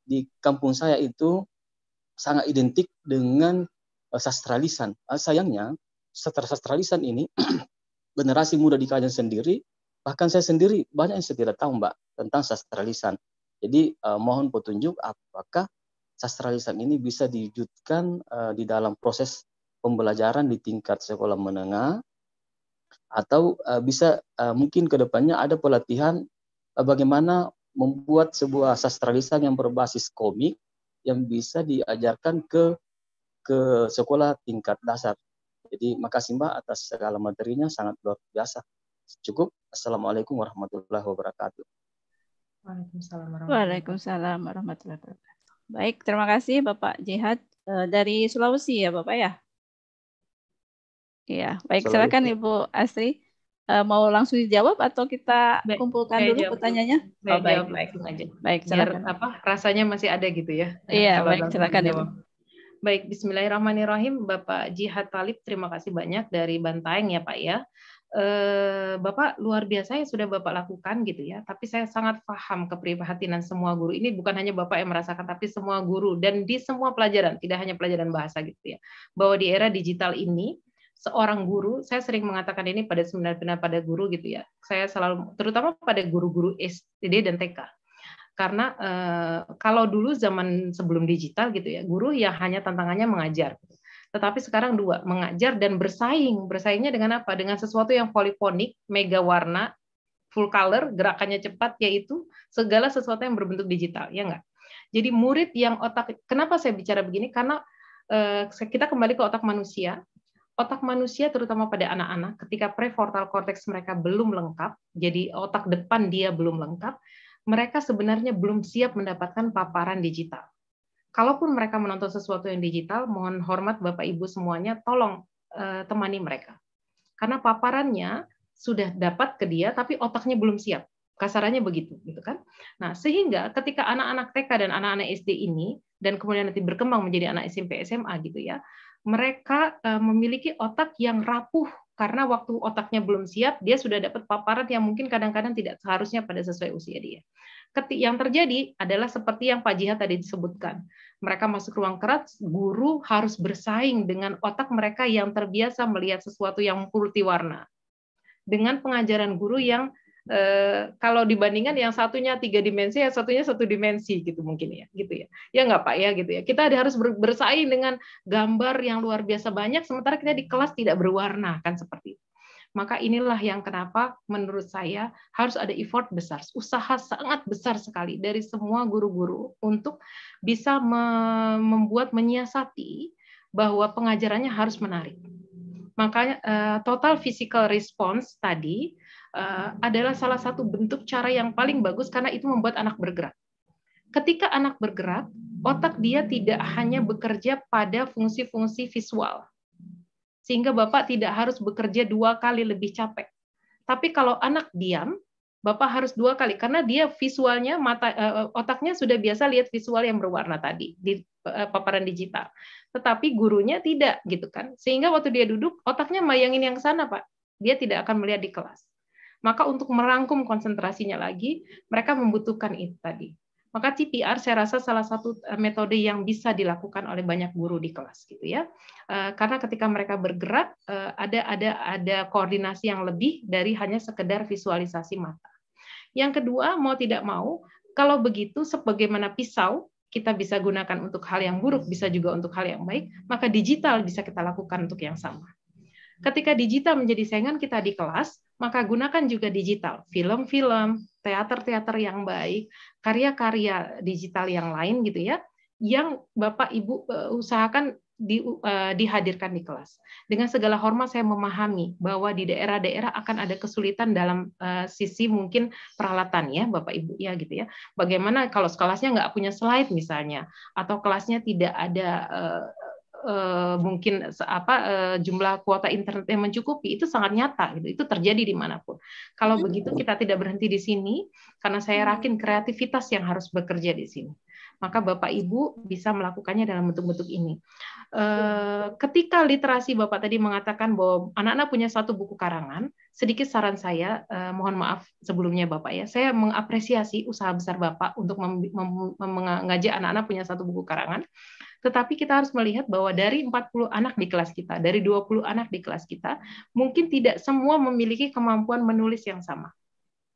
Di kampung saya itu sangat identik dengan eh, sastra lisan. Eh, sayangnya sastra-sastra lisan ini (clears throat) generasi muda di Kajang sendiri bahkan saya sendiri banyak yang saya tidak tahu Mbak tentang sastra lisan. Jadi eh, mohon petunjuk apakah sastra lisan ini bisa diwujudkan uh, di dalam proses pembelajaran di tingkat sekolah menengah atau uh, bisa uh, mungkin kedepannya ada pelatihan uh, bagaimana membuat sebuah sastra lisan yang berbasis komik yang bisa diajarkan ke ke sekolah tingkat dasar. Jadi makasih Mbak atas segala materinya sangat luar biasa. Cukup. Assalamualaikum warahmatullahi wabarakatuh. Waalaikumsalam warahmatullahi wabarakatuh. Baik, terima kasih Bapak Jihad eh, dari Sulawesi ya Bapak ya. Iya, baik silakan Ibu Asri eh, Mau langsung dijawab atau kita baik, kumpulkan dulu jawab, pertanyaannya? Saya oh, baik, jawab baik, aja. Baik, silakan. Biar apa rasanya masih ada gitu ya? Iya, baik silakan Ibu. Baik, Bismillahirrahmanirrahim. Bapak Jihad Talib, terima kasih banyak dari Bantaeng ya Pak ya. Eh, Bapak luar biasa yang sudah Bapak lakukan gitu ya. Tapi saya sangat paham keprihatinan semua guru. Ini bukan hanya Bapak yang merasakan, tapi semua guru dan di semua pelajaran, tidak hanya pelajaran bahasa gitu ya. Bahwa di era digital ini, seorang guru, saya sering mengatakan ini pada seminar pada guru gitu ya. Saya selalu, terutama pada guru-guru SD dan TK. Karena eh, kalau dulu zaman sebelum digital gitu ya, guru yang hanya tantangannya mengajar tetapi sekarang dua, mengajar dan bersaing. Bersaingnya dengan apa? Dengan sesuatu yang polifonik, mega warna, full color, gerakannya cepat, yaitu segala sesuatu yang berbentuk digital, ya enggak? Jadi murid yang otak, kenapa saya bicara begini? Karena eh, kita kembali ke otak manusia, otak manusia terutama pada anak-anak ketika prefrontal cortex mereka belum lengkap, jadi otak depan dia belum lengkap, mereka sebenarnya belum siap mendapatkan paparan digital kalaupun mereka menonton sesuatu yang digital, mohon hormat Bapak Ibu semuanya, tolong eh, temani mereka. Karena paparannya sudah dapat ke dia, tapi otaknya belum siap. Kasarannya begitu, gitu kan? Nah, sehingga ketika anak-anak TK dan anak-anak SD ini, dan kemudian nanti berkembang menjadi anak SMP, SMA gitu ya, mereka eh, memiliki otak yang rapuh karena waktu otaknya belum siap, dia sudah dapat paparan yang mungkin kadang-kadang tidak seharusnya pada sesuai usia dia. Ketik yang terjadi adalah seperti yang Pak Jihad tadi disebutkan. Mereka masuk ruang kerat, guru harus bersaing dengan otak mereka yang terbiasa melihat sesuatu yang warna. Dengan pengajaran guru yang eh, kalau dibandingkan yang satunya tiga dimensi, yang satunya satu dimensi gitu mungkin ya, gitu ya. Ya nggak Pak ya gitu ya. Kita harus bersaing dengan gambar yang luar biasa banyak, sementara kita di kelas tidak berwarna kan seperti itu. Maka inilah yang kenapa menurut saya harus ada effort besar, usaha sangat besar sekali dari semua guru-guru untuk bisa membuat menyiasati bahwa pengajarannya harus menarik. Makanya eh, total physical response tadi eh, adalah salah satu bentuk cara yang paling bagus karena itu membuat anak bergerak. Ketika anak bergerak, otak dia tidak hanya bekerja pada fungsi-fungsi visual, sehingga Bapak tidak harus bekerja dua kali lebih capek. Tapi kalau anak diam, Bapak harus dua kali karena dia visualnya mata eh, eh, otaknya sudah biasa lihat visual yang berwarna tadi di eh, paparan digital. Tetapi gurunya tidak gitu kan. Sehingga waktu dia duduk otaknya mayangin yang sana, Pak. Dia tidak akan melihat di kelas. Maka untuk merangkum konsentrasinya lagi, mereka membutuhkan itu tadi. Maka CPR saya rasa salah satu eh, metode yang bisa dilakukan oleh banyak guru di kelas gitu ya. Eh, karena ketika mereka bergerak eh, ada ada ada koordinasi yang lebih dari hanya sekedar visualisasi mata. Yang kedua, mau tidak mau, kalau begitu sebagaimana pisau kita bisa gunakan untuk hal yang buruk, bisa juga untuk hal yang baik, maka digital bisa kita lakukan untuk yang sama. Ketika digital menjadi saingan kita di kelas, maka gunakan juga digital, film-film, teater-teater yang baik, karya-karya digital yang lain gitu ya, yang Bapak Ibu eh, usahakan di, uh, dihadirkan di kelas. Dengan segala hormat saya memahami bahwa di daerah-daerah akan ada kesulitan dalam uh, sisi mungkin peralatan ya Bapak Ibu ya gitu ya. Bagaimana kalau kelasnya nggak punya slide misalnya atau kelasnya tidak ada uh, Eh, mungkin apa eh, jumlah kuota internet yang mencukupi itu sangat nyata gitu itu terjadi di dimanapun kalau begitu kita tidak berhenti di sini karena saya yakin kreativitas yang harus bekerja di sini maka bapak ibu bisa melakukannya dalam bentuk-bentuk ini eh, ketika literasi bapak tadi mengatakan bahwa anak-anak punya satu buku karangan sedikit saran saya mohon maaf sebelumnya bapak ya saya mengapresiasi usaha besar bapak untuk mengajak anak-anak punya satu buku karangan tetapi kita harus melihat bahwa dari 40 anak di kelas kita, dari 20 anak di kelas kita, mungkin tidak semua memiliki kemampuan menulis yang sama.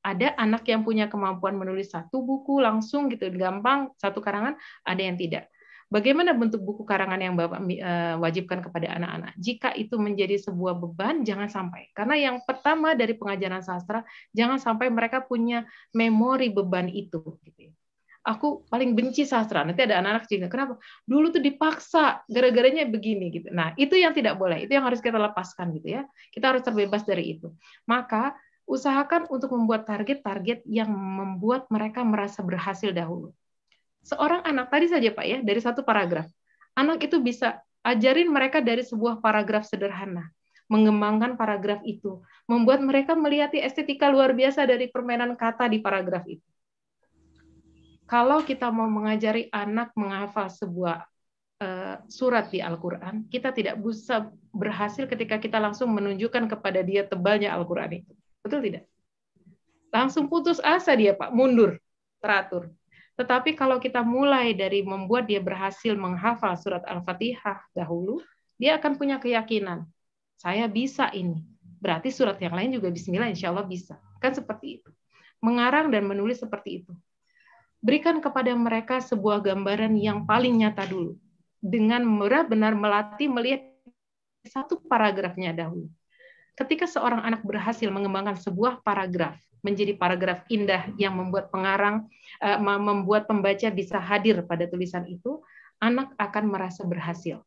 Ada anak yang punya kemampuan menulis satu buku langsung gitu gampang satu karangan, ada yang tidak. Bagaimana bentuk buku karangan yang Bapak eh, wajibkan kepada anak-anak? Jika itu menjadi sebuah beban, jangan sampai. Karena yang pertama dari pengajaran sastra, jangan sampai mereka punya memori beban itu. Gitu ya aku paling benci sastra. Nanti ada anak-anak cinta. Kenapa? Dulu tuh dipaksa, gara-garanya begini gitu. Nah, itu yang tidak boleh. Itu yang harus kita lepaskan gitu ya. Kita harus terbebas dari itu. Maka usahakan untuk membuat target-target yang membuat mereka merasa berhasil dahulu. Seorang anak tadi saja Pak ya, dari satu paragraf. Anak itu bisa ajarin mereka dari sebuah paragraf sederhana mengembangkan paragraf itu, membuat mereka melihat estetika luar biasa dari permainan kata di paragraf itu kalau kita mau mengajari anak menghafal sebuah eh, surat di Al-Quran, kita tidak bisa berhasil ketika kita langsung menunjukkan kepada dia tebalnya Al-Quran itu. Betul tidak? Langsung putus asa dia, Pak, mundur, teratur. Tetapi kalau kita mulai dari membuat dia berhasil menghafal surat Al-Fatihah dahulu, dia akan punya keyakinan, saya bisa ini. Berarti surat yang lain juga bismillah insya Allah bisa. Kan seperti itu. Mengarang dan menulis seperti itu berikan kepada mereka sebuah gambaran yang paling nyata dulu dengan benar-benar melatih melihat satu paragrafnya dahulu. Ketika seorang anak berhasil mengembangkan sebuah paragraf menjadi paragraf indah yang membuat pengarang eh, membuat pembaca bisa hadir pada tulisan itu, anak akan merasa berhasil.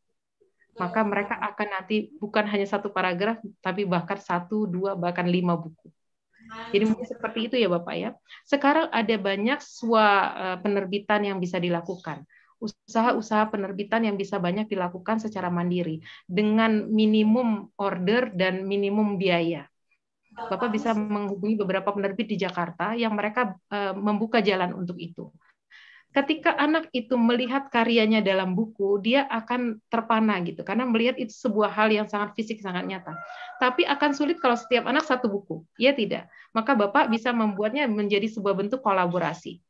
Maka mereka akan nanti bukan hanya satu paragraf, tapi bahkan satu, dua, bahkan lima buku. Jadi mungkin seperti itu ya Bapak ya. Sekarang ada banyak swa eh, penerbitan yang bisa dilakukan. Usaha-usaha penerbitan yang bisa banyak dilakukan secara mandiri dengan minimum order dan minimum biaya. Bapak bisa menghubungi beberapa penerbit di Jakarta yang mereka eh, membuka jalan untuk itu ketika anak itu melihat karyanya dalam buku, dia akan terpana gitu, karena melihat itu sebuah hal yang sangat fisik, sangat nyata. Tapi akan sulit kalau setiap anak satu buku, ya tidak. Maka Bapak bisa membuatnya menjadi sebuah bentuk kolaborasi,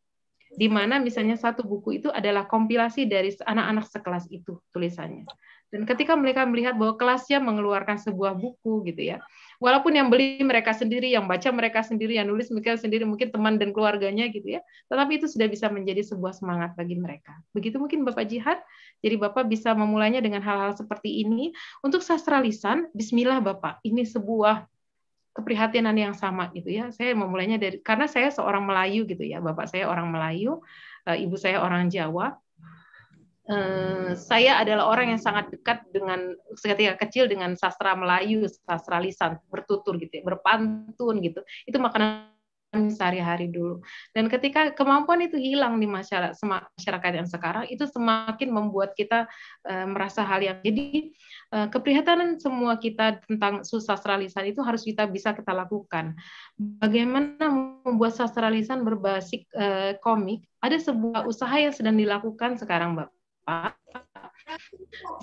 di mana misalnya satu buku itu adalah kompilasi dari anak-anak sekelas itu tulisannya. Dan ketika mereka melihat bahwa kelasnya mengeluarkan sebuah buku gitu ya, walaupun yang beli mereka sendiri, yang baca mereka sendiri, yang nulis mereka sendiri, mungkin teman dan keluarganya gitu ya, tetapi itu sudah bisa menjadi sebuah semangat bagi mereka. Begitu mungkin Bapak Jihad, jadi Bapak bisa memulainya dengan hal-hal seperti ini. Untuk sastra lisan, Bismillah Bapak, ini sebuah keprihatinan yang sama gitu ya. Saya memulainya dari karena saya seorang Melayu gitu ya. Bapak saya orang Melayu, eh, ibu saya orang Jawa. Eh, saya adalah orang yang sangat dekat dengan ketika kecil dengan sastra Melayu, sastra lisan, bertutur gitu, ya, berpantun gitu. Itu makanan sehari-hari dulu. Dan ketika kemampuan itu hilang di masyarakat masyarakat yang sekarang, itu semakin membuat kita e, merasa hal yang jadi e, keprihatinan semua kita tentang sastra lisan itu harus kita bisa kita lakukan. Bagaimana membuat sastra lisan berbasis e, komik? Ada sebuah usaha yang sedang dilakukan sekarang, Mbak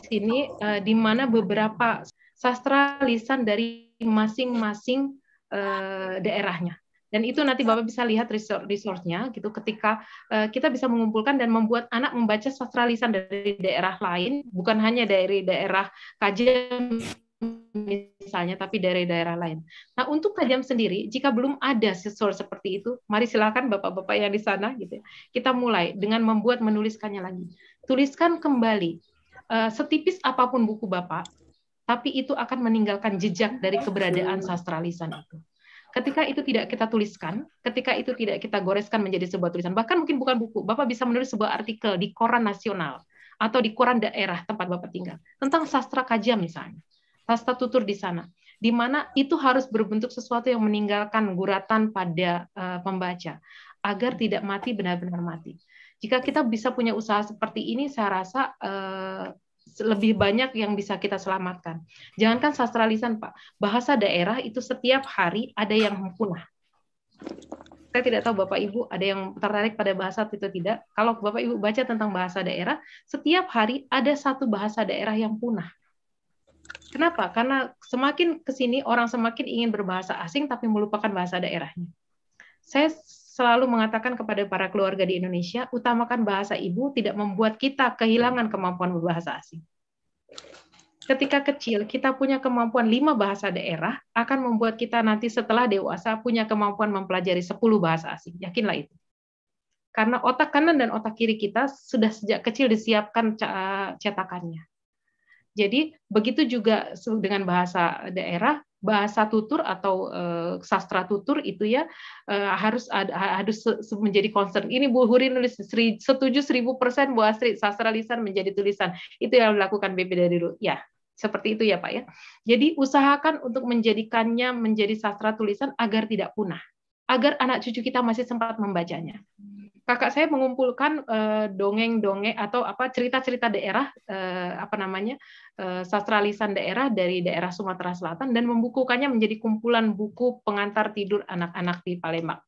di sini uh, di mana beberapa sastra lisan dari masing-masing uh, daerahnya. Dan itu nanti Bapak bisa lihat resource-nya gitu ketika uh, kita bisa mengumpulkan dan membuat anak membaca sastra lisan dari daerah lain, bukan hanya dari daerah kajian misalnya tapi dari daerah lain. Nah, untuk tajam sendiri jika belum ada sesuatu seperti itu, mari silakan Bapak-bapak yang di sana gitu ya, Kita mulai dengan membuat menuliskannya lagi. Tuliskan kembali eh, setipis apapun buku Bapak, tapi itu akan meninggalkan jejak dari keberadaan sastra lisan itu. Ketika itu tidak kita tuliskan, ketika itu tidak kita goreskan menjadi sebuah tulisan, bahkan mungkin bukan buku, Bapak bisa menulis sebuah artikel di koran nasional atau di koran daerah tempat Bapak tinggal tentang sastra kajam misalnya tasta tutur di sana, di mana itu harus berbentuk sesuatu yang meninggalkan guratan pada uh, pembaca agar tidak mati benar-benar mati. Jika kita bisa punya usaha seperti ini, saya rasa uh, lebih banyak yang bisa kita selamatkan. Jangankan sastra lisan, Pak. Bahasa daerah itu setiap hari ada yang punah. Saya tidak tahu Bapak Ibu ada yang tertarik pada bahasa atau tidak. Kalau Bapak Ibu baca tentang bahasa daerah, setiap hari ada satu bahasa daerah yang punah. Kenapa? Karena semakin ke sini orang semakin ingin berbahasa asing tapi melupakan bahasa daerahnya. Saya selalu mengatakan kepada para keluarga di Indonesia, utamakan bahasa ibu tidak membuat kita kehilangan kemampuan berbahasa asing. Ketika kecil, kita punya kemampuan lima bahasa daerah, akan membuat kita nanti setelah dewasa punya kemampuan mempelajari 10 bahasa asing. Yakinlah itu. Karena otak kanan dan otak kiri kita sudah sejak kecil disiapkan cetakannya. Jadi begitu juga dengan bahasa daerah, bahasa tutur atau uh, sastra tutur itu ya uh, harus ada, harus menjadi concern. Ini Bu Huri nulis seri, setuju seribu Bu Astri sastra lisan menjadi tulisan. Itu yang dilakukan BP dari dulu. Ya, seperti itu ya Pak ya. Jadi usahakan untuk menjadikannya menjadi sastra tulisan agar tidak punah, agar anak cucu kita masih sempat membacanya kakak saya mengumpulkan eh, dongeng-dongeng uh, atau apa cerita-cerita daerah uh, apa namanya uh, sastra lisan daerah dari daerah Sumatera Selatan dan membukukannya menjadi kumpulan buku pengantar tidur anak-anak di Palembang.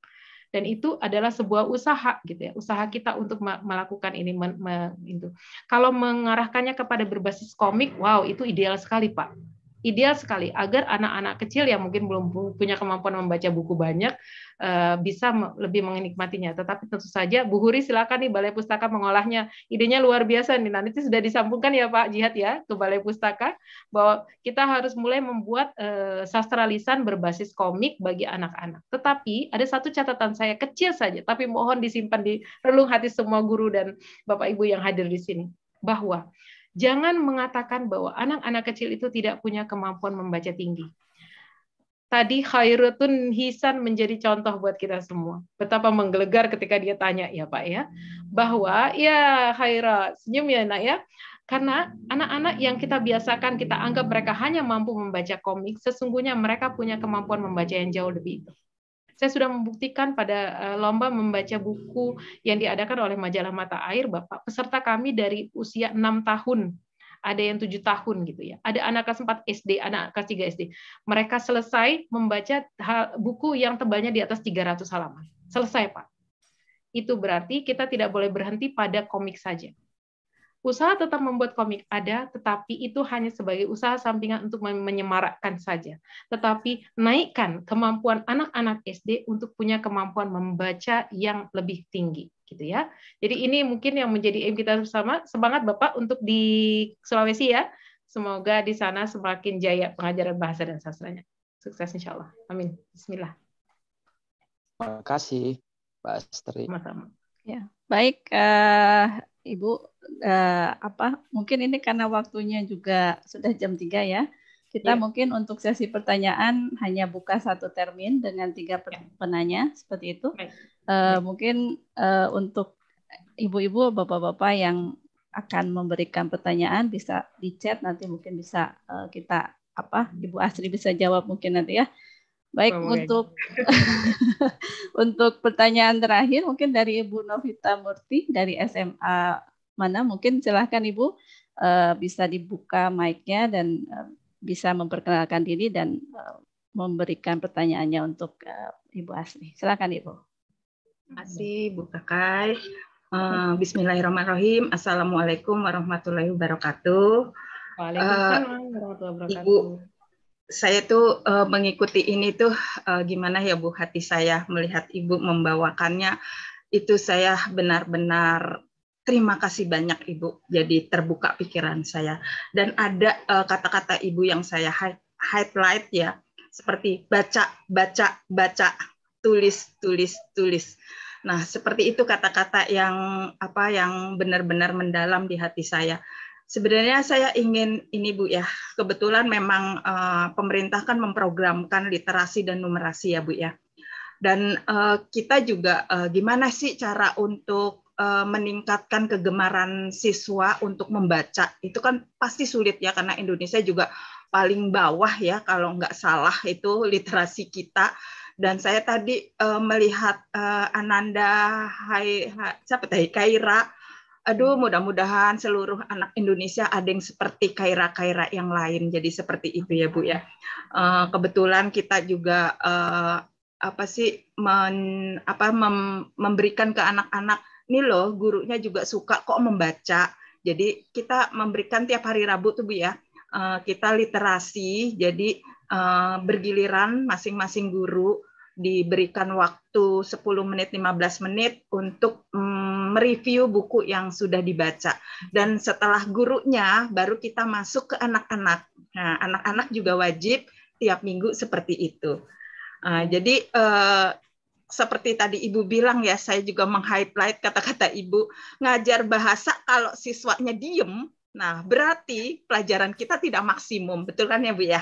Dan itu adalah sebuah usaha gitu ya, usaha kita untuk melakukan ini men, men, itu. Kalau mengarahkannya kepada berbasis komik, wow itu ideal sekali Pak ideal sekali agar anak-anak kecil yang mungkin belum punya kemampuan membaca buku banyak eh, bisa lebih menikmatinya. Tetapi tentu saja Bu Huri silakan nih Balai Pustaka mengolahnya. Idenya luar biasa nih. Nanti sudah disambungkan ya Pak Jihad ya ke Balai Pustaka bahwa kita harus mulai membuat eh, sastra lisan berbasis komik bagi anak-anak. Tetapi ada satu catatan saya kecil saja tapi mohon disimpan di relung hati semua guru dan Bapak Ibu yang hadir di sini bahwa Jangan mengatakan bahwa anak-anak kecil itu tidak punya kemampuan membaca tinggi. Tadi Khairutun Hisan menjadi contoh buat kita semua. Betapa menggelegar ketika dia tanya ya Pak ya. Bahwa ya Khaira, senyum ya nak ya. Karena anak-anak yang kita biasakan, kita anggap mereka hanya mampu membaca komik, sesungguhnya mereka punya kemampuan membaca yang jauh lebih itu saya sudah membuktikan pada eh, lomba membaca buku yang diadakan oleh majalah Mata Air, Bapak. Peserta kami dari usia 6 tahun ada yang tujuh tahun gitu ya, ada anak kelas 4 SD, anak kelas 3 SD. Mereka selesai membaca buku yang tebalnya di atas 300 halaman. Selesai, Pak. Itu berarti kita tidak boleh berhenti pada komik saja. Usaha tetap membuat komik ada, tetapi itu hanya sebagai usaha sampingan untuk menyemarakkan saja. Tetapi naikkan kemampuan anak-anak SD untuk punya kemampuan membaca yang lebih tinggi gitu ya. Jadi ini mungkin yang menjadi aim kita bersama. Semangat Bapak untuk di Sulawesi ya. Semoga di sana semakin jaya pengajaran bahasa dan sastranya. Sukses insya Allah. Amin. Bismillah. Terima kasih, Pak Astri. Sama-sama. Ya, baik. Uh Ibu eh, apa mungkin ini karena waktunya juga sudah jam 3 ya. Kita ya. mungkin untuk sesi pertanyaan hanya buka satu termin dengan tiga ya. penanya seperti itu. Ya. Eh, mungkin eh, untuk ibu-ibu, bapak-bapak yang akan memberikan pertanyaan bisa di chat nanti mungkin bisa eh, kita apa Ibu Asri bisa jawab mungkin nanti ya. Baik untuk (laughs) untuk pertanyaan terakhir mungkin dari Ibu Novita Murti dari SMA mana mungkin silahkan Ibu eh, bisa dibuka mic-nya dan eh, bisa memperkenalkan diri dan eh, memberikan pertanyaannya untuk Ibu Asri. Silakan Ibu. Terima kasih Bu Kakai. Bismillahirrahmanirrahim. Assalamualaikum warahmatullahi wabarakatuh. Waalaikumsalam warahmatullahi wabarakatuh. Ibu saya tuh uh, mengikuti ini tuh uh, gimana ya Bu hati saya melihat Ibu membawakannya itu saya benar-benar terima kasih banyak Ibu jadi terbuka pikiran saya dan ada kata eh, kata-kata Ibu yang saya highlight ya seperti baca baca baca tulis tulis tulis nah seperti itu kata-kata yang apa yang benar-benar mendalam di hati saya Sebenarnya saya ingin ini Bu ya, kebetulan memang uh, pemerintah kan memprogramkan literasi dan numerasi ya Bu ya. Dan uh, kita juga uh, gimana sih cara untuk meningkatkan kegemaran siswa untuk membaca? Itu kan pasti sulit ya karena Indonesia juga paling bawah ya kalau nggak salah itu literasi kita dan saya tadi uh, melihat uh, Ananda Hai, Hai siapa tadi Kaira aduh mudah-mudahan seluruh anak Indonesia ada yang seperti kaira-kaira yang lain jadi seperti itu ya Bu ya uh, kebetulan kita juga uh, apa sih men, apa mem, memberikan ke anak-anak Nih loh gurunya juga suka kok membaca jadi kita memberikan tiap hari Rabu tuh Bu ya uh, kita literasi jadi uh, bergiliran masing-masing guru diberikan waktu 10 menit 15 menit untuk mm, mereview buku yang sudah dibaca dan setelah gurunya baru kita masuk ke anak-anak. Nah, anak-anak juga wajib tiap minggu seperti itu. Uh, jadi uh, seperti tadi ibu bilang ya, saya juga meng-highlight kata-kata ibu ngajar bahasa kalau siswanya diem Nah, berarti pelajaran kita tidak maksimum, betul kan ya Bu ya? Iya.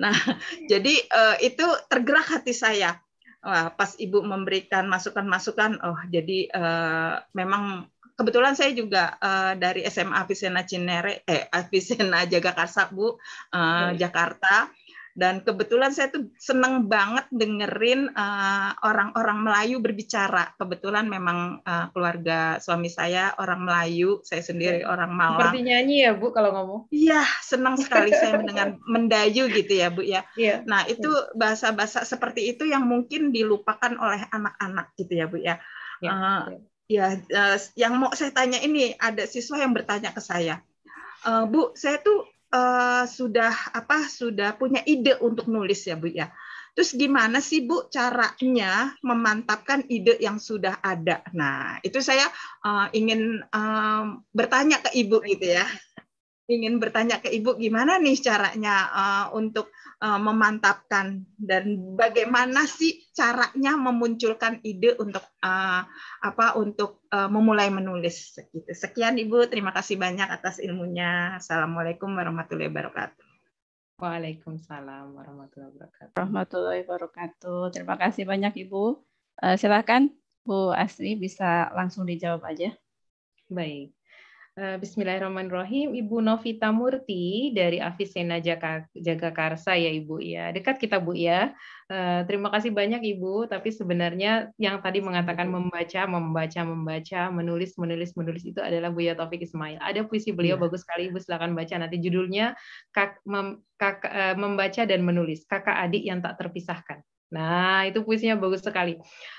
Nah, jadi eh, itu tergerak hati saya. Wah, pas Ibu memberikan masukan-masukan, oh jadi eh, memang kebetulan saya juga eh, dari SMA Avicenna Cinere, eh Avicenna Jagakarsa Bu, uh, Jakarta. Dan kebetulan saya tuh seneng banget dengerin eh, orang-orang uh, Melayu berbicara. Kebetulan memang uh, keluarga suami saya orang Melayu, saya sendiri orang Malang. Seperti nyanyi ya Bu kalau ngomong. Iya, senang sekali saya mendengar (laughs) mendayu gitu ya Bu ya. Iya. Nah itu iya. bahasa-bahasa seperti itu yang mungkin dilupakan oleh anak-anak gitu ya Bu ya. Iya. Uh, ya, uh, yang mau saya tanya ini ada siswa yang bertanya ke saya, uh, Bu, saya tuh Eh, sudah apa sudah punya ide untuk nulis ya Bu ya. Terus gimana sih Bu caranya memantapkan ide yang sudah ada? Nah, itu saya uh, ingin uh, bertanya ke Ibu gitu ya. Ingin bertanya ke Ibu gimana nih caranya uh, untuk Eh, memantapkan dan bagaimana sih caranya memunculkan ide untuk uh, apa untuk uh, memulai menulis gitu. Sekian Ibu, terima kasih banyak atas ilmunya. Assalamualaikum warahmatullahi wabarakatuh. Waalaikumsalam warahmatullahi wabarakatuh. Warahmatullahi wabarakatuh. Terima kasih banyak Ibu. Uh, silakan Bu Asri bisa langsung dijawab aja. Baik. Eh, bismillahirrahmanirrahim. Ibu Novita Murti dari Avicenna Jagakarsa ya Ibu ya. Dekat kita Bu ya. Eh, terima kasih banyak Ibu, tapi sebenarnya yang tadi mengatakan iya. membaca, membaca, membaca, menulis, menulis, menulis itu adalah Buya Taufik Ismail. Ada puisi beliau ya. bagus sekali Ibu, silakan baca nanti judulnya kak, mem, kak, uh, membaca dan menulis, kakak adik yang tak terpisahkan. Nah, itu puisinya bagus sekali.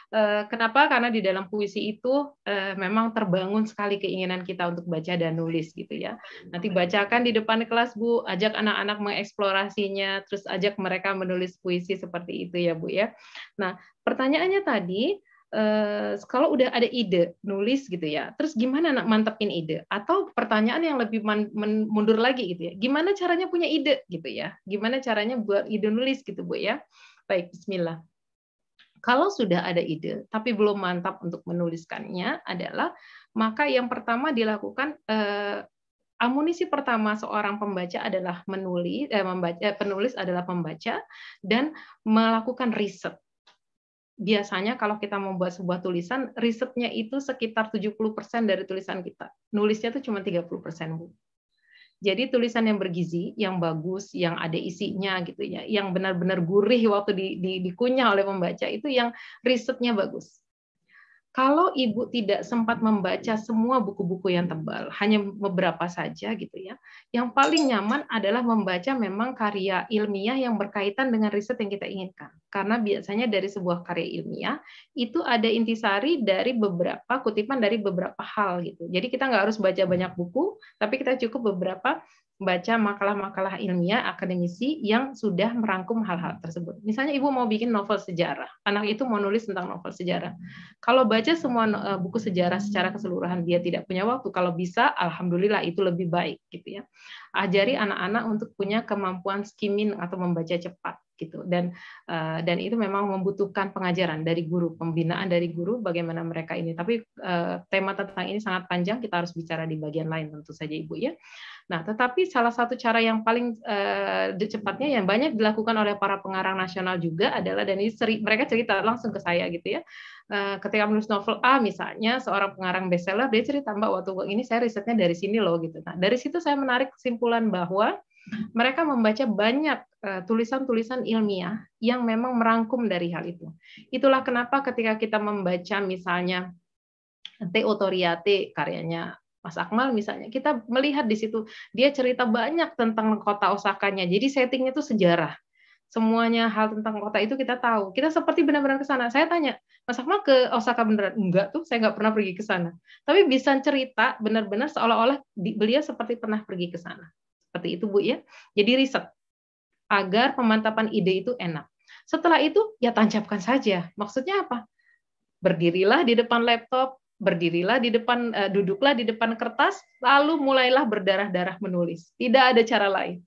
Eh, kenapa? Karena di dalam puisi itu eh, memang terbangun sekali keinginan kita untuk baca dan nulis gitu ya. Nanti bacakan di depan kelas Bu, ajak anak-anak mengeksplorasinya, terus ajak mereka menulis puisi seperti itu ya Bu ya. Nah, pertanyaannya tadi, eh, kalau udah ada ide nulis gitu ya, terus gimana nak mantepin ide? Atau pertanyaan yang lebih mundur lagi gitu ya, gimana caranya punya ide gitu ya? Gimana caranya buat ide nulis gitu bu ya? Baik, bismillah. Kalau sudah ada ide tapi belum mantap untuk menuliskannya adalah maka yang pertama dilakukan eh, amunisi pertama seorang pembaca adalah menulis eh, membaca eh, penulis adalah pembaca dan melakukan riset biasanya kalau kita membuat sebuah tulisan, risetnya itu sekitar 70% dari tulisan kita. Nulisnya itu cuma 30%, Bu. Jadi tulisan yang bergizi, yang bagus, yang ada isinya gitu ya, yang benar-benar gurih waktu di, di, dikunyah oleh pembaca itu yang risetnya bagus kalau ibu tidak sempat membaca semua buku-buku yang tebal, hanya beberapa saja gitu ya. Yang paling nyaman adalah membaca memang karya ilmiah yang berkaitan dengan riset yang kita inginkan. Karena biasanya dari sebuah karya ilmiah itu ada intisari dari beberapa kutipan dari beberapa hal gitu. Jadi kita nggak harus baca banyak buku, tapi kita cukup beberapa baca makalah-makalah ilmiah akademisi yang sudah merangkum hal-hal tersebut. Misalnya ibu mau bikin novel sejarah, anak itu mau nulis tentang novel sejarah. Kalau baca semua eh, buku sejarah secara keseluruhan dia tidak punya waktu. Kalau bisa, alhamdulillah itu lebih baik gitu ya. Ajari anak-anak untuk punya kemampuan skimming atau membaca cepat gitu dan eh, dan itu memang membutuhkan pengajaran dari guru pembinaan dari guru bagaimana mereka ini tapi eh, tema tentang ini sangat panjang kita harus bicara di bagian lain tentu saja ibu ya Nah, tetapi salah satu cara yang paling uh, eh, cepatnya yang banyak dilakukan oleh para pengarang nasional juga adalah dan ini seri, mereka cerita langsung ke saya gitu ya. Uh, ketika menulis novel A misalnya seorang pengarang bestseller dia cerita Mbak waktu ini saya risetnya dari sini loh gitu. Nah, dari situ saya menarik kesimpulan bahwa mereka membaca banyak eh, tulisan-tulisan uh, ilmiah yang memang merangkum dari hal itu. Itulah kenapa ketika kita membaca misalnya Teotoriate karyanya Mas Akmal misalnya, kita melihat di situ dia cerita banyak tentang kota Osaka-nya. Jadi settingnya itu sejarah. Semuanya hal tentang kota itu kita tahu. Kita seperti benar-benar ke sana. Saya tanya, Mas Akmal ke Osaka beneran? Enggak tuh, saya nggak pernah pergi ke sana. Tapi bisa cerita benar-benar seolah-olah beliau seperti pernah pergi ke sana. Seperti itu Bu ya. Jadi riset agar pemantapan ide itu enak. Setelah itu ya tancapkan saja. Maksudnya apa? Berdirilah di depan laptop, berdirilah di depan uh, duduklah di depan kertas lalu mulailah berdarah-darah menulis tidak ada cara lain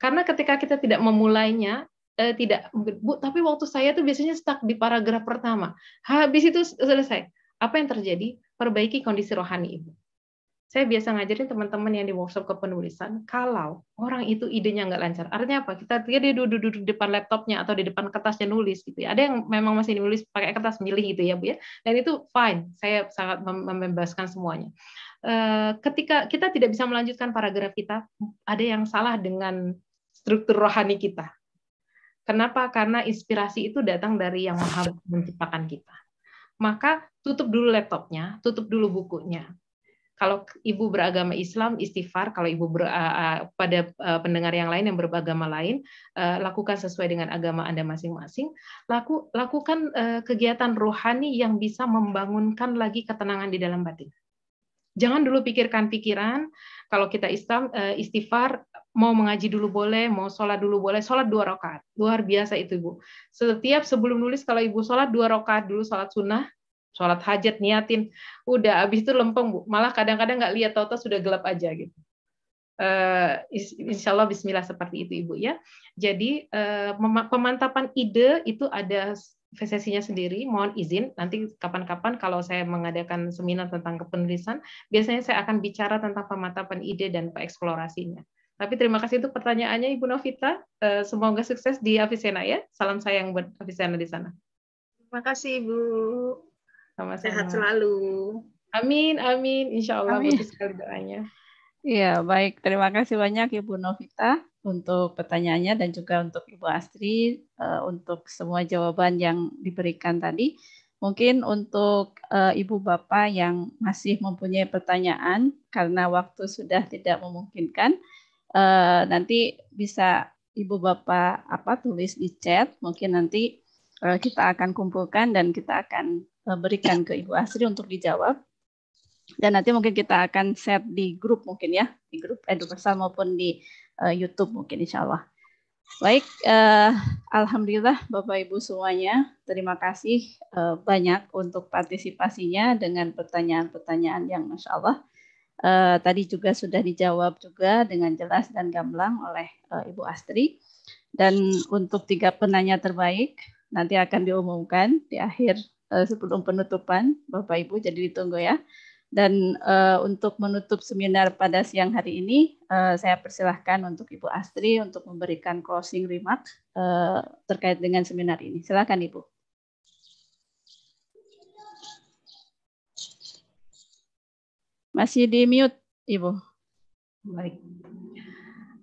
karena ketika kita tidak memulainya eh, tidak bu tapi waktu saya tuh biasanya stuck di paragraf pertama habis itu selesai apa yang terjadi perbaiki kondisi rohani ibu saya biasa ngajarin teman-teman yang di workshop kepenulisan, kalau orang itu idenya nggak lancar, artinya apa? Kita dia duduk-duduk di depan laptopnya atau di depan kertasnya nulis gitu ya. Ada yang memang masih nulis pakai kertas milih gitu ya Bu ya. Dan itu fine, saya sangat membebaskan semuanya. Eh, ketika kita tidak bisa melanjutkan paragraf kita, ada yang salah dengan struktur rohani kita. Kenapa? Karena inspirasi itu datang dari yang maha menciptakan kita. Maka tutup dulu laptopnya, tutup dulu bukunya, kalau ibu beragama Islam, istighfar. Kalau ibu ber, uh, pada uh, pendengar yang lain yang beragama lain, uh, lakukan sesuai dengan agama Anda masing-masing. Laku, lakukan uh, kegiatan rohani yang bisa membangunkan lagi ketenangan di dalam batin. Jangan dulu pikirkan pikiran. Kalau kita Islam, uh, istighfar mau mengaji dulu boleh, mau sholat dulu boleh, sholat dua rakaat. Luar biasa itu Ibu. Setiap sebelum nulis kalau Ibu sholat dua rakaat dulu sholat sunnah, sholat hajat niatin udah abis itu lempeng bu malah kadang-kadang nggak lihat tahu sudah gelap aja gitu uh, insya Allah Bismillah seperti itu ibu ya. Jadi uh, pemantapan ide itu ada sesinya sendiri. Mohon izin nanti kapan-kapan kalau saya mengadakan seminar tentang kepenulisan, biasanya saya akan bicara tentang pemantapan ide dan pereksplorasinya. Tapi terima kasih itu pertanyaannya Ibu Novita. Uh, semoga sukses di Avicenna ya. Salam sayang buat Avicenna di sana. Terima kasih Ibu. Sama-sama. Sehat selalu. Amin, amin. Insya Allah amin. sekali doanya. Iya, baik. Terima kasih banyak Ibu Novita untuk pertanyaannya dan juga untuk Ibu Astri uh, untuk semua jawaban yang diberikan tadi. Mungkin untuk uh, Ibu Bapak yang masih mempunyai pertanyaan karena waktu sudah tidak memungkinkan, uh, nanti bisa Ibu Bapak apa tulis di chat, mungkin nanti uh, kita akan kumpulkan dan kita akan Eh, berikan ke Ibu Asri untuk dijawab. Dan nanti mungkin kita akan set di grup mungkin ya, di grup edukasal maupun di uh, YouTube mungkin insya Allah. Baik, uh, Alhamdulillah Bapak Ibu semuanya, terima kasih uh, banyak untuk partisipasinya dengan pertanyaan-pertanyaan yang Masya Allah. Uh, tadi juga sudah dijawab juga dengan jelas dan gamblang oleh uh, Ibu Astri. Dan untuk tiga penanya terbaik, nanti akan diumumkan di akhir Eh, sebelum penutupan Bapak Ibu jadi ditunggu ya. Dan uh, untuk menutup seminar pada siang hari ini, uh, saya persilahkan untuk Ibu Astri untuk memberikan closing remark uh, terkait dengan seminar ini. Silakan Ibu. Masih di mute, Ibu. Baik.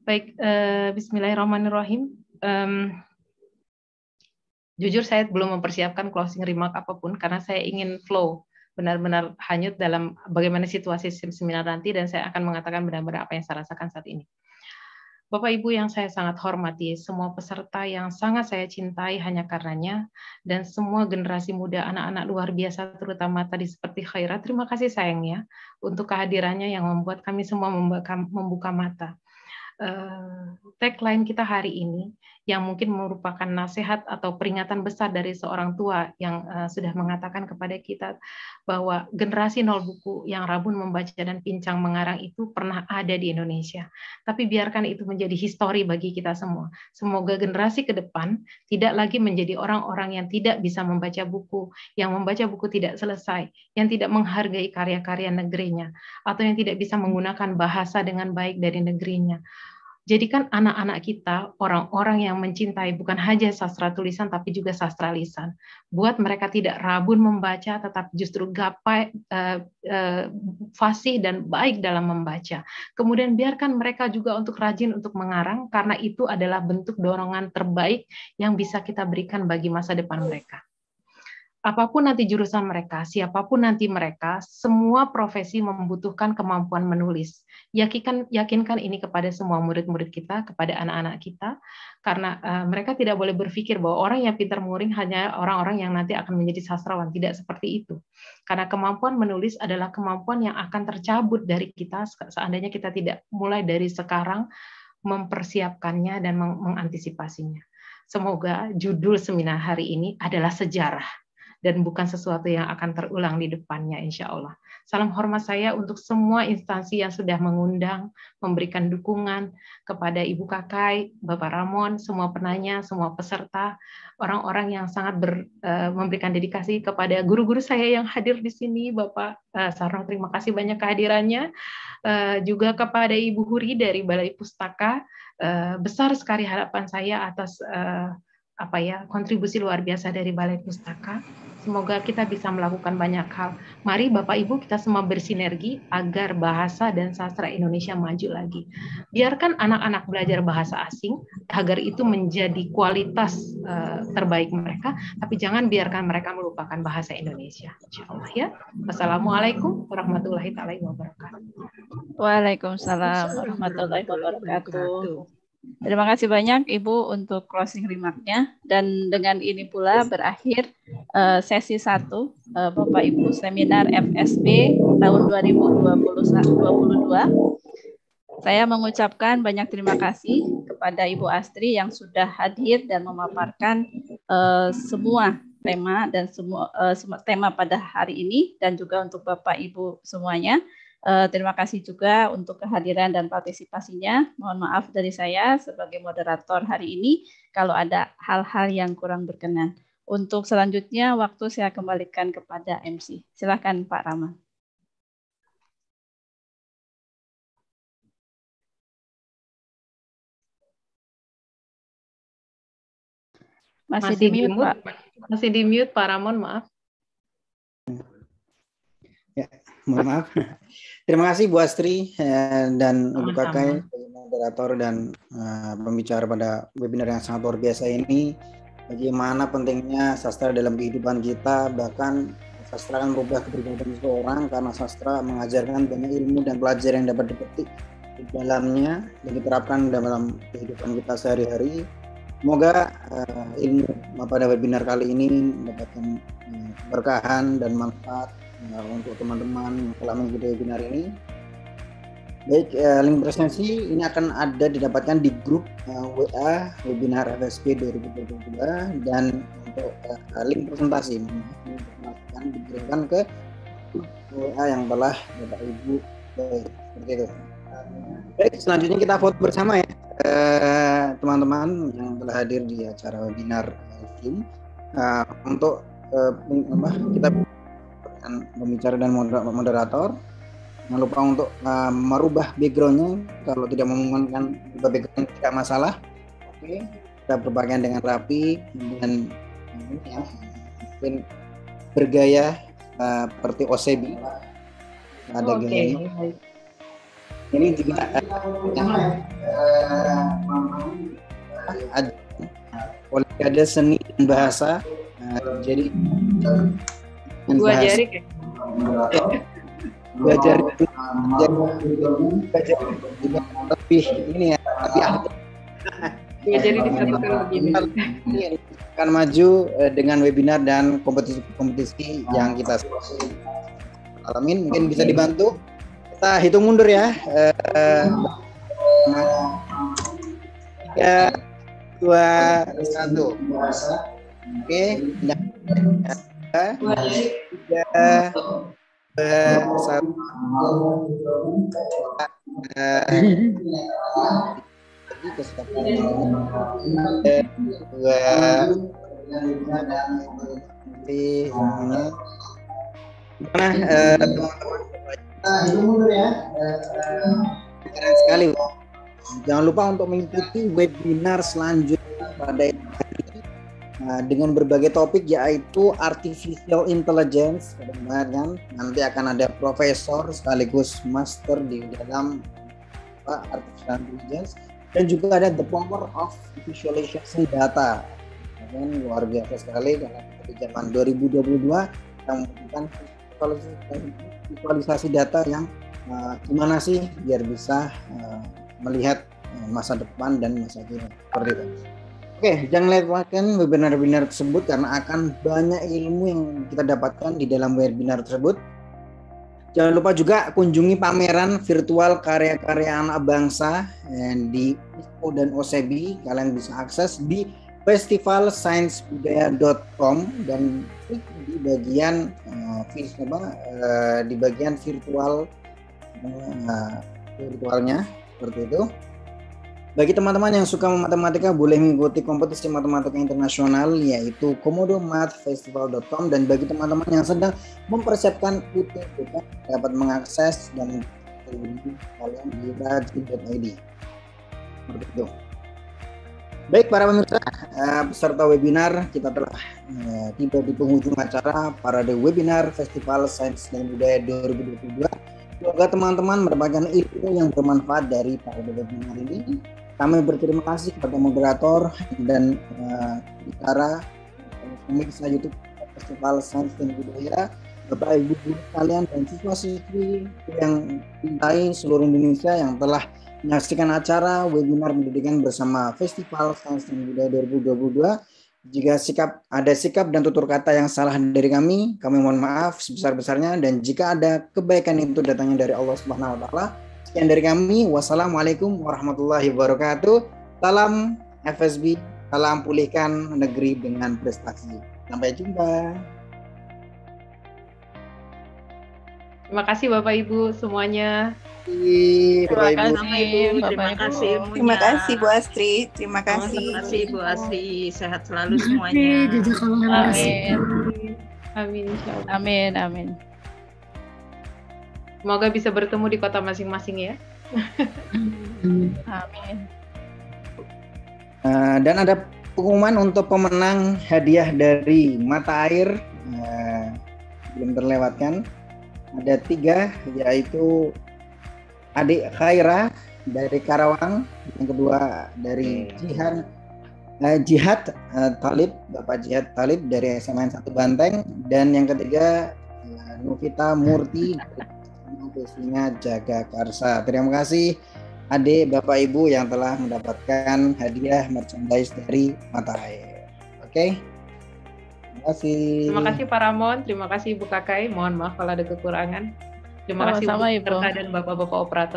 Baik, uh, Bismillahirrahmanirrahim. Um, Jujur saya belum mempersiapkan closing remark apapun karena saya ingin flow benar-benar hanyut dalam bagaimana situasi seminar nanti dan saya akan mengatakan benar-benar apa yang saya rasakan saat ini. Bapak Ibu yang saya sangat hormati, semua peserta yang sangat saya cintai hanya karenanya, dan semua generasi muda anak-anak luar biasa, terutama tadi seperti Khairat, terima kasih sayangnya untuk kehadirannya yang membuat kami semua membuka, membuka mata. Uh, tagline kita hari ini yang mungkin merupakan nasihat atau peringatan besar dari seorang tua yang uh, sudah mengatakan kepada kita bahwa generasi nol buku yang rabun membaca dan pincang mengarang itu pernah ada di Indonesia. Tapi biarkan itu menjadi histori bagi kita semua. Semoga generasi ke depan tidak lagi menjadi orang-orang yang tidak bisa membaca buku, yang membaca buku tidak selesai, yang tidak menghargai karya-karya negerinya, atau yang tidak bisa menggunakan bahasa dengan baik dari negerinya jadikan anak-anak kita orang-orang yang mencintai bukan hanya sastra tulisan tapi juga sastra lisan. Buat mereka tidak rabun membaca tetapi justru gapai uh, uh, fasih dan baik dalam membaca. Kemudian biarkan mereka juga untuk rajin untuk mengarang karena itu adalah bentuk dorongan terbaik yang bisa kita berikan bagi masa depan mereka apapun nanti jurusan mereka, siapapun nanti mereka, semua profesi membutuhkan kemampuan menulis. Yakinkan, yakinkan ini kepada semua murid-murid kita, kepada anak-anak kita, karena uh, mereka tidak boleh berpikir bahwa orang yang pintar muring hanya orang-orang yang nanti akan menjadi sastrawan. Tidak seperti itu. Karena kemampuan menulis adalah kemampuan yang akan tercabut dari kita seandainya kita tidak mulai dari sekarang mempersiapkannya dan mengantisipasinya. Semoga judul seminar hari ini adalah sejarah dan bukan sesuatu yang akan terulang di depannya insya Allah. Salam hormat saya untuk semua instansi yang sudah mengundang, memberikan dukungan kepada Ibu Kakai, Bapak Ramon, semua penanya, semua peserta, orang-orang yang sangat ber, uh, memberikan dedikasi kepada guru-guru saya yang hadir di sini, Bapak uh, Sarno, terima kasih banyak kehadirannya. Uh, juga kepada Ibu Huri dari Balai Pustaka, besar sekali harapan saya atas apa ya kontribusi luar biasa dari Balai Pustaka. Semoga kita bisa melakukan banyak hal. Mari Bapak Ibu kita semua bersinergi agar bahasa dan sastra Indonesia maju lagi. Biarkan anak-anak belajar bahasa asing agar itu menjadi kualitas uh, terbaik mereka, tapi jangan biarkan mereka melupakan bahasa Indonesia. Insya ya. Wassalamualaikum warahmatullahi taala wabarakatuh. Waalaikumsalam warahmatullahi wabarakatuh. Terima kasih banyak Ibu untuk closing remarknya dan dengan ini pula berakhir uh, sesi satu uh, Bapak Ibu seminar FSB tahun 2022. Saya mengucapkan banyak terima kasih kepada Ibu Astri yang sudah hadir dan memaparkan uh, semua tema dan semua uh, tema pada hari ini dan juga untuk Bapak Ibu semuanya. Uh, terima kasih juga untuk kehadiran dan partisipasinya. Mohon maaf dari saya sebagai moderator hari ini kalau ada hal-hal yang kurang berkenan. Untuk selanjutnya waktu saya kembalikan kepada MC. Silahkan Pak Rama. Masih, masih di mute, Pak. Masih di mute Pak Ramon, maaf mohon (laughs) maaf. Terima kasih Bu Astri eh, dan Ibu Kakai, moderator dan uh, pembicara pada webinar yang sangat luar biasa ini. Bagaimana pentingnya sastra dalam kehidupan kita, bahkan sastra kan merubah kepribadian seseorang karena sastra mengajarkan banyak ilmu dan pelajaran yang dapat dipetik di dalamnya dan diterapkan dalam kehidupan kita sehari-hari. Semoga uh, ilmu pada webinar kali ini mendapatkan berkahan dan manfaat uh, untuk teman-teman yang telah mengikuti webinar ini. Baik, uh, link presensi ini akan ada didapatkan di grup uh, eh, WA webinar FSP 2022 dan untuk uh, link presentasi akan dikirimkan ke WA yang telah Bapak Ibu baik, seperti itu. Baik, selanjutnya kita foto bersama ya teman-teman uh, yang telah hadir di acara webinar Zoom uh, untuk uh, kita Kan pembicara dan moderator. Jangan lupa untuk uh, merubah backgroundnya kalau tidak memungkinkan juga background tidak masalah. Oke, okay. kita berpakaian dengan rapi dan ya, mungkin bergaya uh, seperti Osebi ada okay. gini Ini juga uh, yang uh, ada Seni dan Bahasa. Uh, jadi Gua jari kayak. Gua jari gua jari lebih ini ya, lebih ahli. jari jadi disatukan begini. Kan maju eh, dengan webinar dan kompetisi-kompetisi yang kita alamin. Mungkin bisa dibantu. Kita hitung mundur ya. Ya dua, satu. Oke. Okay tiga satu dua ya keren sekali jangan lupa untuk mengikuti webinar selanjutnya pada hari Nah, dengan berbagai topik yaitu artificial intelligence benar kan nanti akan ada profesor sekaligus master di dalam apa, artificial intelligence dan juga ada the power of visualization data Dan luar biasa sekali karena di zaman 2022 yang membutuhkan visualisasi, data yang uh, gimana sih biar bisa uh, melihat eh, masa depan dan masa kini seperti itu. Oke, jangan lewatkan webinar-webinar tersebut karena akan banyak ilmu yang kita dapatkan di dalam webinar tersebut. Jangan lupa juga kunjungi pameran virtual karya-karya anak bangsa eh, di ISPO dan OSEBI. Kalian bisa akses di festivalsciencebudaya.com dan klik di bagian eh, eh, di bagian virtual virtualnya seperti itu. Bagi teman-teman yang suka matematika, boleh mengikuti kompetisi matematika internasional yaitu komodomathfestival.com dan bagi teman-teman yang sedang mempersiapkan UTBK dapat mengakses dan mengikuti kalian di rajin.id. Baik para pemirsa, eh, peserta webinar kita telah eh, tiba di penghujung acara Parade Webinar Festival Sains dan Budaya 2022. Semoga teman-teman mendapatkan ilmu yang bermanfaat dari Parade Webinar ini kami berterima kasih kepada moderator dan uh, pemirsa YouTube Festival Sains dan Budaya, Bapak Ibu guru kalian dan siswa-siswi yang cintai seluruh Indonesia yang telah menyaksikan acara webinar pendidikan bersama Festival Sains dan Budaya 2022 jika sikap ada sikap dan tutur kata yang salah dari kami, kami mohon maaf sebesar-besarnya dan jika ada kebaikan itu datangnya dari Allah Subhanahu wa taala, Sekian dari kami. Wassalamualaikum warahmatullahi wabarakatuh. Salam FSB, salam pulihkan negeri dengan prestasi. Sampai jumpa. Terima kasih Bapak Ibu semuanya. Terima kasih, Terima kasih, Terima kasih Bu Astri. Terima kasih. Terima kasih Bu Astri. Sehat selalu semuanya. Amin. Amin. Amin. Amin. Semoga bisa bertemu di kota masing-masing ya. (laughs) Amin. Uh, dan ada pengumuman untuk pemenang hadiah dari Mata Air uh, belum terlewatkan. Ada tiga, yaitu adik Khaira dari Karawang, yang kedua dari Jihan uh, Jihad uh, Talib, Bapak Jihad Talib dari SMN 1 Banteng, dan yang ketiga uh, Novita Murti Pusinga Jaga Karsa. Terima kasih ade bapak, ibu yang telah mendapatkan hadiah merchandise dari Mata Air. Oke? Okay? Terima kasih. Terima kasih Pak Ramon, terima kasih Bu Kakai. Mohon maaf kalau ada kekurangan. Terima Sama -sama, kasih Bu Ibu. dan Bapak-Bapak operator.